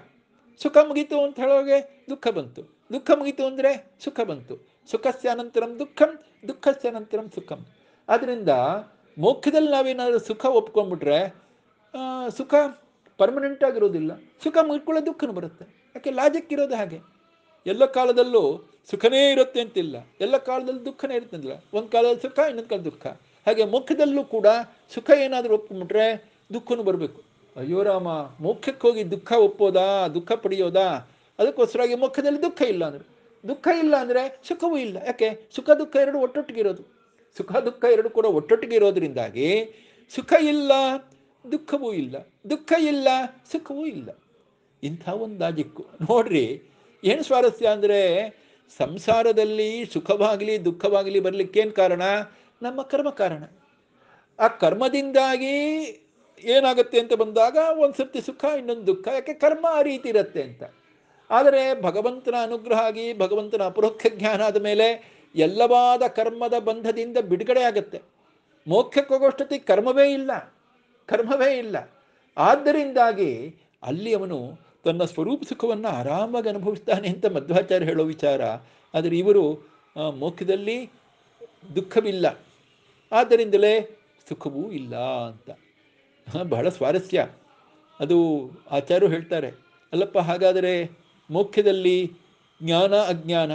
ಸುಖ ಮುಗೀತು ಅಂತ ಹೇಳೋಗೆ ದುಃಖ ಬಂತು ದುಃಖ ಮುಗೀತು ಅಂದರೆ ಸುಖ ಬಂತು ಸುಖಸ್ಯಾನಂತರಂ ದುಃಖಂ ದುಃಖಸ್ಯಾನಂತರಂ ಸುಖಂ ಆದ್ದರಿಂದ ಮೋಕ್ಷದಲ್ಲಿ ನಾವೇನಾದರೂ ಸುಖ ಒಪ್ಕೊಂಡ್ಬಿಟ್ರೆ ಸುಖ ಪರ್ಮನೆಂಟ್ ಆಗಿರೋದಿಲ್ಲ ಸುಖ ಮುಗಿಕೊಳ್ಳೋ ದುಃಖನೂ ಬರುತ್ತೆ ಯಾಕೆ ಲಾಜಿಕ್ ಇರೋದು ಹಾಗೆ ಎಲ್ಲ ಕಾಲದಲ್ಲೂ ಸುಖನೇ ಇರುತ್ತೆ ಅಂತಿಲ್ಲ ಎಲ್ಲ ಕಾಲದಲ್ಲಿ ದುಃಖನೇ ಇರುತ್ತೆ ಅಂತಿಲ್ಲ ಒಂದು ಕಾಲದಲ್ಲಿ ಸುಖ ಇನ್ನೊಂದು ಕಾಲ ದುಃಖ ಹಾಗೆ ಮುಖದಲ್ಲೂ ಕೂಡ ಸುಖ ಏನಾದರೂ ಒಪ್ಕೊಂಡ್ಬಿಟ್ರೆ ದುಃಖನೂ ಬರಬೇಕು ಅಯ್ಯೋ ರಾಮ ಮೋಕ್ಷಕ್ಕೆ ಹೋಗಿ ದುಃಖ ಒಪ್ಪೋದಾ ದುಃಖ ಪಡೆಯೋದಾ ಅದಕ್ಕೋಸ್ಕರವಾಗಿ ಮುಖದಲ್ಲಿ ದುಃಖ ಇಲ್ಲ ಅಂದರೆ ದುಃಖ ಇಲ್ಲ ಅಂದರೆ ಸುಖವೂ ಇಲ್ಲ ಯಾಕೆ ಸುಖ ದುಃಖ ಎರಡು ಇರೋದು ಸುಖ ದುಃಖ ಎರಡು ಕೂಡ ಒಟ್ಟೊಟ್ಟಿಗೆ ಇರೋದರಿಂದಾಗಿ ಸುಖ ಇಲ್ಲ ದುಃಖವೂ ಇಲ್ಲ ದುಃಖ ಇಲ್ಲ ಸುಖವೂ ಇಲ್ಲ ಇಂಥ ಒಂದಾಜಿಕ್ಕು ನೋಡ್ರಿ ಏನು ಸ್ವಾರಸ್ಯ ಅಂದರೆ ಸಂಸಾರದಲ್ಲಿ ಸುಖವಾಗಲಿ ದುಃಖವಾಗಲಿ ಬರಲಿಕ್ಕೇನು ಕಾರಣ ನಮ್ಮ ಕರ್ಮ ಕಾರಣ ಆ ಕರ್ಮದಿಂದಾಗಿ ಏನಾಗುತ್ತೆ ಅಂತ ಬಂದಾಗ ಒಂದು ಸರ್ತಿ ಸುಖ ಇನ್ನೊಂದು ದುಃಖ ಯಾಕೆ ಕರ್ಮ ಆ ರೀತಿ ಇರುತ್ತೆ ಅಂತ ಆದರೆ ಭಗವಂತನ ಅನುಗ್ರಹ ಆಗಿ ಭಗವಂತನ ಅಪರೋಕ್ಷ ಜ್ಞಾನ ಆದ ಮೇಲೆ ಎಲ್ಲವಾದ ಕರ್ಮದ ಬಂಧದಿಂದ ಬಿಡುಗಡೆ ಆಗುತ್ತೆ ಮೋಕ್ಷಕ್ಕೋಗೋಷ್ಟೊತ್ತಿ ಕರ್ಮವೇ ಇಲ್ಲ ಕರ್ಮವೇ ಇಲ್ಲ ಆದ್ದರಿಂದಾಗಿ ಅಲ್ಲಿ ಅವನು ತನ್ನ ಸ್ವರೂಪ ಸುಖವನ್ನು ಆರಾಮಾಗಿ ಅನುಭವಿಸ್ತಾನೆ ಅಂತ ಮಧ್ವಾಚಾರ್ಯ ಹೇಳೋ ವಿಚಾರ ಆದರೆ ಇವರು ಮೋಕ್ಷದಲ್ಲಿ ದುಃಖವಿಲ್ಲ ಆದ್ದರಿಂದಲೇ ಸುಖವೂ ಇಲ್ಲ ಅಂತ ಬಹಳ ಸ್ವಾರಸ್ಯ ಅದು ಆಚಾರ್ಯರು ಹೇಳ್ತಾರೆ ಅಲ್ಲಪ್ಪ ಹಾಗಾದರೆ ಮೋಕ್ಷದಲ್ಲಿ ಜ್ಞಾನ ಅಜ್ಞಾನ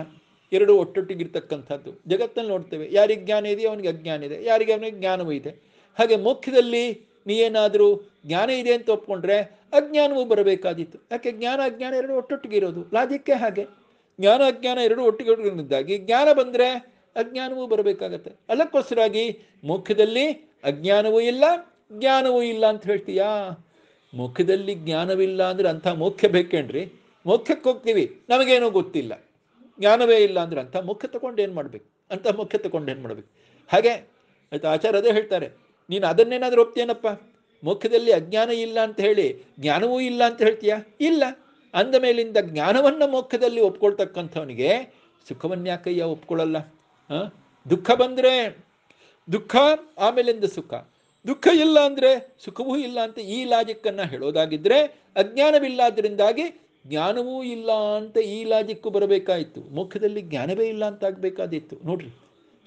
ಎರಡು ಒಟ್ಟೊಟ್ಟಿಗಿರ್ತಕ್ಕಂಥದ್ದು ಜಗತ್ತಲ್ಲಿ ನೋಡ್ತೇವೆ ಯಾರಿಗೆ ಜ್ಞಾನ ಇದೆಯೋ ಅವನಿಗೆ ಅಜ್ಞಾನ ಇದೆ ಯಾರಿಗೆ ಅವನಿಗೆ ಜ್ಞಾನವೂ ಇದೆ ಹಾಗೆ ಮುಖ್ಯದಲ್ಲಿ ನೀ ಏನಾದರೂ ಜ್ಞಾನ ಇದೆ ಅಂತ ಒಪ್ಕೊಂಡ್ರೆ ಅಜ್ಞಾನವೂ ಬರಬೇಕಾದಿತ್ತು ಯಾಕೆ ಜ್ಞಾನ ಅಜ್ಞಾನ ಎರಡು ಒಟ್ಟೊಟ್ಟಿಗೆ ಇರೋದು ಲಾಜಿಕ್ಕೆ ಹಾಗೆ ಜ್ಞಾನ ಅಜ್ಞಾನ ಎರಡು ಒಟ್ಟಿಗೆ ಜ್ಞಾನ ಬಂದರೆ ಅಜ್ಞಾನವೂ ಬರಬೇಕಾಗತ್ತೆ ಅದಕ್ಕೋಸ್ಕರಾಗಿ ಮುಖ್ಯದಲ್ಲಿ ಅಜ್ಞಾನವೂ ಇಲ್ಲ ಜ್ಞಾನವೂ ಇಲ್ಲ ಅಂತ ಹೇಳ್ತೀಯಾ ಮುಖದಲ್ಲಿ ಜ್ಞಾನವಿಲ್ಲ ಅಂದ್ರೆ ಅಂಥ ಮುಖ್ಯ ಬೇಕೇನ್ರಿ ಮುಖ್ಯಕ್ಕೆ ಹೋಗ್ತೀವಿ ನಮಗೇನೂ ಗೊತ್ತಿಲ್ಲ ಜ್ಞಾನವೇ ಇಲ್ಲ ಅಂದ್ರೆ ಅಂಥ ಮುಖ್ಯ ತಗೊಂಡು ಏನು ಮಾಡ್ಬೇಕು ಅಂತ ಮುಖ್ಯ ತಗೊಂಡು ಏನು ಮಾಡ್ಬೇಕು ಹಾಗೆ ಆಯ್ತಾ ಆಚಾರ ಅದೇ ಹೇಳ್ತಾರೆ ನೀನು ಅದನ್ನೇನಾದರೂ ಒಪ್ತೇನಪ್ಪ ಮುಖದಲ್ಲಿ ಅಜ್ಞಾನ ಇಲ್ಲ ಅಂತ ಹೇಳಿ ಜ್ಞಾನವೂ ಇಲ್ಲ ಅಂತ ಹೇಳ್ತೀಯಾ ಇಲ್ಲ ಅಂದ ಮೇಲಿಂದ ಜ್ಞಾನವನ್ನು ಮೋಖದಲ್ಲಿ ಒಪ್ಕೊಳ್ತಕ್ಕಂಥವನಿಗೆ ಸುಖವನ್ಯಾಕಯ್ಯ ಒಪ್ಕೊಳ್ಳಲ್ಲ ದುಃಖ ಬಂದರೆ ದುಃಖ ಆಮೇಲಿಂದ ಸುಖ ದುಃಖ ಇಲ್ಲ ಅಂದರೆ ಸುಖವೂ ಇಲ್ಲ ಅಂತ ಈ ಲಾಜಿಕ್ಕನ್ನು ಹೇಳೋದಾಗಿದ್ದರೆ ಅಜ್ಞಾನವಿಲ್ಲಾದ್ರಿಂದಾಗಿ ಜ್ಞಾನವೂ ಇಲ್ಲ ಅಂತ ಈ ಲಾಜಿಕ್ಕೂ ಬರಬೇಕಾಯಿತು ಮುಖ್ಯದಲ್ಲಿ ಜ್ಞಾನವೇ ಇಲ್ಲ ಅಂತ ಆಗಬೇಕಾದಿತ್ತು ನೋಡ್ರಿ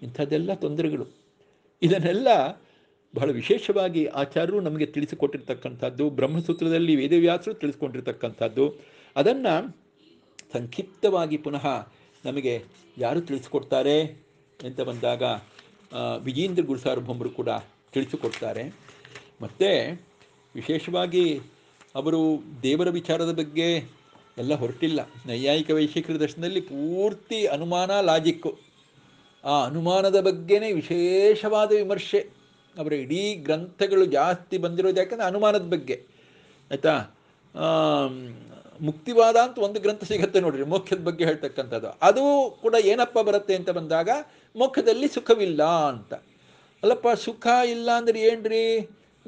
ಇಂಥದ್ದೆಲ್ಲ ತೊಂದರೆಗಳು ಇದನ್ನೆಲ್ಲ ಬಹಳ ವಿಶೇಷವಾಗಿ ಆಚಾರ್ಯರು ನಮಗೆ ತಿಳಿಸಿಕೊಟ್ಟಿರ್ತಕ್ಕಂಥದ್ದು ಬ್ರಹ್ಮಸೂತ್ರದಲ್ಲಿ ವೇದವ್ಯಾಸರು ತಿಳಿಸ್ಕೊಂಡಿರ್ತಕ್ಕಂಥದ್ದು ಅದನ್ನು ಸಂಕ್ಷಿಪ್ತವಾಗಿ ಪುನಃ ನಮಗೆ ಯಾರು ತಿಳಿಸಿಕೊಡ್ತಾರೆ ಅಂತ ಬಂದಾಗ ವಿಜೇಂದ್ರ ಗುರು ಕೂಡ ತಿಳಿಸಿಕೊಡ್ತಾರೆ ಮತ್ತು ವಿಶೇಷವಾಗಿ ಅವರು ದೇವರ ವಿಚಾರದ ಬಗ್ಗೆ ಎಲ್ಲ ಹೊರಟಿಲ್ಲ ನೈಯಾಯಿಕ ವೈಶಿಕರ ದರ್ಶನದಲ್ಲಿ ಪೂರ್ತಿ ಅನುಮಾನ ಲಾಜಿಕ್ಕು ಆ ಅನುಮಾನದ ಬಗ್ಗೆನೇ ವಿಶೇಷವಾದ ವಿಮರ್ಶೆ ಅವರ ಇಡೀ ಗ್ರಂಥಗಳು ಜಾಸ್ತಿ ಬಂದಿರೋದು ಯಾಕಂದರೆ ಅನುಮಾನದ ಬಗ್ಗೆ ಆಯಿತಾ ಮುಕ್ತಿವಾದ ಅಂತ ಒಂದು ಗ್ರಂಥ ಸಿಗುತ್ತೆ ನೋಡಿರಿ ಮೋಕ್ಷದ ಬಗ್ಗೆ ಹೇಳ್ತಕ್ಕಂಥದ್ದು ಅದು ಕೂಡ ಏನಪ್ಪ ಬರುತ್ತೆ ಅಂತ ಬಂದಾಗ ಮೋಕ್ಷದಲ್ಲಿ ಸುಖವಿಲ್ಲ ಅಂತ ಅಲ್ಲಪ್ಪ ಸುಖ ಇಲ್ಲ ಅಂದರೆ ಏನ್ರಿ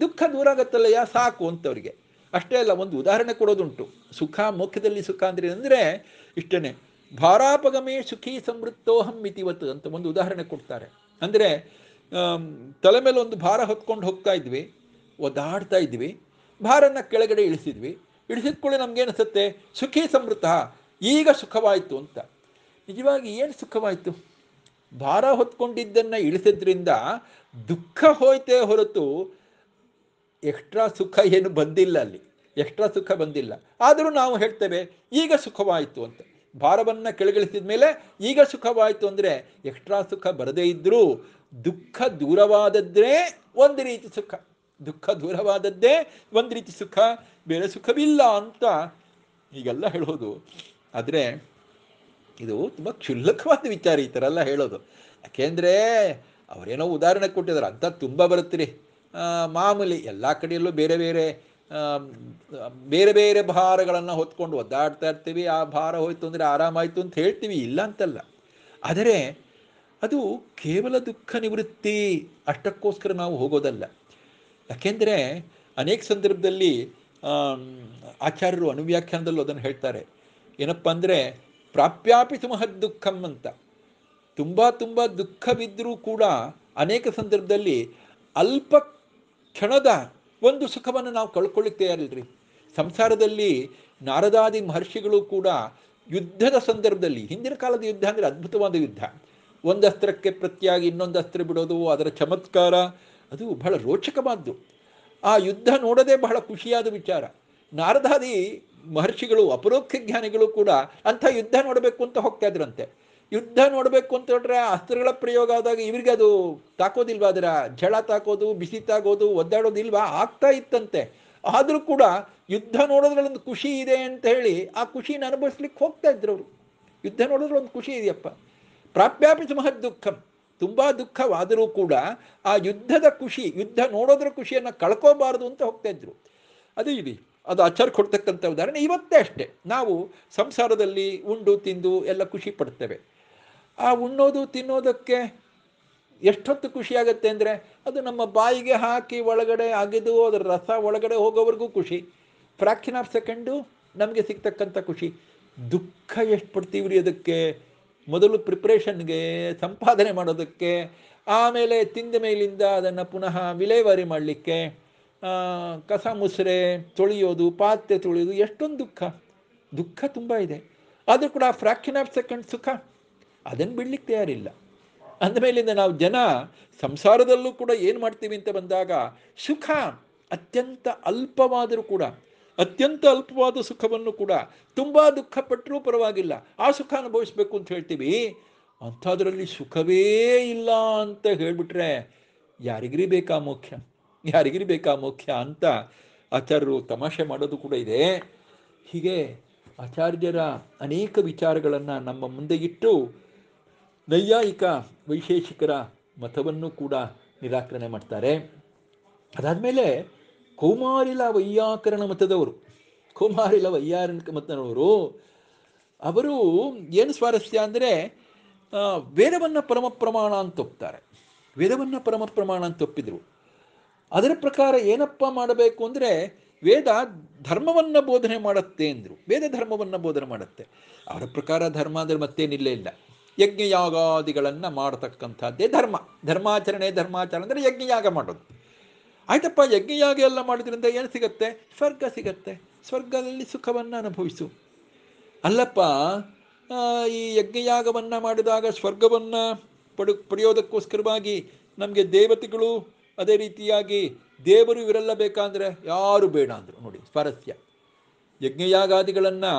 ದುಃಖ ದೂರ ಆಗತ್ತಲ್ಲ ಯಾ ಸಾಕು ಅಂತವ್ರಿಗೆ ಅಷ್ಟೇ ಅಲ್ಲ ಒಂದು ಉದಾಹರಣೆ ಕೊಡೋದುಂಟು ಸುಖ ಮುಖ್ಯದಲ್ಲಿ ಸುಖ ಅಂದರೆ ಅಂದರೆ ಇಷ್ಟೇ ಭಾರಾಪಗಮೇ ಸುಖಿ ಸಮೃದ್ಧೋಹಂ ಮಿತಿವತ್ತು ಅಂತ ಒಂದು ಉದಾಹರಣೆ ಕೊಡ್ತಾರೆ ಅಂದರೆ ತಲೆ ಮೇಲೆ ಒಂದು ಭಾರ ಹೊತ್ಕೊಂಡು ಹೋಗ್ತಾ ಇದ್ವಿ ಒದ್ದಾಡ್ತಾ ಇದ್ವಿ ಭಾರನ ಕೆಳಗಡೆ ಇಳಿಸಿದ್ವಿ ಇಳಿಸಿದ ಕೂಡ ನಮಗೇನಿಸುತ್ತೆ ಸುಖಿ ಸಮೃದ್ಧ ಈಗ ಸುಖವಾಯಿತು ಅಂತ ನಿಜವಾಗಿ ಏನು ಸುಖವಾಯಿತು ಭಾರ ಹೊತ್ಕೊಂಡಿದ್ದನ್ನು ಇಳಿಸಿದ್ರಿಂದ ದುಃಖ ಹೋಯ್ತೇ ಹೊರತು ಎಕ್ಸ್ಟ್ರಾ ಸುಖ ಏನು ಬಂದಿಲ್ಲ ಅಲ್ಲಿ ಎಕ್ಸ್ಟ್ರಾ ಸುಖ ಬಂದಿಲ್ಲ ಆದರೂ ನಾವು ಹೇಳ್ತೇವೆ ಈಗ ಸುಖವಾಯಿತು ಅಂತ ಭಾರವನ್ನು ಕೆಳಗಿಳಿಸಿದ ಮೇಲೆ ಈಗ ಸುಖವಾಯಿತು ಅಂದರೆ ಎಕ್ಸ್ಟ್ರಾ ಸುಖ ಬರದೇ ಇದ್ದರೂ ದುಃಖ ದೂರವಾದದ್ದೇ ಒಂದು ರೀತಿ ಸುಖ ದುಃಖ ದೂರವಾದದ್ದೇ ಒಂದು ರೀತಿ ಸುಖ ಬೇರೆ ಸುಖವಿಲ್ಲ ಅಂತ ಈಗೆಲ್ಲ ಹೇಳೋದು ಆದರೆ ಇದು ತುಂಬ ಕ್ಷುಲ್ಲಕವಾದ ವಿಚಾರ ಈ ಥರ ಎಲ್ಲ ಹೇಳೋದು ಯಾಕೆಂದರೆ ಅವರೇನೋ ಉದಾಹರಣೆ ಕೊಟ್ಟಿದ್ದಾರೆ ಅಂಥ ತುಂಬ ರೀ ಮಾಮೂಲಿ ಎಲ್ಲ ಕಡೆಯಲ್ಲೂ ಬೇರೆ ಬೇರೆ ಬೇರೆ ಬೇರೆ ಭಾರಗಳನ್ನು ಹೊತ್ಕೊಂಡು ಒದ್ದಾಡ್ತಾ ಇರ್ತೀವಿ ಆ ಭಾರ ಹೋಯ್ತು ಅಂದರೆ ಆರಾಮಾಯಿತು ಅಂತ ಹೇಳ್ತೀವಿ ಇಲ್ಲ ಅಂತಲ್ಲ ಆದರೆ ಅದು ಕೇವಲ ದುಃಖ ನಿವೃತ್ತಿ ಅಷ್ಟಕ್ಕೋಸ್ಕರ ನಾವು ಹೋಗೋದಲ್ಲ ಯಾಕೆಂದರೆ ಅನೇಕ ಸಂದರ್ಭದಲ್ಲಿ ಆಚಾರ್ಯರು ಅನುವ್ಯಾಖ್ಯಾನದಲ್ಲೂ ಅದನ್ನು ಹೇಳ್ತಾರೆ ಏನಪ್ಪ ಅಂದರೆ ಪ್ರಾಪ್ಯಾಪಿ ಮಹದ್ ದುಃಖಂ ಅಂತ ತುಂಬ ತುಂಬ ದುಃಖವಿದ್ದರೂ ಕೂಡ ಅನೇಕ ಸಂದರ್ಭದಲ್ಲಿ ಅಲ್ಪ ಕ್ಷಣದ ಒಂದು ಸುಖವನ್ನು ನಾವು ಕಳ್ಕೊಳ್ಳಿಕ್ಕೆ ತಯಾರಿಲ್ರಿ ಸಂಸಾರದಲ್ಲಿ ನಾರದಾದಿ ಮಹರ್ಷಿಗಳು ಕೂಡ ಯುದ್ಧದ ಸಂದರ್ಭದಲ್ಲಿ ಹಿಂದಿನ ಕಾಲದ ಯುದ್ಧ ಅಂದರೆ ಅದ್ಭುತವಾದ ಯುದ್ಧ ಒಂದು ಅಸ್ತ್ರಕ್ಕೆ ಪ್ರತಿಯಾಗಿ ಇನ್ನೊಂದು ಅಸ್ತ್ರ ಬಿಡೋದು ಅದರ ಚಮತ್ಕಾರ ಅದು ಬಹಳ ರೋಚಕವಾದ್ದು ಆ ಯುದ್ಧ ನೋಡದೆ ಬಹಳ ಖುಷಿಯಾದ ವಿಚಾರ ನಾರದಾದಿ ಮಹರ್ಷಿಗಳು ಅಪರೋಕ್ಷ ಜ್ಞಾನಿಗಳು ಕೂಡ ಅಂಥ ಯುದ್ಧ ನೋಡಬೇಕು ಅಂತ ಹೋಗ್ತಾ ಇದ್ರಂತೆ ಯುದ್ಧ ನೋಡಬೇಕು ಅಂತ ಹೇಳಿದ್ರೆ ಅಸ್ತ್ರಗಳ ಪ್ರಯೋಗ ಆದಾಗ ಇವರಿಗೆ ಅದು ತಾಕೋದಿಲ್ವಾ ಅದರ ಝಳ ತಾಕೋದು ಬಿಸಿ ತಾಗೋದು ಒದ್ದಾಡೋದಿಲ್ವಾ ಆಗ್ತಾ ಇತ್ತಂತೆ ಆದರೂ ಕೂಡ ಯುದ್ಧ ನೋಡೋದ್ರಲ್ಲಿ ಒಂದು ಖುಷಿ ಇದೆ ಅಂತ ಹೇಳಿ ಆ ಖುಷಿನ ಅನುಭವಿಸ್ಲಿಕ್ಕೆ ಹೋಗ್ತಾ ಇದ್ರು ಅವರು ಯುದ್ಧ ನೋಡಿದ್ರೆ ಒಂದು ಖುಷಿ ಇದೆಯಪ್ಪ ಪ್ರಾಪ್ಯಾಪಿಸು ಮಹದ್ ದುಃಖ ತುಂಬ ದುಃಖವಾದರೂ ಕೂಡ ಆ ಯುದ್ಧದ ಖುಷಿ ಯುದ್ಧ ನೋಡೋದ್ರ ಖುಷಿಯನ್ನು ಕಳ್ಕೋಬಾರದು ಅಂತ ಹೋಗ್ತಾ ಇದ್ರು ಅದು ಇಲ್ಲಿ ಅದು ಆಚಾರ ಕೊಡ್ತಕ್ಕಂಥ ಉದಾಹರಣೆ ಇವತ್ತೇ ಅಷ್ಟೇ ನಾವು ಸಂಸಾರದಲ್ಲಿ ಉಂಡು ತಿಂದು ಎಲ್ಲ ಖುಷಿ ಪಡ್ತೇವೆ ಆ ಉಣ್ಣೋದು ತಿನ್ನೋದಕ್ಕೆ ಎಷ್ಟೊತ್ತು ಖುಷಿಯಾಗತ್ತೆ ಅಂದರೆ ಅದು ನಮ್ಮ ಬಾಯಿಗೆ ಹಾಕಿ ಒಳಗಡೆ ಅಗೆದು ಅದರ ರಸ ಒಳಗಡೆ ಹೋಗೋವರೆಗೂ ಖುಷಿ ಫ್ರಾಕ್ಷನ್ ಆಫ್ ಸೆಕೆಂಡು ನಮಗೆ ಸಿಗ್ತಕ್ಕಂಥ ಖುಷಿ ದುಃಖ ಎಷ್ಟು ಪಡ್ತೀವಿ ರೀ ಅದಕ್ಕೆ ಮೊದಲು ಪ್ರಿಪ್ರೇಷನ್ಗೆ ಸಂಪಾದನೆ ಮಾಡೋದಕ್ಕೆ ಆಮೇಲೆ ತಿಂದ ಮೇಲಿಂದ ಅದನ್ನು ಪುನಃ ವಿಲೇವಾರಿ ಮಾಡಲಿಕ್ಕೆ ಕಸ ಮುಸ್ರೆ ತೊಳೆಯೋದು ಪಾತ್ರೆ ತೊಳೆಯೋದು ಎಷ್ಟೊಂದು ದುಃಖ ದುಃಖ ತುಂಬ ಇದೆ ಆದರೂ ಕೂಡ ಫ್ರಾಕ್ಷನ್ ಆಫ್ ಸೆಕೆಂಡ್ ಸುಖ ಅದನ್ನು ಬಿಡ್ಲಿಕ್ಕೆ ತಯಾರಿಲ್ಲ ಅಂದಮೇಲಿಂದ ನಾವು ಜನ ಸಂಸಾರದಲ್ಲೂ ಕೂಡ ಏನು ಮಾಡ್ತೀವಿ ಅಂತ ಬಂದಾಗ ಸುಖ ಅತ್ಯಂತ ಅಲ್ಪವಾದರೂ ಕೂಡ ಅತ್ಯಂತ ಅಲ್ಪವಾದ ಸುಖವನ್ನು ಕೂಡ ತುಂಬ ದುಃಖಪಟ್ಟರೂ ಪರವಾಗಿಲ್ಲ ಆ ಸುಖ ಅನುಭವಿಸ್ಬೇಕು ಅಂತ ಹೇಳ್ತೀವಿ ಅಂಥದ್ರಲ್ಲಿ ಸುಖವೇ ಇಲ್ಲ ಅಂತ ಹೇಳಿಬಿಟ್ರೆ ಯಾರಿಗಿರಿ ಬೇಕಾ ಮುಖ್ಯ ಯಾರಿಗಿರಿ ಬೇಕಾ ಮುಖ್ಯ ಅಂತ ಆಚಾರ್ಯರು ತಮಾಷೆ ಮಾಡೋದು ಕೂಡ ಇದೆ ಹೀಗೆ ಆಚಾರ್ಯರ ಅನೇಕ ವಿಚಾರಗಳನ್ನು ನಮ್ಮ ಮುಂದೆ ಇಟ್ಟು ನೈಯಾಯಿಕ ವೈಶೇಷಿಕರ ಮತವನ್ನು ಕೂಡ ನಿರಾಕರಣೆ ಮಾಡ್ತಾರೆ ಅದಾದಮೇಲೆ ಕೋಮಾರಿಲ ವೈಯಾಕರಣ ಮತದವರು ಕೋಮಾರಿಲ ವೈಯಾರಣ ಮತದವರು ಅವರು ಏನು ಸ್ವಾರಸ್ಯ ಅಂದರೆ ವೇದವನ್ನು ಪರಮ ಪ್ರಮಾಣ ಅಂತ ಒಪ್ತಾರೆ ವೇದವನ್ನು ಪರಮ ಪ್ರಮಾಣ ಅಂತ ಒಪ್ಪಿದರು ಅದರ ಪ್ರಕಾರ ಏನಪ್ಪ ಮಾಡಬೇಕು ಅಂದರೆ ವೇದ ಧರ್ಮವನ್ನು ಬೋಧನೆ ಮಾಡುತ್ತೆ ಅಂದರು ವೇದ ಧರ್ಮವನ್ನು ಬೋಧನೆ ಮಾಡುತ್ತೆ ಅವರ ಪ್ರಕಾರ ಧರ್ಮ ಅಂದರೆ ಮತ್ತೇನಿಲ್ಲೇ ಇಲ್ಲ ಯಜ್ಞಯಾಗಾದಿಗಳನ್ನು ಮಾಡತಕ್ಕಂಥದ್ದೇ ಧರ್ಮ ಧರ್ಮಾಚರಣೆ ಧರ್ಮಾಚರಣೆ ಅಂದರೆ ಯಜ್ಞಯಾಗ ಮಾಡೋದು ಆಯ್ತಪ್ಪ ಯಜ್ಞಯಾಗ ಎಲ್ಲ ಮಾಡೋದ್ರಿಂದ ಏನು ಸಿಗತ್ತೆ ಸ್ವರ್ಗ ಸಿಗತ್ತೆ ಸ್ವರ್ಗದಲ್ಲಿ ಸುಖವನ್ನು ಅನುಭವಿಸು ಅಲ್ಲಪ್ಪ ಈ ಯಜ್ಞಯಾಗವನ್ನು ಮಾಡಿದಾಗ ಸ್ವರ್ಗವನ್ನು ಪಡು ಪಡೆಯೋದಕ್ಕೋಸ್ಕರವಾಗಿ ನಮಗೆ ದೇವತೆಗಳು ಅದೇ ರೀತಿಯಾಗಿ ದೇವರು ಇವರೆಲ್ಲ ಬೇಕಂದರೆ ಯಾರು ಬೇಡ ಅಂದರು ನೋಡಿ ಸ್ವಾರಸ್ಯ ಯಜ್ಞಯಾಗಾದಿಗಳನ್ನು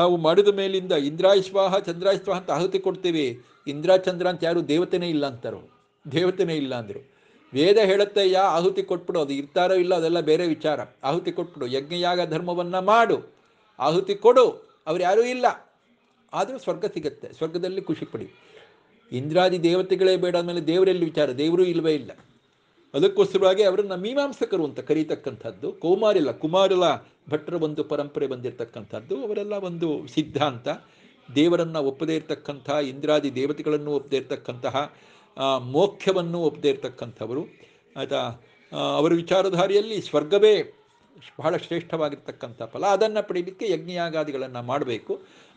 ನಾವು ಮಾಡಿದ ಮೇಲಿಂದ ಇಂದ್ರಾಯಿಶ್ವಾಹ ಚಂದ್ರಾಯಿಶ್ವಾಹ ಅಂತ ಆಹುತಿ ಕೊಡ್ತೀವಿ ಇಂದ್ರ ಚಂದ್ರ ಅಂತ ಯಾರು ದೇವತೆನೇ ಇಲ್ಲ ಅಂತಾರೋ ದೇವತೆನೇ ಇಲ್ಲ ಅಂದರು ವೇದ ಹೇಳುತ್ತೆ ಯಾ ಆಹುತಿ ಕೊಟ್ಬಿಡು ಅದು ಇರ್ತಾರೋ ಇಲ್ಲ ಅದೆಲ್ಲ ಬೇರೆ ವಿಚಾರ ಆಹುತಿ ಕೊಟ್ಬಿಡು ಯಜ್ಞಯಾಗ ಧರ್ಮವನ್ನು ಮಾಡು ಆಹುತಿ ಕೊಡು ಅವ್ರು ಯಾರೂ ಇಲ್ಲ ಆದರೂ ಸ್ವರ್ಗ ಸಿಗುತ್ತೆ ಸ್ವರ್ಗದಲ್ಲಿ ಖುಷಿ ಪಡಿ ಇಂದ್ರಾದಿ ದೇವತೆಗಳೇ ಬೇಡ ಅಂದಮೇಲೆ ದೇವರಲ್ಲಿ ವಿಚಾರ ದೇವರೂ ಇಲ್ಲವೇ ಇಲ್ಲ ಅದಕ್ಕೋಸ್ಕರವಾಗಿ ಅವರನ್ನು ಮೀಮಾಂಸಕರು ಅಂತ ಕರೀತಕ್ಕಂಥದ್ದು ಕೌಮಾರಿಲ ಕುಮಾರಿಲ ಭಟ್ರ ಒಂದು ಪರಂಪರೆ ಬಂದಿರತಕ್ಕಂಥದ್ದು ಅವರೆಲ್ಲ ಒಂದು ಸಿದ್ಧಾಂತ ದೇವರನ್ನು ಒಪ್ಪದೇ ಇರತಕ್ಕಂಥ ಇಂದ್ರಾದಿ ದೇವತೆಗಳನ್ನು ಒಪ್ಪದೇ ಇರತಕ್ಕಂತಹ ಮೋಕ್ಷವನ್ನು ಒಪ್ಪದೇ ಇರತಕ್ಕಂಥವರು ಆಯಿತಾ ಅವರ ವಿಚಾರಧಾರಿಯಲ್ಲಿ ಸ್ವರ್ಗವೇ ಬಹಳ ಶ್ರೇಷ್ಠವಾಗಿರ್ತಕ್ಕಂಥ ಫಲ ಅದನ್ನು ಪಡೀಲಿಕ್ಕೆ ಯಜ್ಞಯಾಗಾದಿಗಳನ್ನು ಮಾಡಬೇಕು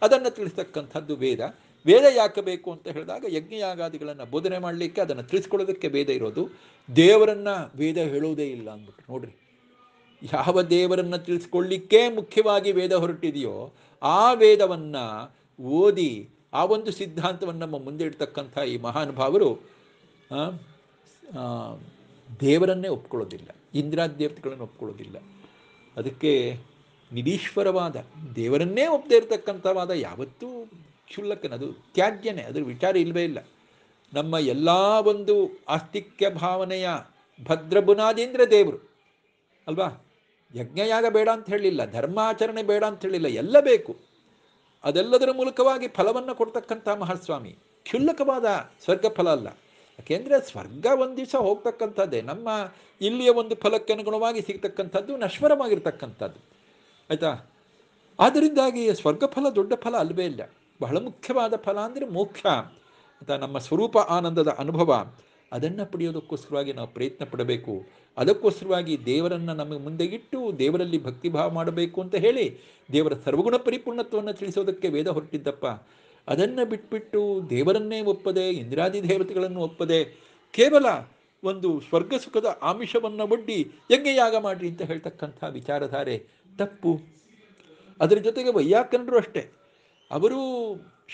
ಅದನ್ನು ತಿಳಿಸ್ತಕ್ಕಂಥದ್ದು ವೇದ ವೇದ ಯಾಕೆ ಬೇಕು ಅಂತ ಹೇಳಿದಾಗ ಯಾಗಾದಿಗಳನ್ನು ಬೋಧನೆ ಮಾಡಲಿಕ್ಕೆ ಅದನ್ನು ತಿಳಿಸ್ಕೊಳ್ಳೋದಕ್ಕೆ ವೇದ ಇರೋದು ದೇವರನ್ನು ವೇದ ಹೇಳೋದೇ ಇಲ್ಲ ಅಂದ್ಬಿಟ್ಟು ನೋಡ್ರಿ ಯಾವ ದೇವರನ್ನು ತಿಳಿಸ್ಕೊಳ್ಳಿಕ್ಕೆ ಮುಖ್ಯವಾಗಿ ವೇದ ಹೊರಟಿದೆಯೋ ಆ ವೇದವನ್ನು ಓದಿ ಆ ಒಂದು ಸಿದ್ಧಾಂತವನ್ನು ನಮ್ಮ ಮುಂದೆ ಇಡ್ತಕ್ಕಂಥ ಈ ಮಹಾನುಭಾವರು ದೇವರನ್ನೇ ಒಪ್ಕೊಳ್ಳೋದಿಲ್ಲ ಇಂದಿರಾದೇವತೆಗಳನ್ನು ಒಪ್ಕೊಳ್ಳೋದಿಲ್ಲ ಅದಕ್ಕೆ ನಿರೀಶ್ವರವಾದ ದೇವರನ್ನೇ ಒಪ್ಪದೇ ಇರತಕ್ಕಂಥವಾದ ಯಾವತ್ತೂ ಕ್ಷುಲ್ಲಕನದು ಅದು ತ್ಯಾಜ್ಯನೇ ಅದರ ವಿಚಾರ ಇಲ್ಲವೇ ಇಲ್ಲ ನಮ್ಮ ಎಲ್ಲ ಒಂದು ಆಸ್ತಿಕ್ಯ ಭಾವನೆಯ ಭದ್ರ ಬುನಾದೀಂದ್ರ ದೇವರು ಅಲ್ವಾ ಯಜ್ಞಯಾಗ ಬೇಡ ಅಂತ ಹೇಳಲಿಲ್ಲ ಧರ್ಮಾಚರಣೆ ಬೇಡ ಅಂತ ಹೇಳಿಲ್ಲ ಎಲ್ಲ ಬೇಕು ಅದೆಲ್ಲದರ ಮೂಲಕವಾಗಿ ಫಲವನ್ನು ಕೊಡ್ತಕ್ಕಂಥ ಮಹಾಸ್ವಾಮಿ ಕ್ಷುಲ್ಲಕವಾದ ಸ್ವರ್ಗ ಫಲ ಅಲ್ಲ ಯಾಕೆಂದರೆ ಸ್ವರ್ಗ ಒಂದು ದಿವಸ ಹೋಗ್ತಕ್ಕಂಥದ್ದೇ ನಮ್ಮ ಇಲ್ಲಿಯ ಒಂದು ಫಲಕ್ಕೆ ಅನುಗುಣವಾಗಿ ಸಿಗ್ತಕ್ಕಂಥದ್ದು ನಶ್ವರವಾಗಿರ್ತಕ್ಕಂಥದ್ದು ಆಯಿತಾ ಆದ್ದರಿಂದಾಗಿ ಸ್ವರ್ಗ ಫಲ ದೊಡ್ಡ ಫಲ ಅಲ್ವೇ ಇಲ್ಲ ಬಹಳ ಮುಖ್ಯವಾದ ಫಲ ಅಂದರೆ ಮೋಕ್ಷ ಅಂತ ನಮ್ಮ ಸ್ವರೂಪ ಆನಂದದ ಅನುಭವ ಅದನ್ನು ಪಡೆಯೋದಕ್ಕೋಸ್ಕರವಾಗಿ ನಾವು ಪ್ರಯತ್ನ ಪಡಬೇಕು ಅದಕ್ಕೋಸ್ಕರವಾಗಿ ದೇವರನ್ನು ನಮಗೆ ಮುಂದೆ ಇಟ್ಟು ದೇವರಲ್ಲಿ ಭಕ್ತಿಭಾವ ಮಾಡಬೇಕು ಅಂತ ಹೇಳಿ ದೇವರ ಸರ್ವಗುಣ ಪರಿಪೂರ್ಣತ್ವವನ್ನು ತಿಳಿಸೋದಕ್ಕೆ ವೇದ ಹೊರಟಿದ್ದಪ್ಪ ಅದನ್ನು ಬಿಟ್ಬಿಟ್ಟು ದೇವರನ್ನೇ ಒಪ್ಪದೆ ಇಂದಿರಾದಿ ದೇವತೆಗಳನ್ನು ಒಪ್ಪದೆ ಕೇವಲ ಒಂದು ಸ್ವರ್ಗ ಸುಖದ ಆಮಿಷವನ್ನು ಒಡ್ಡಿ ಹೆಂಗೆ ಯಾಗ ಮಾಡಿರಿ ಅಂತ ಹೇಳ್ತಕ್ಕಂಥ ವಿಚಾರಧಾರೆ ತಪ್ಪು ಅದರ ಜೊತೆಗೆ ವೈಯಾಕರಣರು ಅಷ್ಟೇ ಅವರು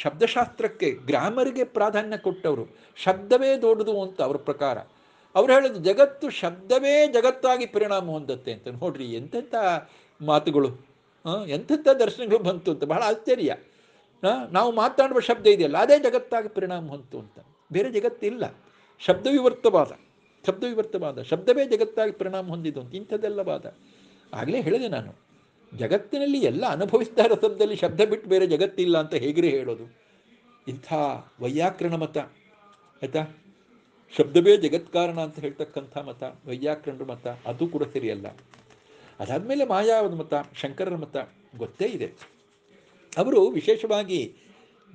ಶಬ್ದಶಾಸ್ತ್ರಕ್ಕೆ ಗ್ರಾಮರಿಗೆ ಪ್ರಾಧಾನ್ಯ ಕೊಟ್ಟವರು ಶಬ್ದವೇ ದೊಡ್ಡದು ಅಂತ ಅವ್ರ ಪ್ರಕಾರ ಅವ್ರು ಹೇಳೋದು ಜಗತ್ತು ಶಬ್ದವೇ ಜಗತ್ತಾಗಿ ಪರಿಣಾಮ ಹೊಂದತ್ತೆ ಅಂತ ನೋಡ್ರಿ ಎಂಥೆಂಥ ಮಾತುಗಳು ಎಂಥೆಂಥ ದರ್ಶನಗಳು ಬಂತು ಅಂತ ಬಹಳ ಆಶ್ಚರ್ಯ ನಾವು ಮಾತಾಡುವ ಶಬ್ದ ಇದೆಯಲ್ಲ ಅದೇ ಜಗತ್ತಾಗಿ ಪರಿಣಾಮ ಹೊಂತು ಅಂತ ಬೇರೆ ಜಗತ್ತಿಲ್ಲ ಶಬ್ದವಿವರ್ತವಾದ ಶಬ್ದವಿವರ್ತವಾದ ಶಬ್ದವೇ ಜಗತ್ತಾಗಿ ಪರಿಣಾಮ ಹೊಂದಿದ್ದು ಅಂತ ಇಂಥದ್ದೆಲ್ಲ ವಾದ ಆಗಲೇ ಹೇಳಿದೆ ನಾನು ಜಗತ್ತಿನಲ್ಲಿ ಎಲ್ಲ ಅನುಭವಿಸ್ತಾ ಇರೋ ಶಬ್ದದಲ್ಲಿ ಶಬ್ದ ಬಿಟ್ಟು ಬೇರೆ ಜಗತ್ತಿಲ್ಲ ಅಂತ ಹೇಗ್ರಿ ಹೇಳೋದು ಇಂಥ ವೈಯಾಕರಣ ಮತ ಆಯಿತಾ ಶಬ್ದವೇ ಜಗತ್ಕಾರಣ ಕಾರಣ ಅಂತ ಹೇಳ್ತಕ್ಕಂಥ ಮತ ವೈಯಾಕರಣರ ಮತ ಅದು ಕೂಡ ಸರಿಯಲ್ಲ ಅದಾದಮೇಲೆ ಮಾಯಾವದ ಮತ ಶಂಕರರ ಮತ ಗೊತ್ತೇ ಇದೆ ಅವರು ವಿಶೇಷವಾಗಿ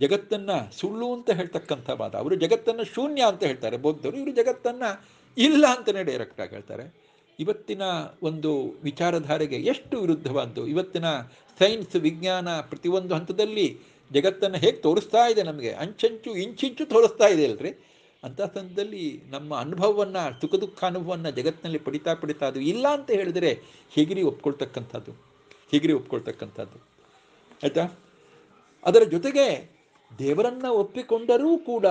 ಜಗತ್ತನ್ನು ಸುಳ್ಳು ಅಂತ ಹೇಳ್ತಕ್ಕಂಥ ವಾದ ಅವರು ಜಗತ್ತನ್ನು ಶೂನ್ಯ ಅಂತ ಹೇಳ್ತಾರೆ ಬೌದ್ಧರು ಇವರು ಜಗತ್ತನ್ನು ಇಲ್ಲ ಅಂತಲೇ ಡೈರೆಕ್ಟಾಗಿ ಹೇಳ್ತಾರೆ ಇವತ್ತಿನ ಒಂದು ವಿಚಾರಧಾರೆಗೆ ಎಷ್ಟು ವಿರುದ್ಧವಾದ್ದು ಇವತ್ತಿನ ಸೈನ್ಸ್ ವಿಜ್ಞಾನ ಪ್ರತಿಯೊಂದು ಹಂತದಲ್ಲಿ ಜಗತ್ತನ್ನು ಹೇಗೆ ತೋರಿಸ್ತಾ ಇದೆ ನಮಗೆ ಅಂಚಂಚು ಇಂಚಿಂಚು ತೋರಿಸ್ತಾ ಇದೆ ಅಲ್ರಿ ಅಂಥ ಸಂದರ್ಭದಲ್ಲಿ ನಮ್ಮ ಅನುಭವವನ್ನು ಸುಖ ದುಃಖ ಅನುಭವವನ್ನು ಜಗತ್ತಿನಲ್ಲಿ ಪಡಿತಾ ಪಡಿತಾ ಅದು ಇಲ್ಲ ಅಂತ ಹೇಳಿದರೆ ಹಿಗಿರಿ ಒಪ್ಕೊಳ್ತಕ್ಕಂಥದ್ದು ಹಿಗಿರಿ ಒಪ್ಕೊಳ್ತಕ್ಕಂಥದ್ದು ಆಯಿತಾ ಅದರ ಜೊತೆಗೆ ದೇವರನ್ನು ಒಪ್ಪಿಕೊಂಡರೂ ಕೂಡ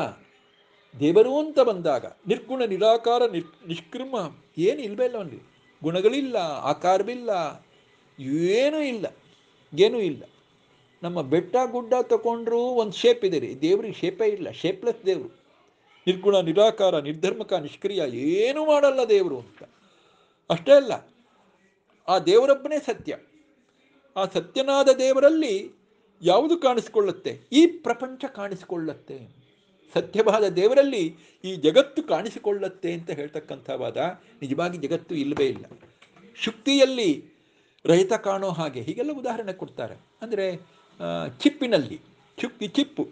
ದೇವರು ಅಂತ ಬಂದಾಗ ನಿರ್ಗುಣ ನಿರಾಕಾರ ನಿರ್ ನಿಷ್ಕ್ರಮ ಏನು ಇಲ್ಲವೇ ಇಲ್ಲ ಅವನಿಗೆ ಗುಣಗಳಿಲ್ಲ ಆಕಾರವಿಲ್ಲ ಏನೂ ಇಲ್ಲ ಏನೂ ಇಲ್ಲ ನಮ್ಮ ಬೆಟ್ಟ ಗುಡ್ಡ ತಗೊಂಡ್ರೂ ಒಂದು ಶೇಪ್ ಇದೆ ರೀ ದೇವ್ರಿಗೆ ಶೇಪೇ ಇಲ್ಲ ಶೇಪ್ಲೆಸ್ ದೇವರು ನಿರ್ಗುಣ ನಿರಾಕಾರ ನಿರ್ಧರ್ಮಕ ನಿಷ್ಕ್ರಿಯ ಏನೂ ಮಾಡಲ್ಲ ದೇವರು ಅಂತ ಅಷ್ಟೇ ಅಲ್ಲ ಆ ದೇವರೊಬ್ಬನೇ ಸತ್ಯ ಆ ಸತ್ಯನಾದ ದೇವರಲ್ಲಿ ಯಾವುದು ಕಾಣಿಸ್ಕೊಳ್ಳುತ್ತೆ ಈ ಪ್ರಪಂಚ ಕಾಣಿಸ್ಕೊಳ್ಳುತ್ತೆ ಸತ್ಯವಾದ ದೇವರಲ್ಲಿ ಈ ಜಗತ್ತು ಕಾಣಿಸಿಕೊಳ್ಳುತ್ತೆ ಅಂತ ಹೇಳ್ತಕ್ಕಂಥ ವಾದ ನಿಜವಾಗಿ ಜಗತ್ತು ಇಲ್ಲವೇ ಇಲ್ಲ ಶುಕ್ತಿಯಲ್ಲಿ ರಹಿತ ಕಾಣೋ ಹಾಗೆ ಹೀಗೆಲ್ಲ ಉದಾಹರಣೆ ಕೊಡ್ತಾರೆ ಅಂದರೆ ಚಿಪ್ಪಿನಲ್ಲಿ ಚುಕ್ಕಿ ಚಿಪ್ಪು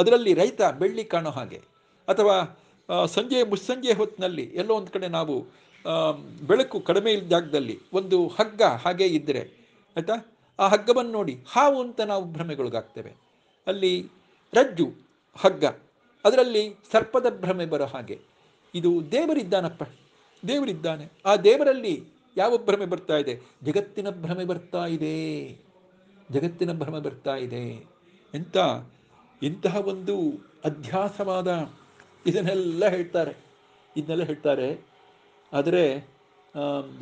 ಅದರಲ್ಲಿ ರೈತ ಬೆಳ್ಳಿ ಕಾಣೋ ಹಾಗೆ ಅಥವಾ ಸಂಜೆ ಮುಸ್ಸಂಜೆ ಹೊತ್ತಿನಲ್ಲಿ ಎಲ್ಲೋ ಒಂದು ಕಡೆ ನಾವು ಬೆಳಕು ಕಡಿಮೆ ಇದ್ದ ಜಾಗದಲ್ಲಿ ಒಂದು ಹಗ್ಗ ಹಾಗೆ ಇದ್ದರೆ ಆಯಿತಾ ಆ ಹಗ್ಗವನ್ನು ನೋಡಿ ಹಾವು ಅಂತ ನಾವು ಭ್ರಮೆಗೊಳಗಾಗ್ತೇವೆ ಅಲ್ಲಿ ರಜ್ಜು ಹಗ್ಗ ಅದರಲ್ಲಿ ಸರ್ಪದ ಭ್ರಮೆ ಬರೋ ಹಾಗೆ ಇದು ದೇವರಿದ್ದಾನಪ್ಪ ದೇವರಿದ್ದಾನೆ ಆ ದೇವರಲ್ಲಿ ಯಾವ ಭ್ರಮೆ ಬರ್ತಾ ಇದೆ ಜಗತ್ತಿನ ಭ್ರಮೆ ಬರ್ತಾ ಇದೆ ಜಗತ್ತಿನ ಭ್ರಮೆ ಬರ್ತಾ ಇದೆ ಎಂತ ಇಂತಹ ಒಂದು ಅಧ್ಯಾಸವಾದ ಇದನ್ನೆಲ್ಲ ಹೇಳ್ತಾರೆ ಇದನ್ನೆಲ್ಲ ಹೇಳ್ತಾರೆ ಆದರೆ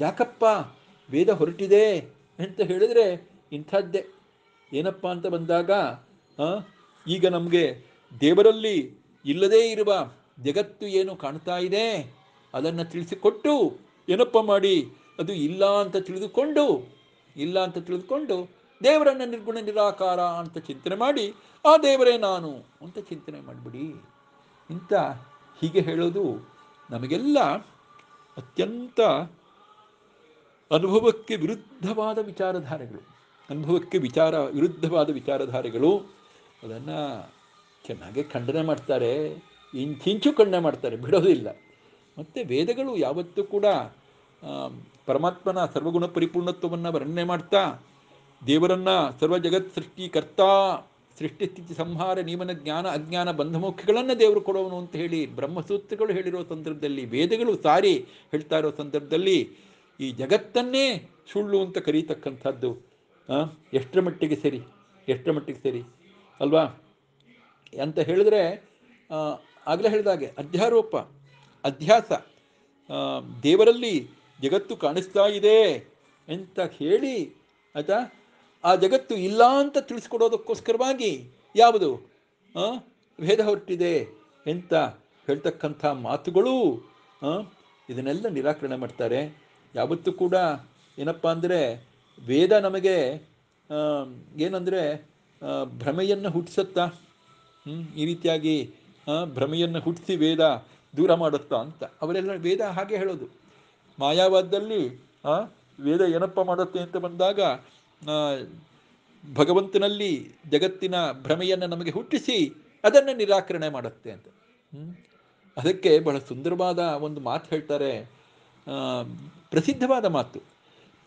ಯಾಕಪ್ಪ ವೇದ ಹೊರಟಿದೆ ಅಂತ ಹೇಳಿದರೆ ಇಂಥದ್ದೇ ಏನಪ್ಪ ಅಂತ ಬಂದಾಗ ಈಗ ನಮಗೆ ದೇವರಲ್ಲಿ ಇಲ್ಲದೇ ಇರುವ ಜಗತ್ತು ಏನು ಕಾಣ್ತಾ ಇದೆ ಅದನ್ನು ತಿಳಿಸಿಕೊಟ್ಟು ಏನಪ್ಪ ಮಾಡಿ ಅದು ಇಲ್ಲ ಅಂತ ತಿಳಿದುಕೊಂಡು ಇಲ್ಲ ಅಂತ ತಿಳಿದುಕೊಂಡು ದೇವರನ್ನು ನಿರ್ಗುಣ ನಿರಾಕಾರ ಅಂತ ಚಿಂತನೆ ಮಾಡಿ ಆ ದೇವರೇ ನಾನು ಅಂತ ಚಿಂತನೆ ಮಾಡಿಬಿಡಿ ಇಂಥ ಹೀಗೆ ಹೇಳೋದು ನಮಗೆಲ್ಲ ಅತ್ಯಂತ ಅನುಭವಕ್ಕೆ ವಿರುದ್ಧವಾದ ವಿಚಾರಧಾರೆಗಳು ಅನುಭವಕ್ಕೆ ವಿಚಾರ ವಿರುದ್ಧವಾದ ವಿಚಾರಧಾರೆಗಳು ಅದನ್ನು ಚೆನ್ನಾಗೆ ಖಂಡನೆ ಮಾಡ್ತಾರೆ ಇಂಚಿಂಚು ಖಂಡನೆ ಮಾಡ್ತಾರೆ ಬಿಡೋದಿಲ್ಲ ಮತ್ತು ವೇದಗಳು ಯಾವತ್ತೂ ಕೂಡ ಪರಮಾತ್ಮನ ಸರ್ವಗುಣ ಪರಿಪೂರ್ಣತ್ವವನ್ನು ವರ್ಣನೆ ಮಾಡ್ತಾ ದೇವರನ್ನು ಸರ್ವ ಜಗತ್ ಸೃಷ್ಟಿ ಸ್ಥಿತಿ ಸಂಹಾರ ನಿಯಮನ ಜ್ಞಾನ ಅಜ್ಞಾನ ಬಂಧಮುಖಿಗಳನ್ನು ದೇವರು ಕೊಡೋನು ಅಂತ ಹೇಳಿ ಬ್ರಹ್ಮಸೂತ್ರಗಳು ಹೇಳಿರೋ ಸಂದರ್ಭದಲ್ಲಿ ವೇದಗಳು ಸಾರಿ ಹೇಳ್ತಾ ಇರೋ ಸಂದರ್ಭದಲ್ಲಿ ಈ ಜಗತ್ತನ್ನೇ ಸುಳ್ಳು ಅಂತ ಕರೀತಕ್ಕಂಥದ್ದು ಎಷ್ಟರ ಮಟ್ಟಿಗೆ ಸರಿ ಎಷ್ಟರ ಮಟ್ಟಿಗೆ ಸರಿ ಅಲ್ವಾ ಅಂತ ಹೇಳಿದ್ರೆ ಆಗಲೇ ಹೇಳಿದಾಗೆ ಅಧ್ಯಾರೋಪ ಅಧ್ಯಾಸ ದೇವರಲ್ಲಿ ಜಗತ್ತು ಕಾಣಿಸ್ತಾ ಇದೆ ಅಂತ ಹೇಳಿ ಆಯಿತಾ ಆ ಜಗತ್ತು ಇಲ್ಲ ಅಂತ ತಿಳಿಸ್ಕೊಡೋದಕ್ಕೋಸ್ಕರವಾಗಿ ಯಾವುದು ಭೇದ ಹೊರಟಿದೆ ಎಂತ ಹೇಳ್ತಕ್ಕಂಥ ಮಾತುಗಳು ಇದನ್ನೆಲ್ಲ ನಿರಾಕರಣೆ ಮಾಡ್ತಾರೆ ಯಾವತ್ತೂ ಕೂಡ ಏನಪ್ಪ ಅಂದರೆ ವೇದ ನಮಗೆ ಏನಂದರೆ ಭ್ರಮೆಯನ್ನು ಹುಟ್ಟಿಸುತ್ತಾ ಹ್ಞೂ ಈ ರೀತಿಯಾಗಿ ಭ್ರಮೆಯನ್ನು ಹುಟ್ಟಿಸಿ ವೇದ ದೂರ ಮಾಡುತ್ತಾ ಅಂತ ಅವರೆಲ್ಲ ವೇದ ಹಾಗೆ ಹೇಳೋದು ಮಾಯಾವಾದದಲ್ಲಿ ವೇದ ಏನಪ್ಪ ಮಾಡುತ್ತೆ ಅಂತ ಬಂದಾಗ ಭಗವಂತನಲ್ಲಿ ಜಗತ್ತಿನ ಭ್ರಮೆಯನ್ನು ನಮಗೆ ಹುಟ್ಟಿಸಿ ಅದನ್ನು ನಿರಾಕರಣೆ ಮಾಡುತ್ತೆ ಅಂತ ಅದಕ್ಕೆ ಬಹಳ ಸುಂದರವಾದ ಒಂದು ಮಾತು ಹೇಳ್ತಾರೆ ಪ್ರಸಿದ್ಧವಾದ ಮಾತು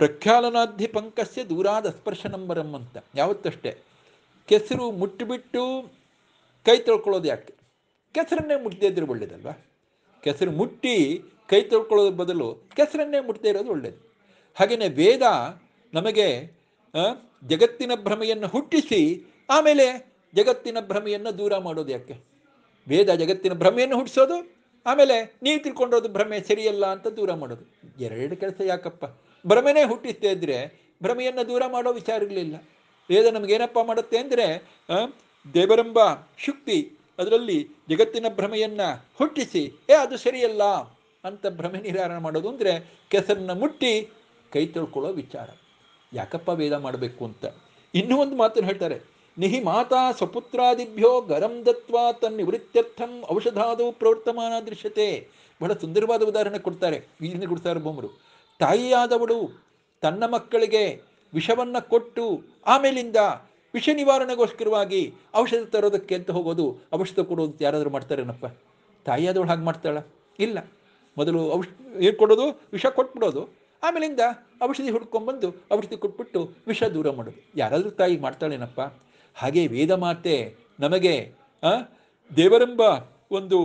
ಪ್ರಖ್ಯಾಲನಾಧ್ಯ ಪಂಕಸ್ಯ ದೂರಾದ ಸ್ಪರ್ಶ ನಂಬರಂ ಅಂತ ಯಾವತ್ತಷ್ಟೇ ಕೆಸರು ಮುಟ್ಟಿಬಿಟ್ಟು ಕೈ ತೊಳ್ಕೊಳ್ಳೋದು ಯಾಕೆ ಕೆಸರನ್ನೇ ಮುಟ್ಟದೇ ಇದ್ರೆ ಒಳ್ಳೇದಲ್ವಾ ಕೆಸರು ಮುಟ್ಟಿ ಕೈ ತೊಳ್ಕೊಳ್ಳೋದ್ರ ಬದಲು ಕೆಸರನ್ನೇ ಮುಟ್ಟದೇ ಇರೋದು ಒಳ್ಳೇದು ಹಾಗೆಯೇ ವೇದ ನಮಗೆ ಜಗತ್ತಿನ ಭ್ರಮೆಯನ್ನು ಹುಟ್ಟಿಸಿ ಆಮೇಲೆ ಜಗತ್ತಿನ ಭ್ರಮೆಯನ್ನು ದೂರ ಮಾಡೋದು ಯಾಕೆ ವೇದ ಜಗತ್ತಿನ ಭ್ರಮೆಯನ್ನು ಹುಟ್ಟಿಸೋದು ಆಮೇಲೆ ನೀವು ತಿಳ್ಕೊಂಡಿರೋದು ಭ್ರಮೆ ಸರಿಯಲ್ಲ ಅಂತ ದೂರ ಮಾಡೋದು ಎರಡು ಕೆಲಸ ಯಾಕಪ್ಪ ಭ್ರಮೆನೇ ಹುಟ್ಟಿಸ್ತಾ ಇದ್ದರೆ ಭ್ರಮೆಯನ್ನು ದೂರ ಮಾಡೋ ವಿಚಾರ ಇರಲಿಲ್ಲ ವೇದ ನಮಗೇನಪ್ಪ ಮಾಡುತ್ತೆ ಅಂದರೆ ದೇವರೆಂಬ ಶುಕ್ತಿ ಅದರಲ್ಲಿ ಜಗತ್ತಿನ ಭ್ರಮೆಯನ್ನು ಹುಟ್ಟಿಸಿ ಏ ಅದು ಸರಿಯಲ್ಲ ಅಂತ ಭ್ರಮೆ ನಿರಾರಣ ಮಾಡೋದು ಅಂದರೆ ಕೆಸರನ್ನ ಮುಟ್ಟಿ ಕೈ ತೊಳ್ಕೊಳ್ಳೋ ವಿಚಾರ ಯಾಕಪ್ಪ ವೇದ ಮಾಡಬೇಕು ಅಂತ ಇನ್ನೂ ಒಂದು ಮಾತನ್ನು ಹೇಳ್ತಾರೆ ನಿಹಿ ಮಾತಾ ಸ್ವಪುತ್ರಾದಿಭ್ಯೋ ಗರಂ ದತ್ವಾ ತನ್ನ ನಿವೃತ್ತರ್ಥಂ ಔಷಧಾದವು ಪ್ರವರ್ತಮಾನ ದೃಶ್ಯತೆ ಬಹಳ ಸುಂದರವಾದ ಉದಾಹರಣೆ ಕೊಡ್ತಾರೆ ಈಗಿನ ಗುರುಸಾರ್ಭೌಮರು ತಾಯಿಯಾದವಳು ತನ್ನ ಮಕ್ಕಳಿಗೆ ವಿಷವನ್ನು ಕೊಟ್ಟು ಆಮೇಲಿಂದ ವಿಷ ನಿವಾರಣೆಗೋಸ್ಕರವಾಗಿ ಔಷಧ ತರೋದಕ್ಕೆ ಅಂತ ಹೋಗೋದು ಔಷಧ ಕೊಡೋದು ಯಾರಾದರೂ ಮಾಡ್ತಾರೇನಪ್ಪ ತಾಯಿಯಾದವಳು ಹಾಗೆ ಮಾಡ್ತಾಳ ಇಲ್ಲ ಮೊದಲು ಔಷಧ ಏನು ಕೊಡೋದು ವಿಷ ಕೊಟ್ಬಿಡೋದು ಆಮೇಲಿಂದ ಔಷಧಿ ಹುಡ್ಕೊಂಬಂದು ಔಷಧಿ ಕೊಟ್ಬಿಟ್ಟು ವಿಷ ದೂರ ಮಾಡೋದು ಯಾರಾದರೂ ತಾಯಿ ಮಾಡ್ತಾಳೇನಪ್ಪ ಹಾಗೆ ವೇದ ಮಾತೆ ನಮಗೆ ದೇವರೆಂಬ ಒಂದು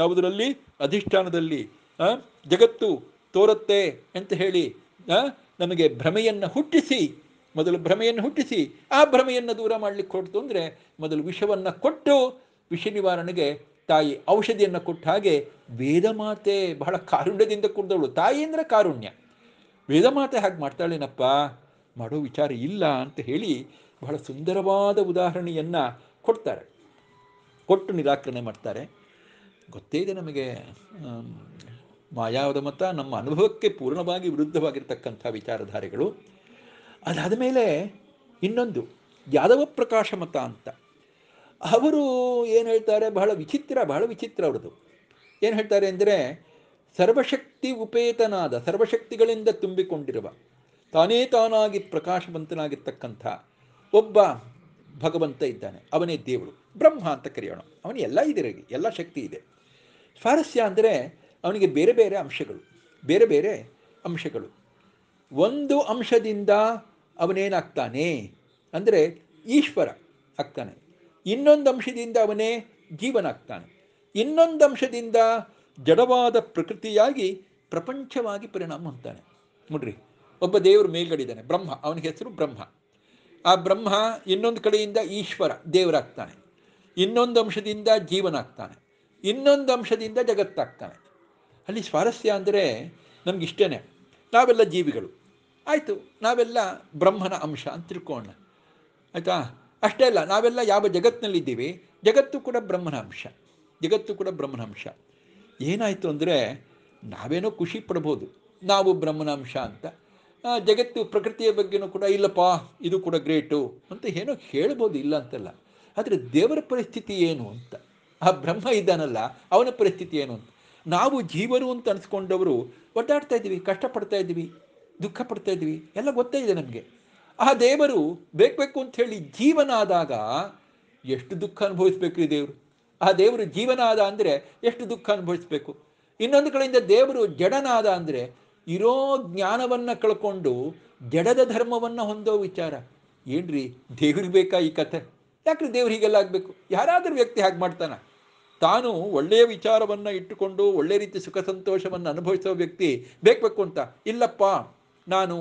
ಯಾವುದರಲ್ಲಿ ಅಧಿಷ್ಠಾನದಲ್ಲಿ ಜಗತ್ತು ತೋರುತ್ತೆ ಅಂತ ಹೇಳಿ ನಮಗೆ ಭ್ರಮೆಯನ್ನು ಹುಟ್ಟಿಸಿ ಮೊದಲು ಭ್ರಮೆಯನ್ನು ಹುಟ್ಟಿಸಿ ಆ ಭ್ರಮೆಯನ್ನು ದೂರ ಮಾಡಲಿಕ್ಕೆ ಕೊಡ್ತು ಅಂದರೆ ಮೊದಲು ವಿಷವನ್ನು ಕೊಟ್ಟು ವಿಷ ನಿವಾರಣೆಗೆ ತಾಯಿ ಔಷಧಿಯನ್ನು ಕೊಟ್ಟ ಹಾಗೆ ವೇದಮಾತೆ ಬಹಳ ಕಾರುಣ್ಯದಿಂದ ಕುಡಿದವಳು ತಾಯಿ ಅಂದರೆ ಕಾರುಣ್ಯ ವೇದಮಾತೆ ಹಾಗೆ ಮಾಡ್ತಾಳೇನಪ್ಪ ಮಾಡೋ ವಿಚಾರ ಇಲ್ಲ ಅಂತ ಹೇಳಿ ಬಹಳ ಸುಂದರವಾದ ಉದಾಹರಣೆಯನ್ನು ಕೊಡ್ತಾರೆ ಕೊಟ್ಟು ನಿರಾಕರಣೆ ಮಾಡ್ತಾರೆ ಗೊತ್ತೇ ಇದೆ ನಮಗೆ ಮಾಯಾವದ ಮತ ನಮ್ಮ ಅನುಭವಕ್ಕೆ ಪೂರ್ಣವಾಗಿ ವಿರುದ್ಧವಾಗಿರ್ತಕ್ಕಂಥ ವಿಚಾರಧಾರೆಗಳು ಅದಾದ ಮೇಲೆ ಇನ್ನೊಂದು ಯಾದವ ಪ್ರಕಾಶ ಮತ ಅಂತ ಅವರು ಏನು ಹೇಳ್ತಾರೆ ಬಹಳ ವಿಚಿತ್ರ ಬಹಳ ವಿಚಿತ್ರ ಅವ್ರದ್ದು ಏನು ಹೇಳ್ತಾರೆ ಅಂದರೆ ಸರ್ವಶಕ್ತಿ ಉಪೇತನಾದ ಸರ್ವಶಕ್ತಿಗಳಿಂದ ತುಂಬಿಕೊಂಡಿರುವ ತಾನೇ ತಾನಾಗಿ ಪ್ರಕಾಶವಂತನಾಗಿರ್ತಕ್ಕಂಥ ಒಬ್ಬ ಭಗವಂತ ಇದ್ದಾನೆ ಅವನೇ ದೇವರು ಬ್ರಹ್ಮ ಅಂತ ಕರೆಯೋಣ ಅವನು ಎಲ್ಲ ಇದೆ ಎಲ್ಲ ಶಕ್ತಿ ಇದೆ ಸ್ವಾರಸ್ಯ ಅಂದರೆ ಅವನಿಗೆ ಬೇರೆ ಬೇರೆ ಅಂಶಗಳು ಬೇರೆ ಬೇರೆ ಅಂಶಗಳು ಒಂದು ಅಂಶದಿಂದ ಅವನೇನಾಗ್ತಾನೆ ಅಂದರೆ ಈಶ್ವರ ಆಗ್ತಾನೆ ಇನ್ನೊಂದು ಅಂಶದಿಂದ ಅವನೇ ಜೀವನಾಗ್ತಾನೆ ಇನ್ನೊಂದು ಅಂಶದಿಂದ ಜಡವಾದ ಪ್ರಕೃತಿಯಾಗಿ ಪ್ರಪಂಚವಾಗಿ ಪರಿಣಾಮ ಹೊಂತಾನೆ ನೋಡ್ರಿ ಒಬ್ಬ ದೇವರು ಮೇಲ್ಗಡಿದ್ದಾನೆ ಬ್ರಹ್ಮ ಅವನ ಹೆಸರು ಬ್ರಹ್ಮ ಆ ಬ್ರಹ್ಮ ಇನ್ನೊಂದು ಕಡೆಯಿಂದ ಈಶ್ವರ ದೇವರಾಗ್ತಾನೆ ಇನ್ನೊಂದು ಅಂಶದಿಂದ ಜೀವನಾಗ್ತಾನೆ ಇನ್ನೊಂದು ಅಂಶದಿಂದ ಜಗತ್ತಾಗ್ತಾನೆ ಅಲ್ಲಿ ಸ್ವಾರಸ್ಯ ಅಂದರೆ ನಮಗಿಷ್ಟೇ ನಾವೆಲ್ಲ ಜೀವಿಗಳು ಆಯಿತು ನಾವೆಲ್ಲ ಬ್ರಹ್ಮನ ಅಂಶ ಅಂತ ತಿಳ್ಕೋಣ ಆಯಿತಾ ಅಷ್ಟೇ ಅಲ್ಲ ನಾವೆಲ್ಲ ಯಾವ ಜಗತ್ತಿನಲ್ಲಿದ್ದೀವಿ ಜಗತ್ತು ಕೂಡ ಬ್ರಹ್ಮನ ಅಂಶ ಜಗತ್ತು ಕೂಡ ಬ್ರಹ್ಮನ ಅಂಶ ಏನಾಯಿತು ಅಂದರೆ ನಾವೇನೋ ಖುಷಿ ಪಡ್ಬೋದು ನಾವು ಬ್ರಹ್ಮನ ಅಂಶ ಅಂತ ಜಗತ್ತು ಪ್ರಕೃತಿಯ ಬಗ್ಗೆನೂ ಕೂಡ ಇಲ್ಲಪ್ಪ ಇದು ಕೂಡ ಗ್ರೇಟು ಅಂತ ಏನೋ ಹೇಳ್ಬೋದು ಇಲ್ಲ ಅಂತಲ್ಲ ಆದರೆ ದೇವರ ಪರಿಸ್ಥಿತಿ ಏನು ಅಂತ ಆ ಬ್ರಹ್ಮ ಇದ್ದಾನಲ್ಲ ಅವನ ಪರಿಸ್ಥಿತಿ ಏನು ಅಂತ ನಾವು ಜೀವರು ಅಂತ ಅನಿಸ್ಕೊಂಡವರು ಒದ್ದಾಡ್ತಾ ಇದ್ದೀವಿ ಕಷ್ಟಪಡ್ತಾ ಇದ್ದೀವಿ ದುಃಖ ಪಡ್ತಾ ಇದ್ವಿ ಎಲ್ಲ ಗೊತ್ತೇ ಇದೆ ನಮಗೆ ಆ ದೇವರು ಬೇಕು ಬೇಕು ಅಂತ ಹೇಳಿ ಜೀವನ ಆದಾಗ ಎಷ್ಟು ದುಃಖ ಅನುಭವಿಸ್ಬೇಕು ಈ ದೇವರು ಆ ದೇವರು ಜೀವನ ಆದ ಅಂದರೆ ಎಷ್ಟು ದುಃಖ ಅನುಭವಿಸ್ಬೇಕು ಇನ್ನೊಂದು ಕಡೆಯಿಂದ ದೇವರು ಜಡನಾದ ಅಂದರೆ ಇರೋ ಜ್ಞಾನವನ್ನು ಕಳ್ಕೊಂಡು ಜಡದ ಧರ್ಮವನ್ನು ಹೊಂದೋ ವಿಚಾರ ಏನ್ರಿ ದೇವ್ರಿಗೆ ಬೇಕಾ ಈ ಕಥೆ ಯಾಕ್ರಿ ದೇವ್ರು ಹೀಗೆಲ್ಲ ಆಗಬೇಕು ಯಾರಾದರೂ ವ್ಯಕ್ತಿ ಹಾಗೆ ಮಾಡ್ತಾನೆ ತಾನು ಒಳ್ಳೆಯ ವಿಚಾರವನ್ನು ಇಟ್ಟುಕೊಂಡು ಒಳ್ಳೆ ರೀತಿ ಸುಖ ಸಂತೋಷವನ್ನು ಅನುಭವಿಸೋ ವ್ಯಕ್ತಿ ಬೇಕು ಅಂತ ಇಲ್ಲಪ್ಪ ನಾನು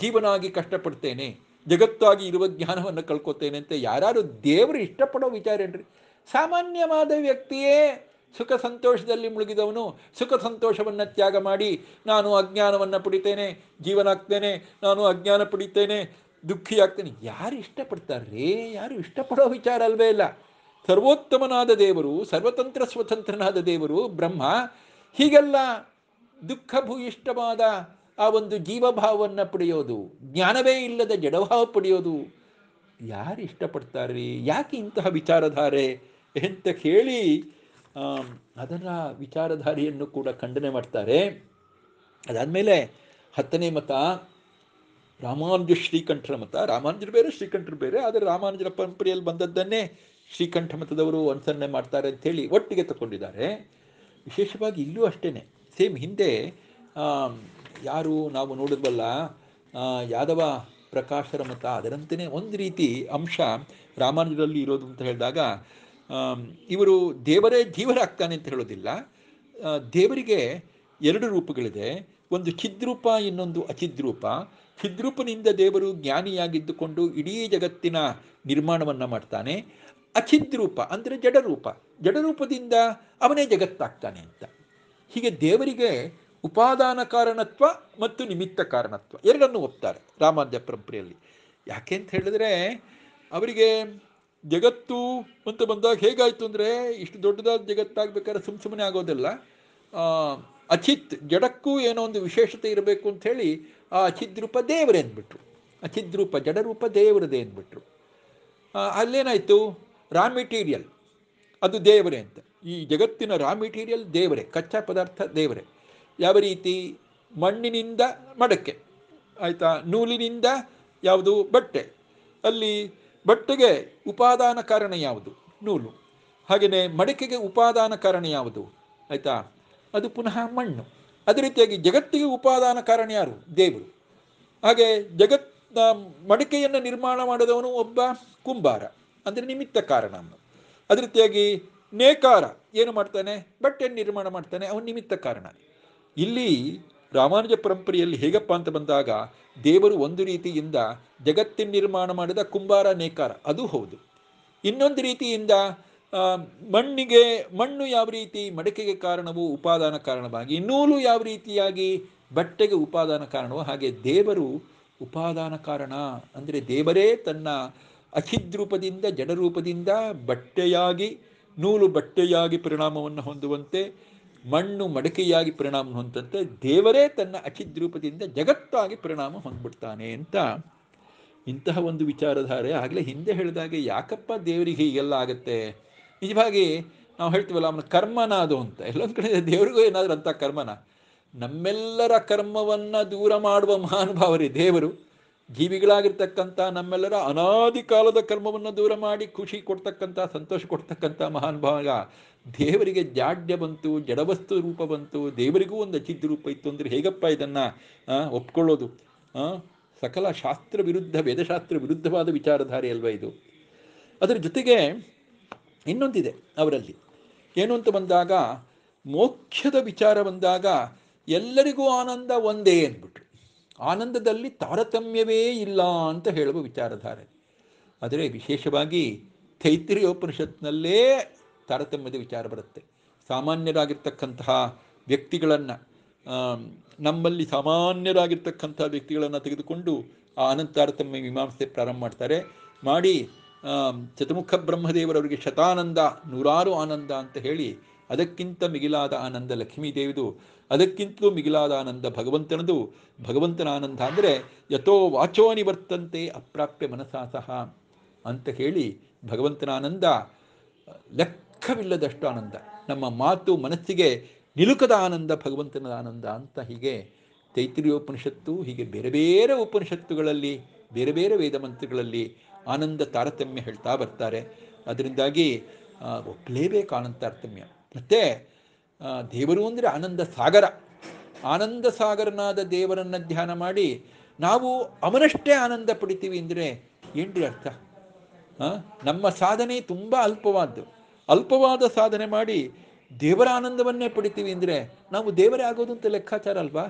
ಜೀವನಾಗಿ ಕಷ್ಟಪಡ್ತೇನೆ ಜಗತ್ತಾಗಿ ಇರುವ ಜ್ಞಾನವನ್ನು ಕಳ್ಕೊತೇನೆ ಅಂತ ಯಾರು ದೇವರು ಇಷ್ಟಪಡೋ ವಿಚಾರ ಏನ್ರಿ ಸಾಮಾನ್ಯವಾದ ವ್ಯಕ್ತಿಯೇ ಸುಖ ಸಂತೋಷದಲ್ಲಿ ಮುಳುಗಿದವನು ಸುಖ ಸಂತೋಷವನ್ನು ತ್ಯಾಗ ಮಾಡಿ ನಾನು ಅಜ್ಞಾನವನ್ನು ಪಡಿತೇನೆ ಜೀವನ ಆಗ್ತೇನೆ ನಾನು ಅಜ್ಞಾನ ಪಡಿತೇನೆ ದುಃಖಿಯಾಗ್ತೇನೆ ಆಗ್ತೇನೆ ಯಾರು ಇಷ್ಟಪಡ್ತಾರೆ ಯಾರು ಇಷ್ಟಪಡೋ ವಿಚಾರ ಅಲ್ವೇ ಇಲ್ಲ ಸರ್ವೋತ್ತಮನಾದ ದೇವರು ಸರ್ವತಂತ್ರ ಸ್ವತಂತ್ರನಾದ ದೇವರು ಬ್ರಹ್ಮ ಹೀಗೆಲ್ಲ ದುಃಖ ಭೂಯಿಷ್ಟವಾದ ಆ ಒಂದು ಜೀವಭಾವವನ್ನು ಪಡೆಯೋದು ಜ್ಞಾನವೇ ಇಲ್ಲದ ಜಡಭಾವ ಪಡೆಯೋದು ಯಾರು ಇಷ್ಟಪಡ್ತಾರೆ ಯಾಕೆ ಇಂತಹ ವಿಚಾರಧಾರೆ ಅಂತ ಕೇಳಿ ಅದನ್ನು ವಿಚಾರಧಾರೆಯನ್ನು ಕೂಡ ಖಂಡನೆ ಮಾಡ್ತಾರೆ ಅದಾದಮೇಲೆ ಹತ್ತನೇ ಮತ ರಾಮಾನುಜ ಶ್ರೀಕಂಠರ ಮತ ರಾಮಾನುಜರು ಬೇರೆ ಶ್ರೀಕಂಠರು ಬೇರೆ ಆದರೆ ರಾಮಾನುಜರ ಪರಂಪರೆಯಲ್ಲಿ ಬಂದದ್ದನ್ನೇ ಶ್ರೀಕಂಠ ಮತದವರು ಅನುಸರಣೆ ಮಾಡ್ತಾರೆ ಹೇಳಿ ಒಟ್ಟಿಗೆ ತಗೊಂಡಿದ್ದಾರೆ ವಿಶೇಷವಾಗಿ ಇಲ್ಲೂ ಅಷ್ಟೇ ಸೇಮ್ ಹಿಂದೆ ಯಾರು ನಾವು ನೋಡಿದ್ವಲ್ಲ ಯಾದವ ಪ್ರಕಾಶರ ಮತ ಅದರಂತೆಯೇ ಒಂದು ರೀತಿ ಅಂಶ ರಾಮಾನುಜರಲ್ಲಿ ಇರೋದು ಅಂತ ಹೇಳಿದಾಗ ಇವರು ದೇವರೇ ಜೀವರಾಗ್ತಾನೆ ಅಂತ ಹೇಳೋದಿಲ್ಲ ದೇವರಿಗೆ ಎರಡು ರೂಪಗಳಿದೆ ಒಂದು ಛಿದ್ರೂಪ ಇನ್ನೊಂದು ಅಚಿದ್ರೂಪ ಛಿದ್ರೂಪನಿಂದ ದೇವರು ಜ್ಞಾನಿಯಾಗಿದ್ದುಕೊಂಡು ಇಡೀ ಜಗತ್ತಿನ ನಿರ್ಮಾಣವನ್ನು ಮಾಡ್ತಾನೆ ಅಚಿದ್ರೂಪ ಅಂದರೆ ಜಡರೂಪ ಜಡರೂಪದಿಂದ ಅವನೇ ಜಗತ್ತಾಗ್ತಾನೆ ಅಂತ ಹೀಗೆ ದೇವರಿಗೆ ಉಪಾದಾನ ಕಾರಣತ್ವ ಮತ್ತು ನಿಮಿತ್ತ ಕಾರಣತ್ವ ಎರಡನ್ನೂ ಒಪ್ತಾರೆ ರಾಮಾದ್ಯ ಪರಂಪರೆಯಲ್ಲಿ ಯಾಕೆ ಅಂತ ಹೇಳಿದ್ರೆ ಅವರಿಗೆ ಜಗತ್ತು ಅಂತ ಬಂದಾಗ ಹೇಗಾಯಿತು ಅಂದರೆ ಇಷ್ಟು ದೊಡ್ಡದಾದ ಜಗತ್ತಾಗಬೇಕಾದ್ರೆ ಸುಮ್ ಸುಮ್ಮನೆ ಆಗೋದಿಲ್ಲ ಅಚಿತ್ ಜಡಕ್ಕೂ ಏನೋ ಒಂದು ವಿಶೇಷತೆ ಇರಬೇಕು ಹೇಳಿ ಆ ಅಚಿದ್ರೂಪ ದೇವರೇ ಅಂದ್ಬಿಟ್ರು ಅಚಿದ್ರೂಪ ಜಡರೂಪ ದೇವರದೇ ಅಂದ್ಬಿಟ್ರು ಅಲ್ಲೇನಾಯಿತು ರಾ ಮೆಟೀರಿಯಲ್ ಅದು ದೇವರೇ ಅಂತ ಈ ಜಗತ್ತಿನ ರಾ ಮೆಟೀರಿಯಲ್ ದೇವರೇ ಕಚ್ಚಾ ಪದಾರ್ಥ ದೇವರೇ ಯಾವ ರೀತಿ ಮಣ್ಣಿನಿಂದ ಮಡಕೆ ಆಯಿತಾ ನೂಲಿನಿಂದ ಯಾವುದು ಬಟ್ಟೆ ಅಲ್ಲಿ ಬಟ್ಟೆಗೆ ಉಪಾದಾನ ಕಾರಣ ಯಾವುದು ನೂಲು ಹಾಗೆಯೇ ಮಡಕೆಗೆ ಉಪಾದಾನ ಕಾರಣ ಯಾವುದು ಆಯಿತಾ ಅದು ಪುನಃ ಮಣ್ಣು ಅದೇ ರೀತಿಯಾಗಿ ಜಗತ್ತಿಗೆ ಉಪಾದಾನ ಕಾರಣ ಯಾರು ದೇವರು ಹಾಗೆ ಜಗತ್ ಮಡಿಕೆಯನ್ನು ನಿರ್ಮಾಣ ಮಾಡಿದವನು ಒಬ್ಬ ಕುಂಬಾರ ಅಂದರೆ ನಿಮಿತ್ತ ಕಾರಣ ಅದೇ ರೀತಿಯಾಗಿ ನೇಕಾರ ಏನು ಮಾಡ್ತಾನೆ ಬಟ್ಟೆಯನ್ನು ನಿರ್ಮಾಣ ಮಾಡ್ತಾನೆ ಅವನು ನಿಮಿತ್ತ ಕಾರಣ ಇಲ್ಲಿ ರಾಮಾನುಜ ಪರಂಪರೆಯಲ್ಲಿ ಹೇಗಪ್ಪ ಅಂತ ಬಂದಾಗ ದೇವರು ಒಂದು ರೀತಿಯಿಂದ ಜಗತ್ತಿನ ನಿರ್ಮಾಣ ಮಾಡಿದ ಕುಂಬಾರ ನೇಕಾರ ಅದು ಹೌದು ಇನ್ನೊಂದು ರೀತಿಯಿಂದ ಮಣ್ಣಿಗೆ ಮಣ್ಣು ಯಾವ ರೀತಿ ಮಡಕೆಗೆ ಕಾರಣವು ಉಪಾದಾನ ಕಾರಣವಾಗಿ ನೂಲು ಯಾವ ರೀತಿಯಾಗಿ ಬಟ್ಟೆಗೆ ಉಪಾದಾನ ಕಾರಣವೋ ಹಾಗೆ ದೇವರು ಉಪಾದಾನ ಕಾರಣ ಅಂದರೆ ದೇವರೇ ತನ್ನ ಅಚಿದ್ರೂಪದಿಂದ ಜಡರೂಪದಿಂದ ಬಟ್ಟೆಯಾಗಿ ನೂಲು ಬಟ್ಟೆಯಾಗಿ ಪರಿಣಾಮವನ್ನು ಹೊಂದುವಂತೆ ಮಣ್ಣು ಮಡಕೆಯಾಗಿ ಪರಿಣಾಮ ಹೊಂದಂತೆ ದೇವರೇ ತನ್ನ ಅಚಿದ್ರೂಪದಿಂದ ಜಗತ್ತಾಗಿ ಪರಿಣಾಮ ಹೊಂದ್ಬಿಡ್ತಾನೆ ಅಂತ ಇಂತಹ ಒಂದು ವಿಚಾರಧಾರೆ ಆಗಲೇ ಹಿಂದೆ ಹೇಳಿದಾಗೆ ಯಾಕಪ್ಪ ದೇವರಿಗೆ ಹೀಗೆಲ್ಲ ಆಗುತ್ತೆ ನಿಜವಾಗಿ ನಾವು ಹೇಳ್ತೀವಲ್ಲ ಅವನ ಕರ್ಮನ ಅದು ಅಂತ ಎಲ್ಲೊಂದು ಕಡೆ ದೇವರಿಗೂ ಏನಾದರೂ ಅಂತ ಕರ್ಮನ ನಮ್ಮೆಲ್ಲರ ಕರ್ಮವನ್ನು ದೂರ ಮಾಡುವ ಮಹಾನುಭಾವರಿ ದೇವರು ಜೀವಿಗಳಾಗಿರ್ತಕ್ಕಂಥ ನಮ್ಮೆಲ್ಲರ ಅನಾದಿ ಕಾಲದ ಕರ್ಮವನ್ನು ದೂರ ಮಾಡಿ ಖುಷಿ ಕೊಡ್ತಕ್ಕಂಥ ಸಂತೋಷ ಕೊಡ್ತಕ್ಕಂಥ ಮಹಾನುಭಾವ ದೇವರಿಗೆ ಜಾಡ್ಯ ಬಂತು ಜಡವಸ್ತು ರೂಪ ಬಂತು ದೇವರಿಗೂ ಒಂದು ಅಚಿದ್ ರೂಪ ಇತ್ತು ಅಂದರೆ ಹೇಗಪ್ಪ ಇದನ್ನು ಒಪ್ಕೊಳ್ಳೋದು ಸಕಲ ಶಾಸ್ತ್ರ ವಿರುದ್ಧ ವೇದಶಾಸ್ತ್ರ ವಿರುದ್ಧವಾದ ವಿಚಾರಧಾರೆ ಅಲ್ವಾ ಇದು ಅದರ ಜೊತೆಗೆ ಇನ್ನೊಂದಿದೆ ಅವರಲ್ಲಿ ಏನು ಅಂತ ಬಂದಾಗ ಮೋಕ್ಷದ ವಿಚಾರ ಬಂದಾಗ ಎಲ್ಲರಿಗೂ ಆನಂದ ಒಂದೇ ಅಂದ್ಬಿಟ್ರು ಆನಂದದಲ್ಲಿ ತಾರತಮ್ಯವೇ ಇಲ್ಲ ಅಂತ ಹೇಳುವ ವಿಚಾರಧಾರೆ ಆದರೆ ವಿಶೇಷವಾಗಿ ಥೈತ್ರಿಯೋಪನಿಷತ್ನಲ್ಲೇ ತಾರತಮ್ಯದ ವಿಚಾರ ಬರುತ್ತೆ ಸಾಮಾನ್ಯರಾಗಿರ್ತಕ್ಕಂತಹ ವ್ಯಕ್ತಿಗಳನ್ನು ನಮ್ಮಲ್ಲಿ ಸಾಮಾನ್ಯರಾಗಿರ್ತಕ್ಕಂಥ ವ್ಯಕ್ತಿಗಳನ್ನು ತೆಗೆದುಕೊಂಡು ಆ ತಾರತಮ್ಯ ಮೀಮಾಂಸೆ ಪ್ರಾರಂಭ ಮಾಡ್ತಾರೆ ಮಾಡಿ ಚತುರ್ಮುಖ ಬ್ರಹ್ಮದೇವರವರಿಗೆ ಶತಾನಂದ ನೂರಾರು ಆನಂದ ಅಂತ ಹೇಳಿ ಅದಕ್ಕಿಂತ ಮಿಗಿಲಾದ ಆನಂದ ಲಕ್ಷ್ಮೀ ದೇವಿದು ಅದಕ್ಕಿಂತಲೂ ಮಿಗಿಲಾದ ಆನಂದ ಭಗವಂತನದು ಭಗವಂತನ ಆನಂದ ಅಂದರೆ ಯಥೋ ವಾಚೋ ನಿವರ್ತಂತೆ ಅಪ್ರಾಪ್ಯ ಮನಸಾ ಸಹ ಅಂತ ಹೇಳಿ ಭಗವಂತನ ಆನಂದ ಲೆಕ್ಕ ದುಃಖವಿಲ್ಲದಷ್ಟು ಆನಂದ ನಮ್ಮ ಮಾತು ಮನಸ್ಸಿಗೆ ನಿಲುಕದ ಆನಂದ ಭಗವಂತನ ಆನಂದ ಅಂತ ಹೀಗೆ ಉಪನಿಷತ್ತು ಹೀಗೆ ಬೇರೆ ಬೇರೆ ಉಪನಿಷತ್ತುಗಳಲ್ಲಿ ಬೇರೆ ಬೇರೆ ವೇದ ಮಂತ್ರಗಳಲ್ಲಿ ಆನಂದ ತಾರತಮ್ಯ ಹೇಳ್ತಾ ಬರ್ತಾರೆ ಅದರಿಂದಾಗಿ ಒಪ್ಪಲೇಬೇಕು ಆನಂದ ತಾರತಮ್ಯ ಮತ್ತು ದೇವರು ಅಂದರೆ ಆನಂದ ಸಾಗರ ಆನಂದ ಸಾಗರನಾದ ದೇವರನ್ನು ಧ್ಯಾನ ಮಾಡಿ ನಾವು ಅವನಷ್ಟೇ ಆನಂದ ಪಡಿತೀವಿ ಅಂದರೆ ಏನ್ರಿ ಅರ್ಥ ನಮ್ಮ ಸಾಧನೆ ತುಂಬ ಅಲ್ಪವಾದ್ದು ಅಲ್ಪವಾದ ಸಾಧನೆ ಮಾಡಿ ದೇವರ ಆನಂದವನ್ನೇ ಪಡಿತೀವಿ ಅಂದರೆ ನಾವು ದೇವರೇ ಆಗೋದು ಅಂತ ಲೆಕ್ಕಾಚಾರ ಅಲ್ವಾ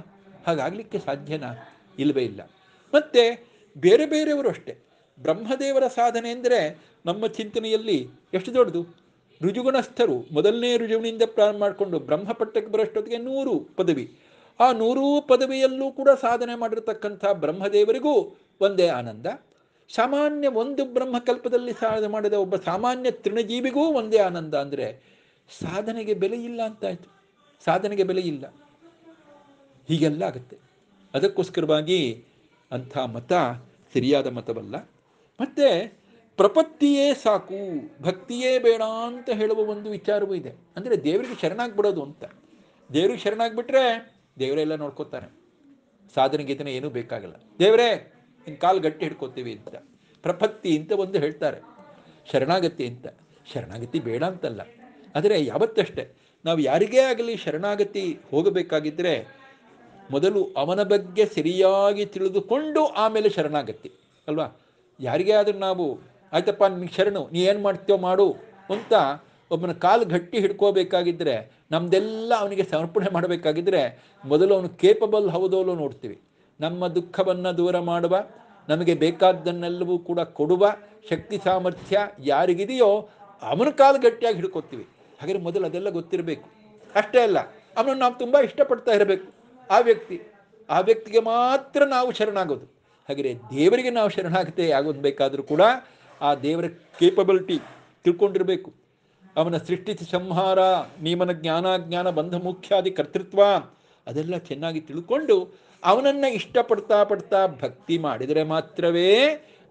ಹಾಗಾಗಲಿಕ್ಕೆ ಸಾಧ್ಯನಾ ಇಲ್ಲವೇ ಇಲ್ಲ ಮತ್ತು ಬೇರೆ ಬೇರೆಯವರು ಅಷ್ಟೇ ಬ್ರಹ್ಮದೇವರ ಸಾಧನೆ ಅಂದರೆ ನಮ್ಮ ಚಿಂತನೆಯಲ್ಲಿ ಎಷ್ಟು ದೊಡ್ಡದು ರುಜುಗುಣಸ್ಥರು ಮೊದಲನೇ ರುಜುವಿನಿಂದ ಪ್ರಾರಂಭ ಮಾಡಿಕೊಂಡು ಬ್ರಹ್ಮಪಟ್ಟಕ್ಕೆ ಬರೋಷ್ಟೊತ್ತಿಗೆ ನೂರು ಪದವಿ ಆ ನೂರೂ ಪದವಿಯಲ್ಲೂ ಕೂಡ ಸಾಧನೆ ಮಾಡಿರತಕ್ಕಂಥ ಬ್ರಹ್ಮದೇವರಿಗೂ ಒಂದೇ ಆನಂದ ಸಾಮಾನ್ಯ ಒಂದು ಬ್ರಹ್ಮಕಲ್ಪದಲ್ಲಿ ಸಾಧನೆ ಮಾಡಿದ ಒಬ್ಬ ಸಾಮಾನ್ಯ ತೃಣಜೀವಿಗೂ ಒಂದೇ ಆನಂದ ಅಂದರೆ ಸಾಧನೆಗೆ ಬೆಲೆ ಇಲ್ಲ ಅಂತಾಯಿತು ಸಾಧನೆಗೆ ಬೆಲೆ ಇಲ್ಲ ಹೀಗೆಲ್ಲ ಆಗುತ್ತೆ ಅದಕ್ಕೋಸ್ಕರವಾಗಿ ಅಂಥ ಮತ ಸರಿಯಾದ ಮತವಲ್ಲ ಮತ್ತು ಪ್ರಪತ್ತಿಯೇ ಸಾಕು ಭಕ್ತಿಯೇ ಬೇಡ ಅಂತ ಹೇಳುವ ಒಂದು ವಿಚಾರವೂ ಇದೆ ಅಂದರೆ ದೇವರಿಗೆ ಶರಣಾಗ್ಬಿಡೋದು ಅಂತ ದೇವ್ರಿಗೆ ಶರಣಾಗ್ಬಿಟ್ರೆ ದೇವರೆಲ್ಲ ನೋಡ್ಕೋತಾರೆ ಸಾಧನೆಗೀತನ ಏನೂ ಬೇಕಾಗಲ್ಲ ದೇವರೇ ನಿನ್ನ ಕಾಲು ಗಟ್ಟಿ ಹಿಡ್ಕೊತೀವಿ ಅಂತ ಪ್ರಪತ್ತಿ ಅಂತ ಒಂದು ಹೇಳ್ತಾರೆ ಶರಣಾಗತಿ ಅಂತ ಶರಣಾಗತಿ ಬೇಡ ಅಂತಲ್ಲ ಆದರೆ ಯಾವತ್ತಷ್ಟೇ ನಾವು ಯಾರಿಗೇ ಆಗಲಿ ಶರಣಾಗತಿ ಹೋಗಬೇಕಾಗಿದ್ದರೆ ಮೊದಲು ಅವನ ಬಗ್ಗೆ ಸರಿಯಾಗಿ ತಿಳಿದುಕೊಂಡು ಆಮೇಲೆ ಶರಣಾಗತಿ ಅಲ್ವಾ ಯಾರಿಗೇ ಆದರೂ ನಾವು ಆಯ್ತಪ್ಪ ನಿಮ್ಗೆ ಶರಣು ನೀ ಏನು ಮಾಡ್ತೀಯೋ ಮಾಡು ಅಂತ ಒಬ್ಬನ ಕಾಲು ಗಟ್ಟಿ ಹಿಡ್ಕೋಬೇಕಾಗಿದ್ದರೆ ನಮ್ದೆಲ್ಲ ಅವನಿಗೆ ಸಮರ್ಪಣೆ ಮಾಡಬೇಕಾಗಿದ್ದರೆ ಮೊದಲು ಅವನು ಕೇಪಬಲ್ ಹೌದೋಲೋ ನೋಡ್ತೀವಿ ನಮ್ಮ ದುಃಖವನ್ನು ದೂರ ಮಾಡುವ ನಮಗೆ ಬೇಕಾದ್ದನ್ನೆಲ್ಲವೂ ಕೂಡ ಕೊಡುವ ಶಕ್ತಿ ಸಾಮರ್ಥ್ಯ ಯಾರಿಗಿದೆಯೋ ಅವನ ಕಾಲು ಗಟ್ಟಿಯಾಗಿ ಹಿಡ್ಕೊತೀವಿ ಹಾಗಾದರೆ ಮೊದಲು ಅದೆಲ್ಲ ಗೊತ್ತಿರಬೇಕು ಅಷ್ಟೇ ಅಲ್ಲ ಅವನು ನಾವು ತುಂಬ ಇಷ್ಟಪಡ್ತಾ ಇರಬೇಕು ಆ ವ್ಯಕ್ತಿ ಆ ವ್ಯಕ್ತಿಗೆ ಮಾತ್ರ ನಾವು ಶರಣಾಗೋದು ಹಾಗೆ ದೇವರಿಗೆ ನಾವು ಶರಣಾಗತೆ ಆಗೋದು ಬೇಕಾದರೂ ಕೂಡ ಆ ದೇವರ ಕೇಪಬಿಲಿಟಿ ತಿಳ್ಕೊಂಡಿರಬೇಕು ಅವನ ಸೃಷ್ಟಿಸಿ ಸಂಹಾರ ನೀಮನ ಜ್ಞಾನ ಜ್ಞಾನ ಬಂಧ ಮುಖ್ಯಾದಿ ಕರ್ತೃತ್ವ ಅದೆಲ್ಲ ಚೆನ್ನಾಗಿ ತಿಳ್ಕೊಂಡು ಅವನನ್ನು ಇಷ್ಟಪಡ್ತಾ ಪಡ್ತಾ ಭಕ್ತಿ ಮಾಡಿದರೆ ಮಾತ್ರವೇ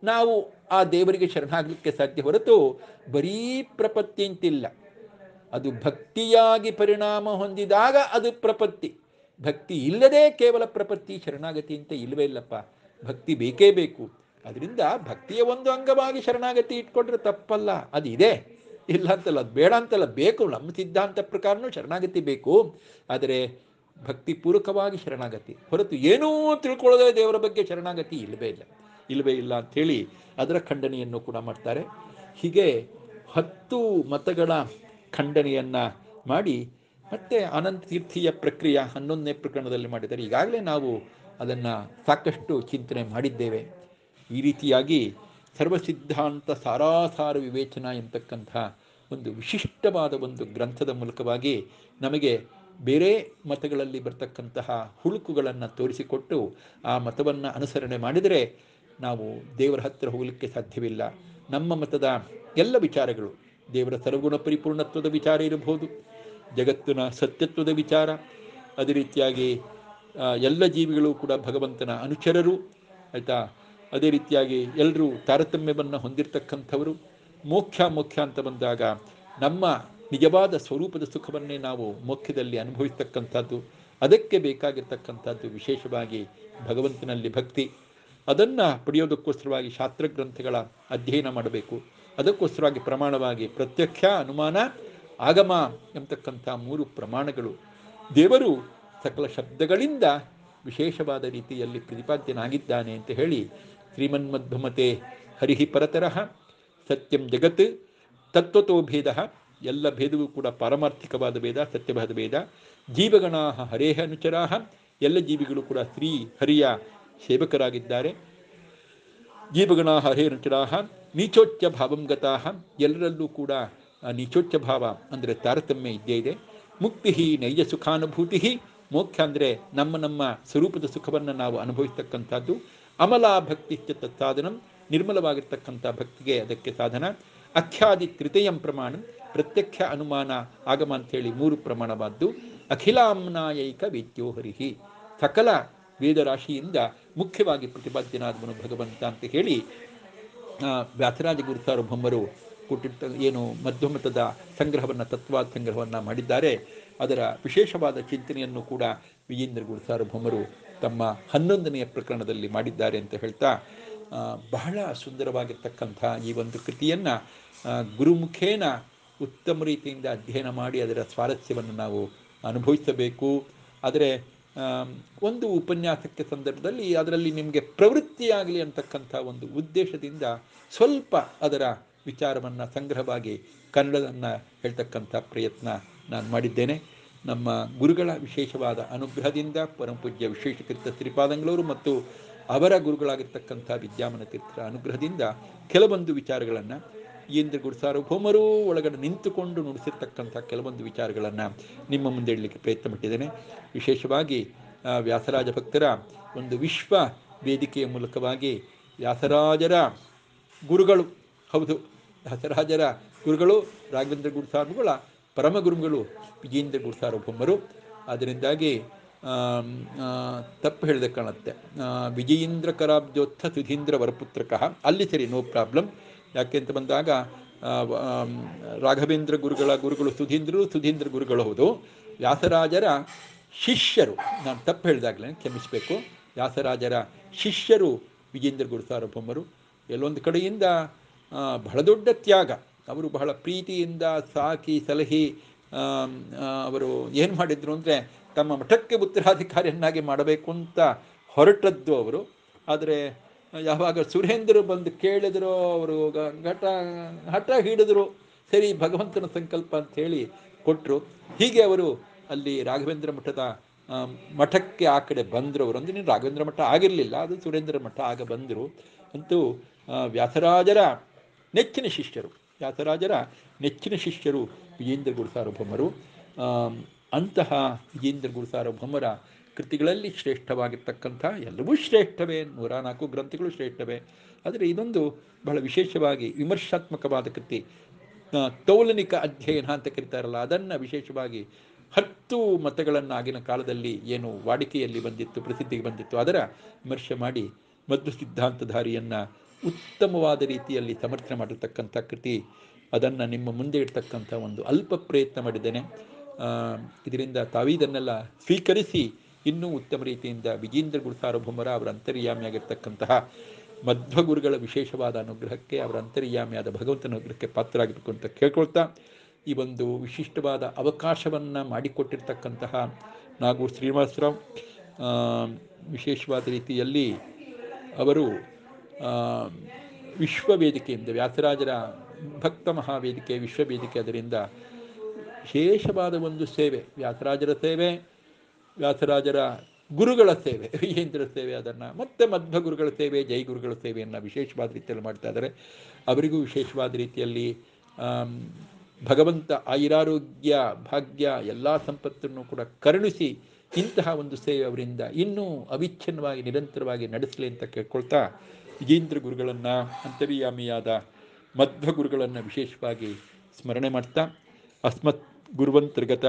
ನಾವು ಆ ದೇವರಿಗೆ ಶರಣಾಗಲಿಕ್ಕೆ ಸಾಧ್ಯ ಹೊರತು ಬರೀ ಪ್ರಪತ್ತಿ ಅಂತಿಲ್ಲ ಅದು ಭಕ್ತಿಯಾಗಿ ಪರಿಣಾಮ ಹೊಂದಿದಾಗ ಅದು ಪ್ರಪತ್ತಿ ಭಕ್ತಿ ಇಲ್ಲದೆ ಕೇವಲ ಪ್ರಪತ್ತಿ ಶರಣಾಗತಿ ಅಂತ ಇಲ್ಲವೇ ಇಲ್ಲಪ್ಪ ಭಕ್ತಿ ಬೇಕೇ ಬೇಕು ಅದರಿಂದ ಭಕ್ತಿಯ ಒಂದು ಅಂಗವಾಗಿ ಶರಣಾಗತಿ ಇಟ್ಕೊಂಡ್ರೆ ತಪ್ಪಲ್ಲ ಅದು ಇದೆ ಇಲ್ಲ ಅಂತಲ್ಲ ಅದು ಬೇಡ ಅಂತಲ್ಲ ಬೇಕು ನಮ್ಮ ಸಿದ್ಧಾಂತ ಪ್ರಕಾರನೂ ಶರಣಾಗತಿ ಬೇಕು ಆದರೆ ಭಕ್ತಿಪೂರ್ವಕವಾಗಿ ಶರಣಾಗತಿ ಹೊರತು ಏನೂ ತಿಳ್ಕೊಳ್ಳೋದೇ ದೇವರ ಬಗ್ಗೆ ಶರಣಾಗತಿ ಇಲ್ಲವೇ ಇಲ್ಲ ಇಲ್ಲವೇ ಇಲ್ಲ ಅಂಥೇಳಿ ಅದರ ಖಂಡನೆಯನ್ನು ಕೂಡ ಮಾಡ್ತಾರೆ ಹೀಗೆ ಹತ್ತು ಮತಗಳ ಖಂಡನೆಯನ್ನು ಮಾಡಿ ಮತ್ತೆ ಅನಂತ ತೀರ್ಥಿಯ ಪ್ರಕ್ರಿಯೆ ಹನ್ನೊಂದನೇ ಪ್ರಕರಣದಲ್ಲಿ ಮಾಡಿದ್ದಾರೆ ಈಗಾಗಲೇ ನಾವು ಅದನ್ನು ಸಾಕಷ್ಟು ಚಿಂತನೆ ಮಾಡಿದ್ದೇವೆ ಈ ರೀತಿಯಾಗಿ ಸರ್ವಸಿದ್ಧಾಂತ ಸಾರಾಸಾರ ವಿವೇಚನ ಎಂತಕ್ಕಂಥ ಒಂದು ವಿಶಿಷ್ಟವಾದ ಒಂದು ಗ್ರಂಥದ ಮೂಲಕವಾಗಿ ನಮಗೆ ಬೇರೆ ಮತಗಳಲ್ಲಿ ಬರ್ತಕ್ಕಂತಹ ಹುಳುಕುಗಳನ್ನು ತೋರಿಸಿಕೊಟ್ಟು ಆ ಮತವನ್ನು ಅನುಸರಣೆ ಮಾಡಿದರೆ ನಾವು ದೇವರ ಹತ್ತಿರ ಹೋಗಲಿಕ್ಕೆ ಸಾಧ್ಯವಿಲ್ಲ ನಮ್ಮ ಮತದ ಎಲ್ಲ ವಿಚಾರಗಳು ದೇವರ ಸರ್ವಗುಣ ಪರಿಪೂರ್ಣತ್ವದ ವಿಚಾರ ಇರಬಹುದು ಜಗತ್ತಿನ ಸತ್ಯತ್ವದ ವಿಚಾರ ಅದೇ ರೀತಿಯಾಗಿ ಎಲ್ಲ ಜೀವಿಗಳು ಕೂಡ ಭಗವಂತನ ಅನುಚರರು ಆಯಿತಾ ಅದೇ ರೀತಿಯಾಗಿ ಎಲ್ಲರೂ ತಾರತಮ್ಯವನ್ನು ಹೊಂದಿರತಕ್ಕಂಥವರು ಮೋಕ್ಷ ಮೋಕ್ಷ ಅಂತ ಬಂದಾಗ ನಮ್ಮ ನಿಜವಾದ ಸ್ವರೂಪದ ಸುಖವನ್ನೇ ನಾವು ಮುಖ್ಯದಲ್ಲಿ ಅನುಭವಿಸ್ತಕ್ಕಂಥದ್ದು ಅದಕ್ಕೆ ಬೇಕಾಗಿರ್ತಕ್ಕಂಥದ್ದು ವಿಶೇಷವಾಗಿ ಭಗವಂತನಲ್ಲಿ ಭಕ್ತಿ ಅದನ್ನು ಪಡೆಯೋದಕ್ಕೋಸ್ಕರವಾಗಿ ಶಾಸ್ತ್ರಗ್ರಂಥಗಳ ಅಧ್ಯಯನ ಮಾಡಬೇಕು ಅದಕ್ಕೋಸ್ಕರವಾಗಿ ಪ್ರಮಾಣವಾಗಿ ಪ್ರತ್ಯಕ್ಷ ಅನುಮಾನ ಆಗಮ ಎಂಬತಕ್ಕಂಥ ಮೂರು ಪ್ರಮಾಣಗಳು ದೇವರು ಸಕಲ ಶಬ್ದಗಳಿಂದ ವಿಶೇಷವಾದ ರೀತಿಯಲ್ಲಿ ಪ್ರತಿಪಾದ್ಯನಾಗಿದ್ದಾನೆ ಅಂತ ಹೇಳಿ ಶ್ರೀಮನ್ಮಧ್ವಮತೆ ಹರಿಹಿ ಪರತರಃ ಸತ್ಯಂ ಜಗತ್ ತತ್ವತೋಭೇದ ಎಲ್ಲ ಭೇದವೂ ಕೂಡ ಪಾರಮಾರ್ಥಿಕವಾದ ಭೇದ ಸತ್ಯವಾದ ಭೇದ ಜೀವಗಣಾಹ ಹರೇಹ ಅನುಚರಾಹ ಎಲ್ಲ ಜೀವಿಗಳು ಕೂಡ ಸ್ತ್ರೀ ಹರಿಯ ಸೇವಕರಾಗಿದ್ದಾರೆ ಜೀವಗಣಾಹ ಹರೇ ಅನುಚರಾಹ ನೀಚೋಚ್ಚ ಭಾವಂಗತಾಹ ಎಲ್ಲರಲ್ಲೂ ಕೂಡ ನೀಚೋಚ್ಚ ಭಾವ ಅಂದರೆ ತಾರತಮ್ಯ ಇದ್ದೇ ಇದೆ ಮುಕ್ತಿ ನೈಜ ಸುಖಾನುಭೂತಿ ಮೋಕ್ಷ ಅಂದರೆ ನಮ್ಮ ನಮ್ಮ ಸ್ವರೂಪದ ಸುಖವನ್ನು ನಾವು ಅನುಭವಿಸ್ತಕ್ಕಂಥದ್ದು ಅಮಲಾ ಭಕ್ತಿ ಸಾಧನಂ ನಿರ್ಮಲವಾಗಿರ್ತಕ್ಕಂಥ ಭಕ್ತಿಗೆ ಅದಕ್ಕೆ ಸಾಧನ ಅಖ್ಯಾದಿ ತೃತೀಯಂ ಪ್ರಮಾಣ ಪ್ರತ್ಯಕ್ಷ ಅನುಮಾನ ಆಗಮ ಹೇಳಿ ಮೂರು ಪ್ರಮಾಣವಾದ್ದು ಅಖಿಲಾಮ್ನಾಯಿಕ ವಿದ್ಯೋಹರಿಹಿ ಸಕಲ ವೇದರಾಶಿಯಿಂದ ಮುಖ್ಯವಾಗಿ ಪ್ರತಿಪಾದ್ಯನಾದವನು ಭಗವಂತ ಅಂತ ಹೇಳಿ ವ್ಯಾಸರಾಜ ಗುರು ಸಾರ್ವಭೌಮರು ಕೊಟ್ಟಿರ್ತ ಏನು ಮಧ್ಯಮತದ ಸಂಗ್ರಹವನ್ನು ತತ್ವಾದ ಸಂಗ್ರಹವನ್ನು ಮಾಡಿದ್ದಾರೆ ಅದರ ವಿಶೇಷವಾದ ಚಿಂತನೆಯನ್ನು ಕೂಡ ವಿಜೇಂದ್ರ ಗುರು ಸಾರ್ವಭೌಮರು ತಮ್ಮ ಹನ್ನೊಂದನೆಯ ಪ್ರಕರಣದಲ್ಲಿ ಮಾಡಿದ್ದಾರೆ ಅಂತ ಹೇಳ್ತಾ ಬಹಳ ಸುಂದರವಾಗಿರ್ತಕ್ಕಂಥ ಈ ಒಂದು ಕೃತಿಯನ್ನು ಗುರುಮುಖೇನ ಉತ್ತಮ ರೀತಿಯಿಂದ ಅಧ್ಯಯನ ಮಾಡಿ ಅದರ ಸ್ವಾರಸ್ಯವನ್ನು ನಾವು ಅನುಭವಿಸಬೇಕು ಆದರೆ ಒಂದು ಉಪನ್ಯಾಸಕ್ಕೆ ಸಂದರ್ಭದಲ್ಲಿ ಅದರಲ್ಲಿ ನಿಮಗೆ ಪ್ರವೃತ್ತಿಯಾಗಲಿ ಅಂತಕ್ಕಂಥ ಒಂದು ಉದ್ದೇಶದಿಂದ ಸ್ವಲ್ಪ ಅದರ ವಿಚಾರವನ್ನು ಸಂಗ್ರಹವಾಗಿ ಕನ್ನಡವನ್ನು ಹೇಳ್ತಕ್ಕಂಥ ಪ್ರಯತ್ನ ನಾನು ಮಾಡಿದ್ದೇನೆ ನಮ್ಮ ಗುರುಗಳ ವಿಶೇಷವಾದ ಅನುಗ್ರಹದಿಂದ ಪರಮಪೂಜ್ಯ ವಿಶೇಷಕೃತ ಶ್ರೀಪಾದಂಗಳವರು ಮತ್ತು ಅವರ ಗುರುಗಳಾಗಿರ್ತಕ್ಕಂಥ ವಿದ್ಯಾಮನ ತೀರ್ಥರ ಅನುಗ್ರಹದಿಂದ ಕೆಲವೊಂದು ವಿಚಾರಗಳನ್ನು ಏಂದ್ರ ಗುರು ಸಾರ್ವಭೌಮರು ಒಳಗಡೆ ನಿಂತುಕೊಂಡು ನುಡಿಸಿರ್ತಕ್ಕಂಥ ಕೆಲವೊಂದು ವಿಚಾರಗಳನ್ನು ನಿಮ್ಮ ಮುಂದೆ ಇಡಲಿಕ್ಕೆ ಪ್ರಯತ್ನ ಪಟ್ಟಿದ್ದೇನೆ ವಿಶೇಷವಾಗಿ ವ್ಯಾಸರಾಜ ಭಕ್ತರ ಒಂದು ವಿಶ್ವ ವೇದಿಕೆಯ ಮೂಲಕವಾಗಿ ವ್ಯಾಸರಾಜರ ಗುರುಗಳು ಹೌದು ವ್ಯಾಸರಾಜರ ಗುರುಗಳು ರಾಘವೇಂದ್ರ ಗುರು ಸಾರ್ವಗಳ ಪರಮ ಗುರುಗಳು ವಿಜೇಂದ್ರ ಗುರು ಸಾರ್ವಭೌಮರು ಅದರಿಂದಾಗಿ ತಪ್ಪು ಹೇಳಿದ ಕಾಣುತ್ತೆ ವಿಜಯೇಂದ್ರ ಕರಾಬ್ಜೋತ್ಥ ಸುಧೀಂದ್ರ ವರಪುತ್ರಕಃ ಅಲ್ಲಿ ಸರಿ ನೋ ಪ್ರಾಬ್ಲಮ್ ಯಾಕೆ ಅಂತ ಬಂದಾಗ ರಾಘವೇಂದ್ರ ಗುರುಗಳ ಗುರುಗಳು ಸುಧೀಂದ್ರರು ಸುಧೀಂದ್ರ ಗುರುಗಳು ಹೌದು ವ್ಯಾಸರಾಜರ ಶಿಷ್ಯರು ನಾನು ತಪ್ಪು ಹೇಳಿದಾಗಲೇ ಕ್ಷಮಿಸಬೇಕು ವ್ಯಾಸರಾಜರ ಶಿಷ್ಯರು ವಿಜೇಂದ್ರ ಗುರು ಸಾರ್ವಭೌಮರು ಎಲ್ಲೊಂದು ಕಡೆಯಿಂದ ಬಹಳ ದೊಡ್ಡ ತ್ಯಾಗ ಅವರು ಬಹಳ ಪ್ರೀತಿಯಿಂದ ಸಾಕಿ ಸಲಹಿ ಅವರು ಏನು ಮಾಡಿದರು ಅಂದರೆ ತಮ್ಮ ಮಠಕ್ಕೆ ಉತ್ತರಾಧಿಕಾರಿಯನ್ನಾಗಿ ಮಾಡಬೇಕು ಅಂತ ಹೊರಟದ್ದು ಅವರು ಆದರೆ ಯಾವಾಗ ಸುರೇಂದ್ರ ಬಂದು ಕೇಳಿದ್ರು ಅವರು ಘಟ ಹಠ ಹಿಡಿದ್ರು ಸರಿ ಭಗವಂತನ ಸಂಕಲ್ಪ ಅಂತ ಹೇಳಿ ಕೊಟ್ಟರು ಹೀಗೆ ಅವರು ಅಲ್ಲಿ ರಾಘವೇಂದ್ರ ಮಠದ ಮಠಕ್ಕೆ ಆ ಕಡೆ ಬಂದರು ಅವರು ಅಂದರೆ ರಾಘವೇಂದ್ರ ಮಠ ಆಗಿರಲಿಲ್ಲ ಅದು ಸುರೇಂದ್ರ ಮಠ ಆಗ ಬಂದರು ಅಂತೂ ವ್ಯಾಸರಾಜರ ನೆಚ್ಚಿನ ಶಿಷ್ಯರು ವ್ಯಾಸರಾಜರ ನೆಚ್ಚಿನ ಶಿಷ್ಯರು ವಿಜೇಂದ್ರ ಗುರು ಸಾರ್ವಭೌಮರು ಅಂತಹ ವಿಜೇಂದ್ರ ಗುರು ಸಾರ್ವಭೌಮರ ಕೃತಿಗಳಲ್ಲಿ ಶ್ರೇಷ್ಠವಾಗಿರ್ತಕ್ಕಂಥ ಎಲ್ಲವೂ ಶ್ರೇಷ್ಠವೇ ನೂರ ನಾಲ್ಕು ಗ್ರಂಥಗಳು ಶ್ರೇಷ್ಠವೇ ಆದರೆ ಇದೊಂದು ಬಹಳ ವಿಶೇಷವಾಗಿ ವಿಮರ್ಶಾತ್ಮಕವಾದ ಕೃತಿ ತೌಲನಿಕ ಅಧ್ಯಯನ ಅಂತ ಕರೀತಾರಲ್ಲ ಅದನ್ನು ವಿಶೇಷವಾಗಿ ಹತ್ತು ಮತಗಳನ್ನು ಆಗಿನ ಕಾಲದಲ್ಲಿ ಏನು ವಾಡಿಕೆಯಲ್ಲಿ ಬಂದಿತ್ತು ಪ್ರಸಿದ್ಧಿಗೆ ಬಂದಿತ್ತು ಅದರ ವಿಮರ್ಶೆ ಮಾಡಿ ಮದ್ದು ಸಿದ್ಧಾಂತಧಾರಿಯನ್ನು ಉತ್ತಮವಾದ ರೀತಿಯಲ್ಲಿ ಸಮರ್ಥನೆ ಮಾಡಿರ್ತಕ್ಕಂಥ ಕೃತಿ ಅದನ್ನು ನಿಮ್ಮ ಮುಂದೆ ಇಡ್ತಕ್ಕಂಥ ಒಂದು ಅಲ್ಪ ಪ್ರಯತ್ನ ಮಾಡಿದ್ದೇನೆ ಇದರಿಂದ ತಾವೀದನ್ನೆಲ್ಲ ಸ್ವೀಕರಿಸಿ ಇನ್ನೂ ಉತ್ತಮ ರೀತಿಯಿಂದ ವಿಜೇಂದ್ರ ಗುರು ಸಾರ್ವಭೌಮರ ಅವರ ಅಂತರ್ಯಾಮಿಯಾಗಿರ್ತಕ್ಕಂತಹ ಮಧ್ವ ಗುರುಗಳ ವಿಶೇಷವಾದ ಅನುಗ್ರಹಕ್ಕೆ ಅವರ ಅಂತರ್ಯಾಮಿಯಾದ ಭಗವಂತನ ಅನುಗ್ರಹಕ್ಕೆ ಪಾತ್ರರಾಗಬೇಕು ಅಂತ ಕೇಳ್ಕೊಳ್ತಾ ಈ ಒಂದು ವಿಶಿಷ್ಟವಾದ ಅವಕಾಶವನ್ನು ಮಾಡಿಕೊಟ್ಟಿರ್ತಕ್ಕಂತಹ ನಾಗೂರು ಶ್ರೀನಿವಾಸರಾವ್ ವಿಶೇಷವಾದ ರೀತಿಯಲ್ಲಿ ಅವರು ವಿಶ್ವವೇದಿಕೆಯಿಂದ ವ್ಯಾಸರಾಜರ ಭಕ್ತ ಮಹಾವೇದಿಕೆ ವಿಶ್ವವೇದಿಕೆ ಅದರಿಂದ ವಿಶೇಷವಾದ ಒಂದು ಸೇವೆ ವ್ಯಾಸರಾಜರ ಸೇವೆ ವ್ಯಾಸರಾಜರ ಗುರುಗಳ ಸೇವೆ ವಿಜೇಂದ್ರ ಸೇವೆ ಅದನ್ನು ಮತ್ತೆ ಮಧ್ವ ಗುರುಗಳ ಸೇವೆ ಜೈ ಗುರುಗಳ ಸೇವೆಯನ್ನು ವಿಶೇಷವಾದ ರೀತಿಯಲ್ಲಿ ಮಾಡ್ತಾ ಇದ್ದಾರೆ ಅವರಿಗೂ ವಿಶೇಷವಾದ ರೀತಿಯಲ್ಲಿ ಭಗವಂತ ಆಯುರಾರೋಗ್ಯ ಭಾಗ್ಯ ಎಲ್ಲ ಸಂಪತ್ತನ್ನು ಕೂಡ ಕರುಣಿಸಿ ಇಂತಹ ಒಂದು ಸೇವೆ ಅವರಿಂದ ಇನ್ನೂ ಅವಿಚ್ಛಿನ್ನವಾಗಿ ನಿರಂತರವಾಗಿ ನಡೆಸಲಿ ಅಂತ ಕೇಳ್ಕೊಳ್ತಾ ವಿಜೇಂದ್ರ ಗುರುಗಳನ್ನು ಅಂತರ್ಯಾಮಿಯಾದ ಮಧ್ವ ಗುರುಗಳನ್ನು ವಿಶೇಷವಾಗಿ ಸ್ಮರಣೆ ಮಾಡ್ತಾ ಅಸ್ಮತ್ ಗುರುವಂತರ್ಗತ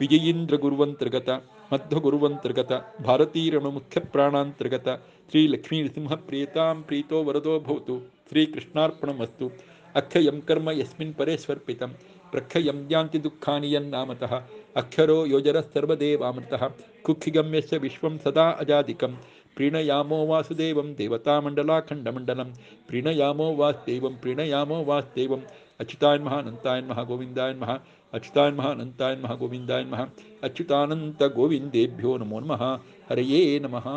ವಿಜಯೀಂದ್ರ ಗುರುವಂತರ್ಗತ ಮಧ್ವ ಗುರುವಂತರ್ಗತ ಭಾರತೀರಣ ಮುಖ್ಯ ಪ್ರಾಣಾಂತರ್ಗತ ಶ್ರೀ ಲಕ್ಷ್ಮೀ ನೃಸಿಂಹ ಪ್ರೀತಾಂ ಪ್ರೀತೋ ವರದೋ ಭವತು ಶ್ರೀಕೃಷ್ಣಾರ್ಪಣಮಸ್ತು ಅಕ್ಷಯಂ ಕರ್ಮ ಯಸ್ಮಿನ್ ಪರೇ ಸ್ವರ್ಪಿತಂ ಪ್ರಖ್ಯಯಂ ಯಾಂತಿ ದುಃಖಾನಿಯನ್ನಾಮತಃ ಅಕ್ಷರೋ ಯೋಜರ ಸರ್ವದೇವಾಮೃತಃ ಕುಕ್ಷಿಗಮ್ಯಸ್ಯ ವಿಶ್ವಂ ಸದಾ ಅಜಾದಿಕಂ प्रीणयामो वासुदेवं देवतामण्डलाखण्डमण्डलं प्रीणयामो वास्देवं प्रीणयामो वास्देवम् अच्युतायन्मः अनन्तायन्मः गोविन्दायन्मः अच्युतान् महा अनंताय महा गोविंदाय महा अच्युतानंत गोविंदेभ्यो नमो नम हरये नमः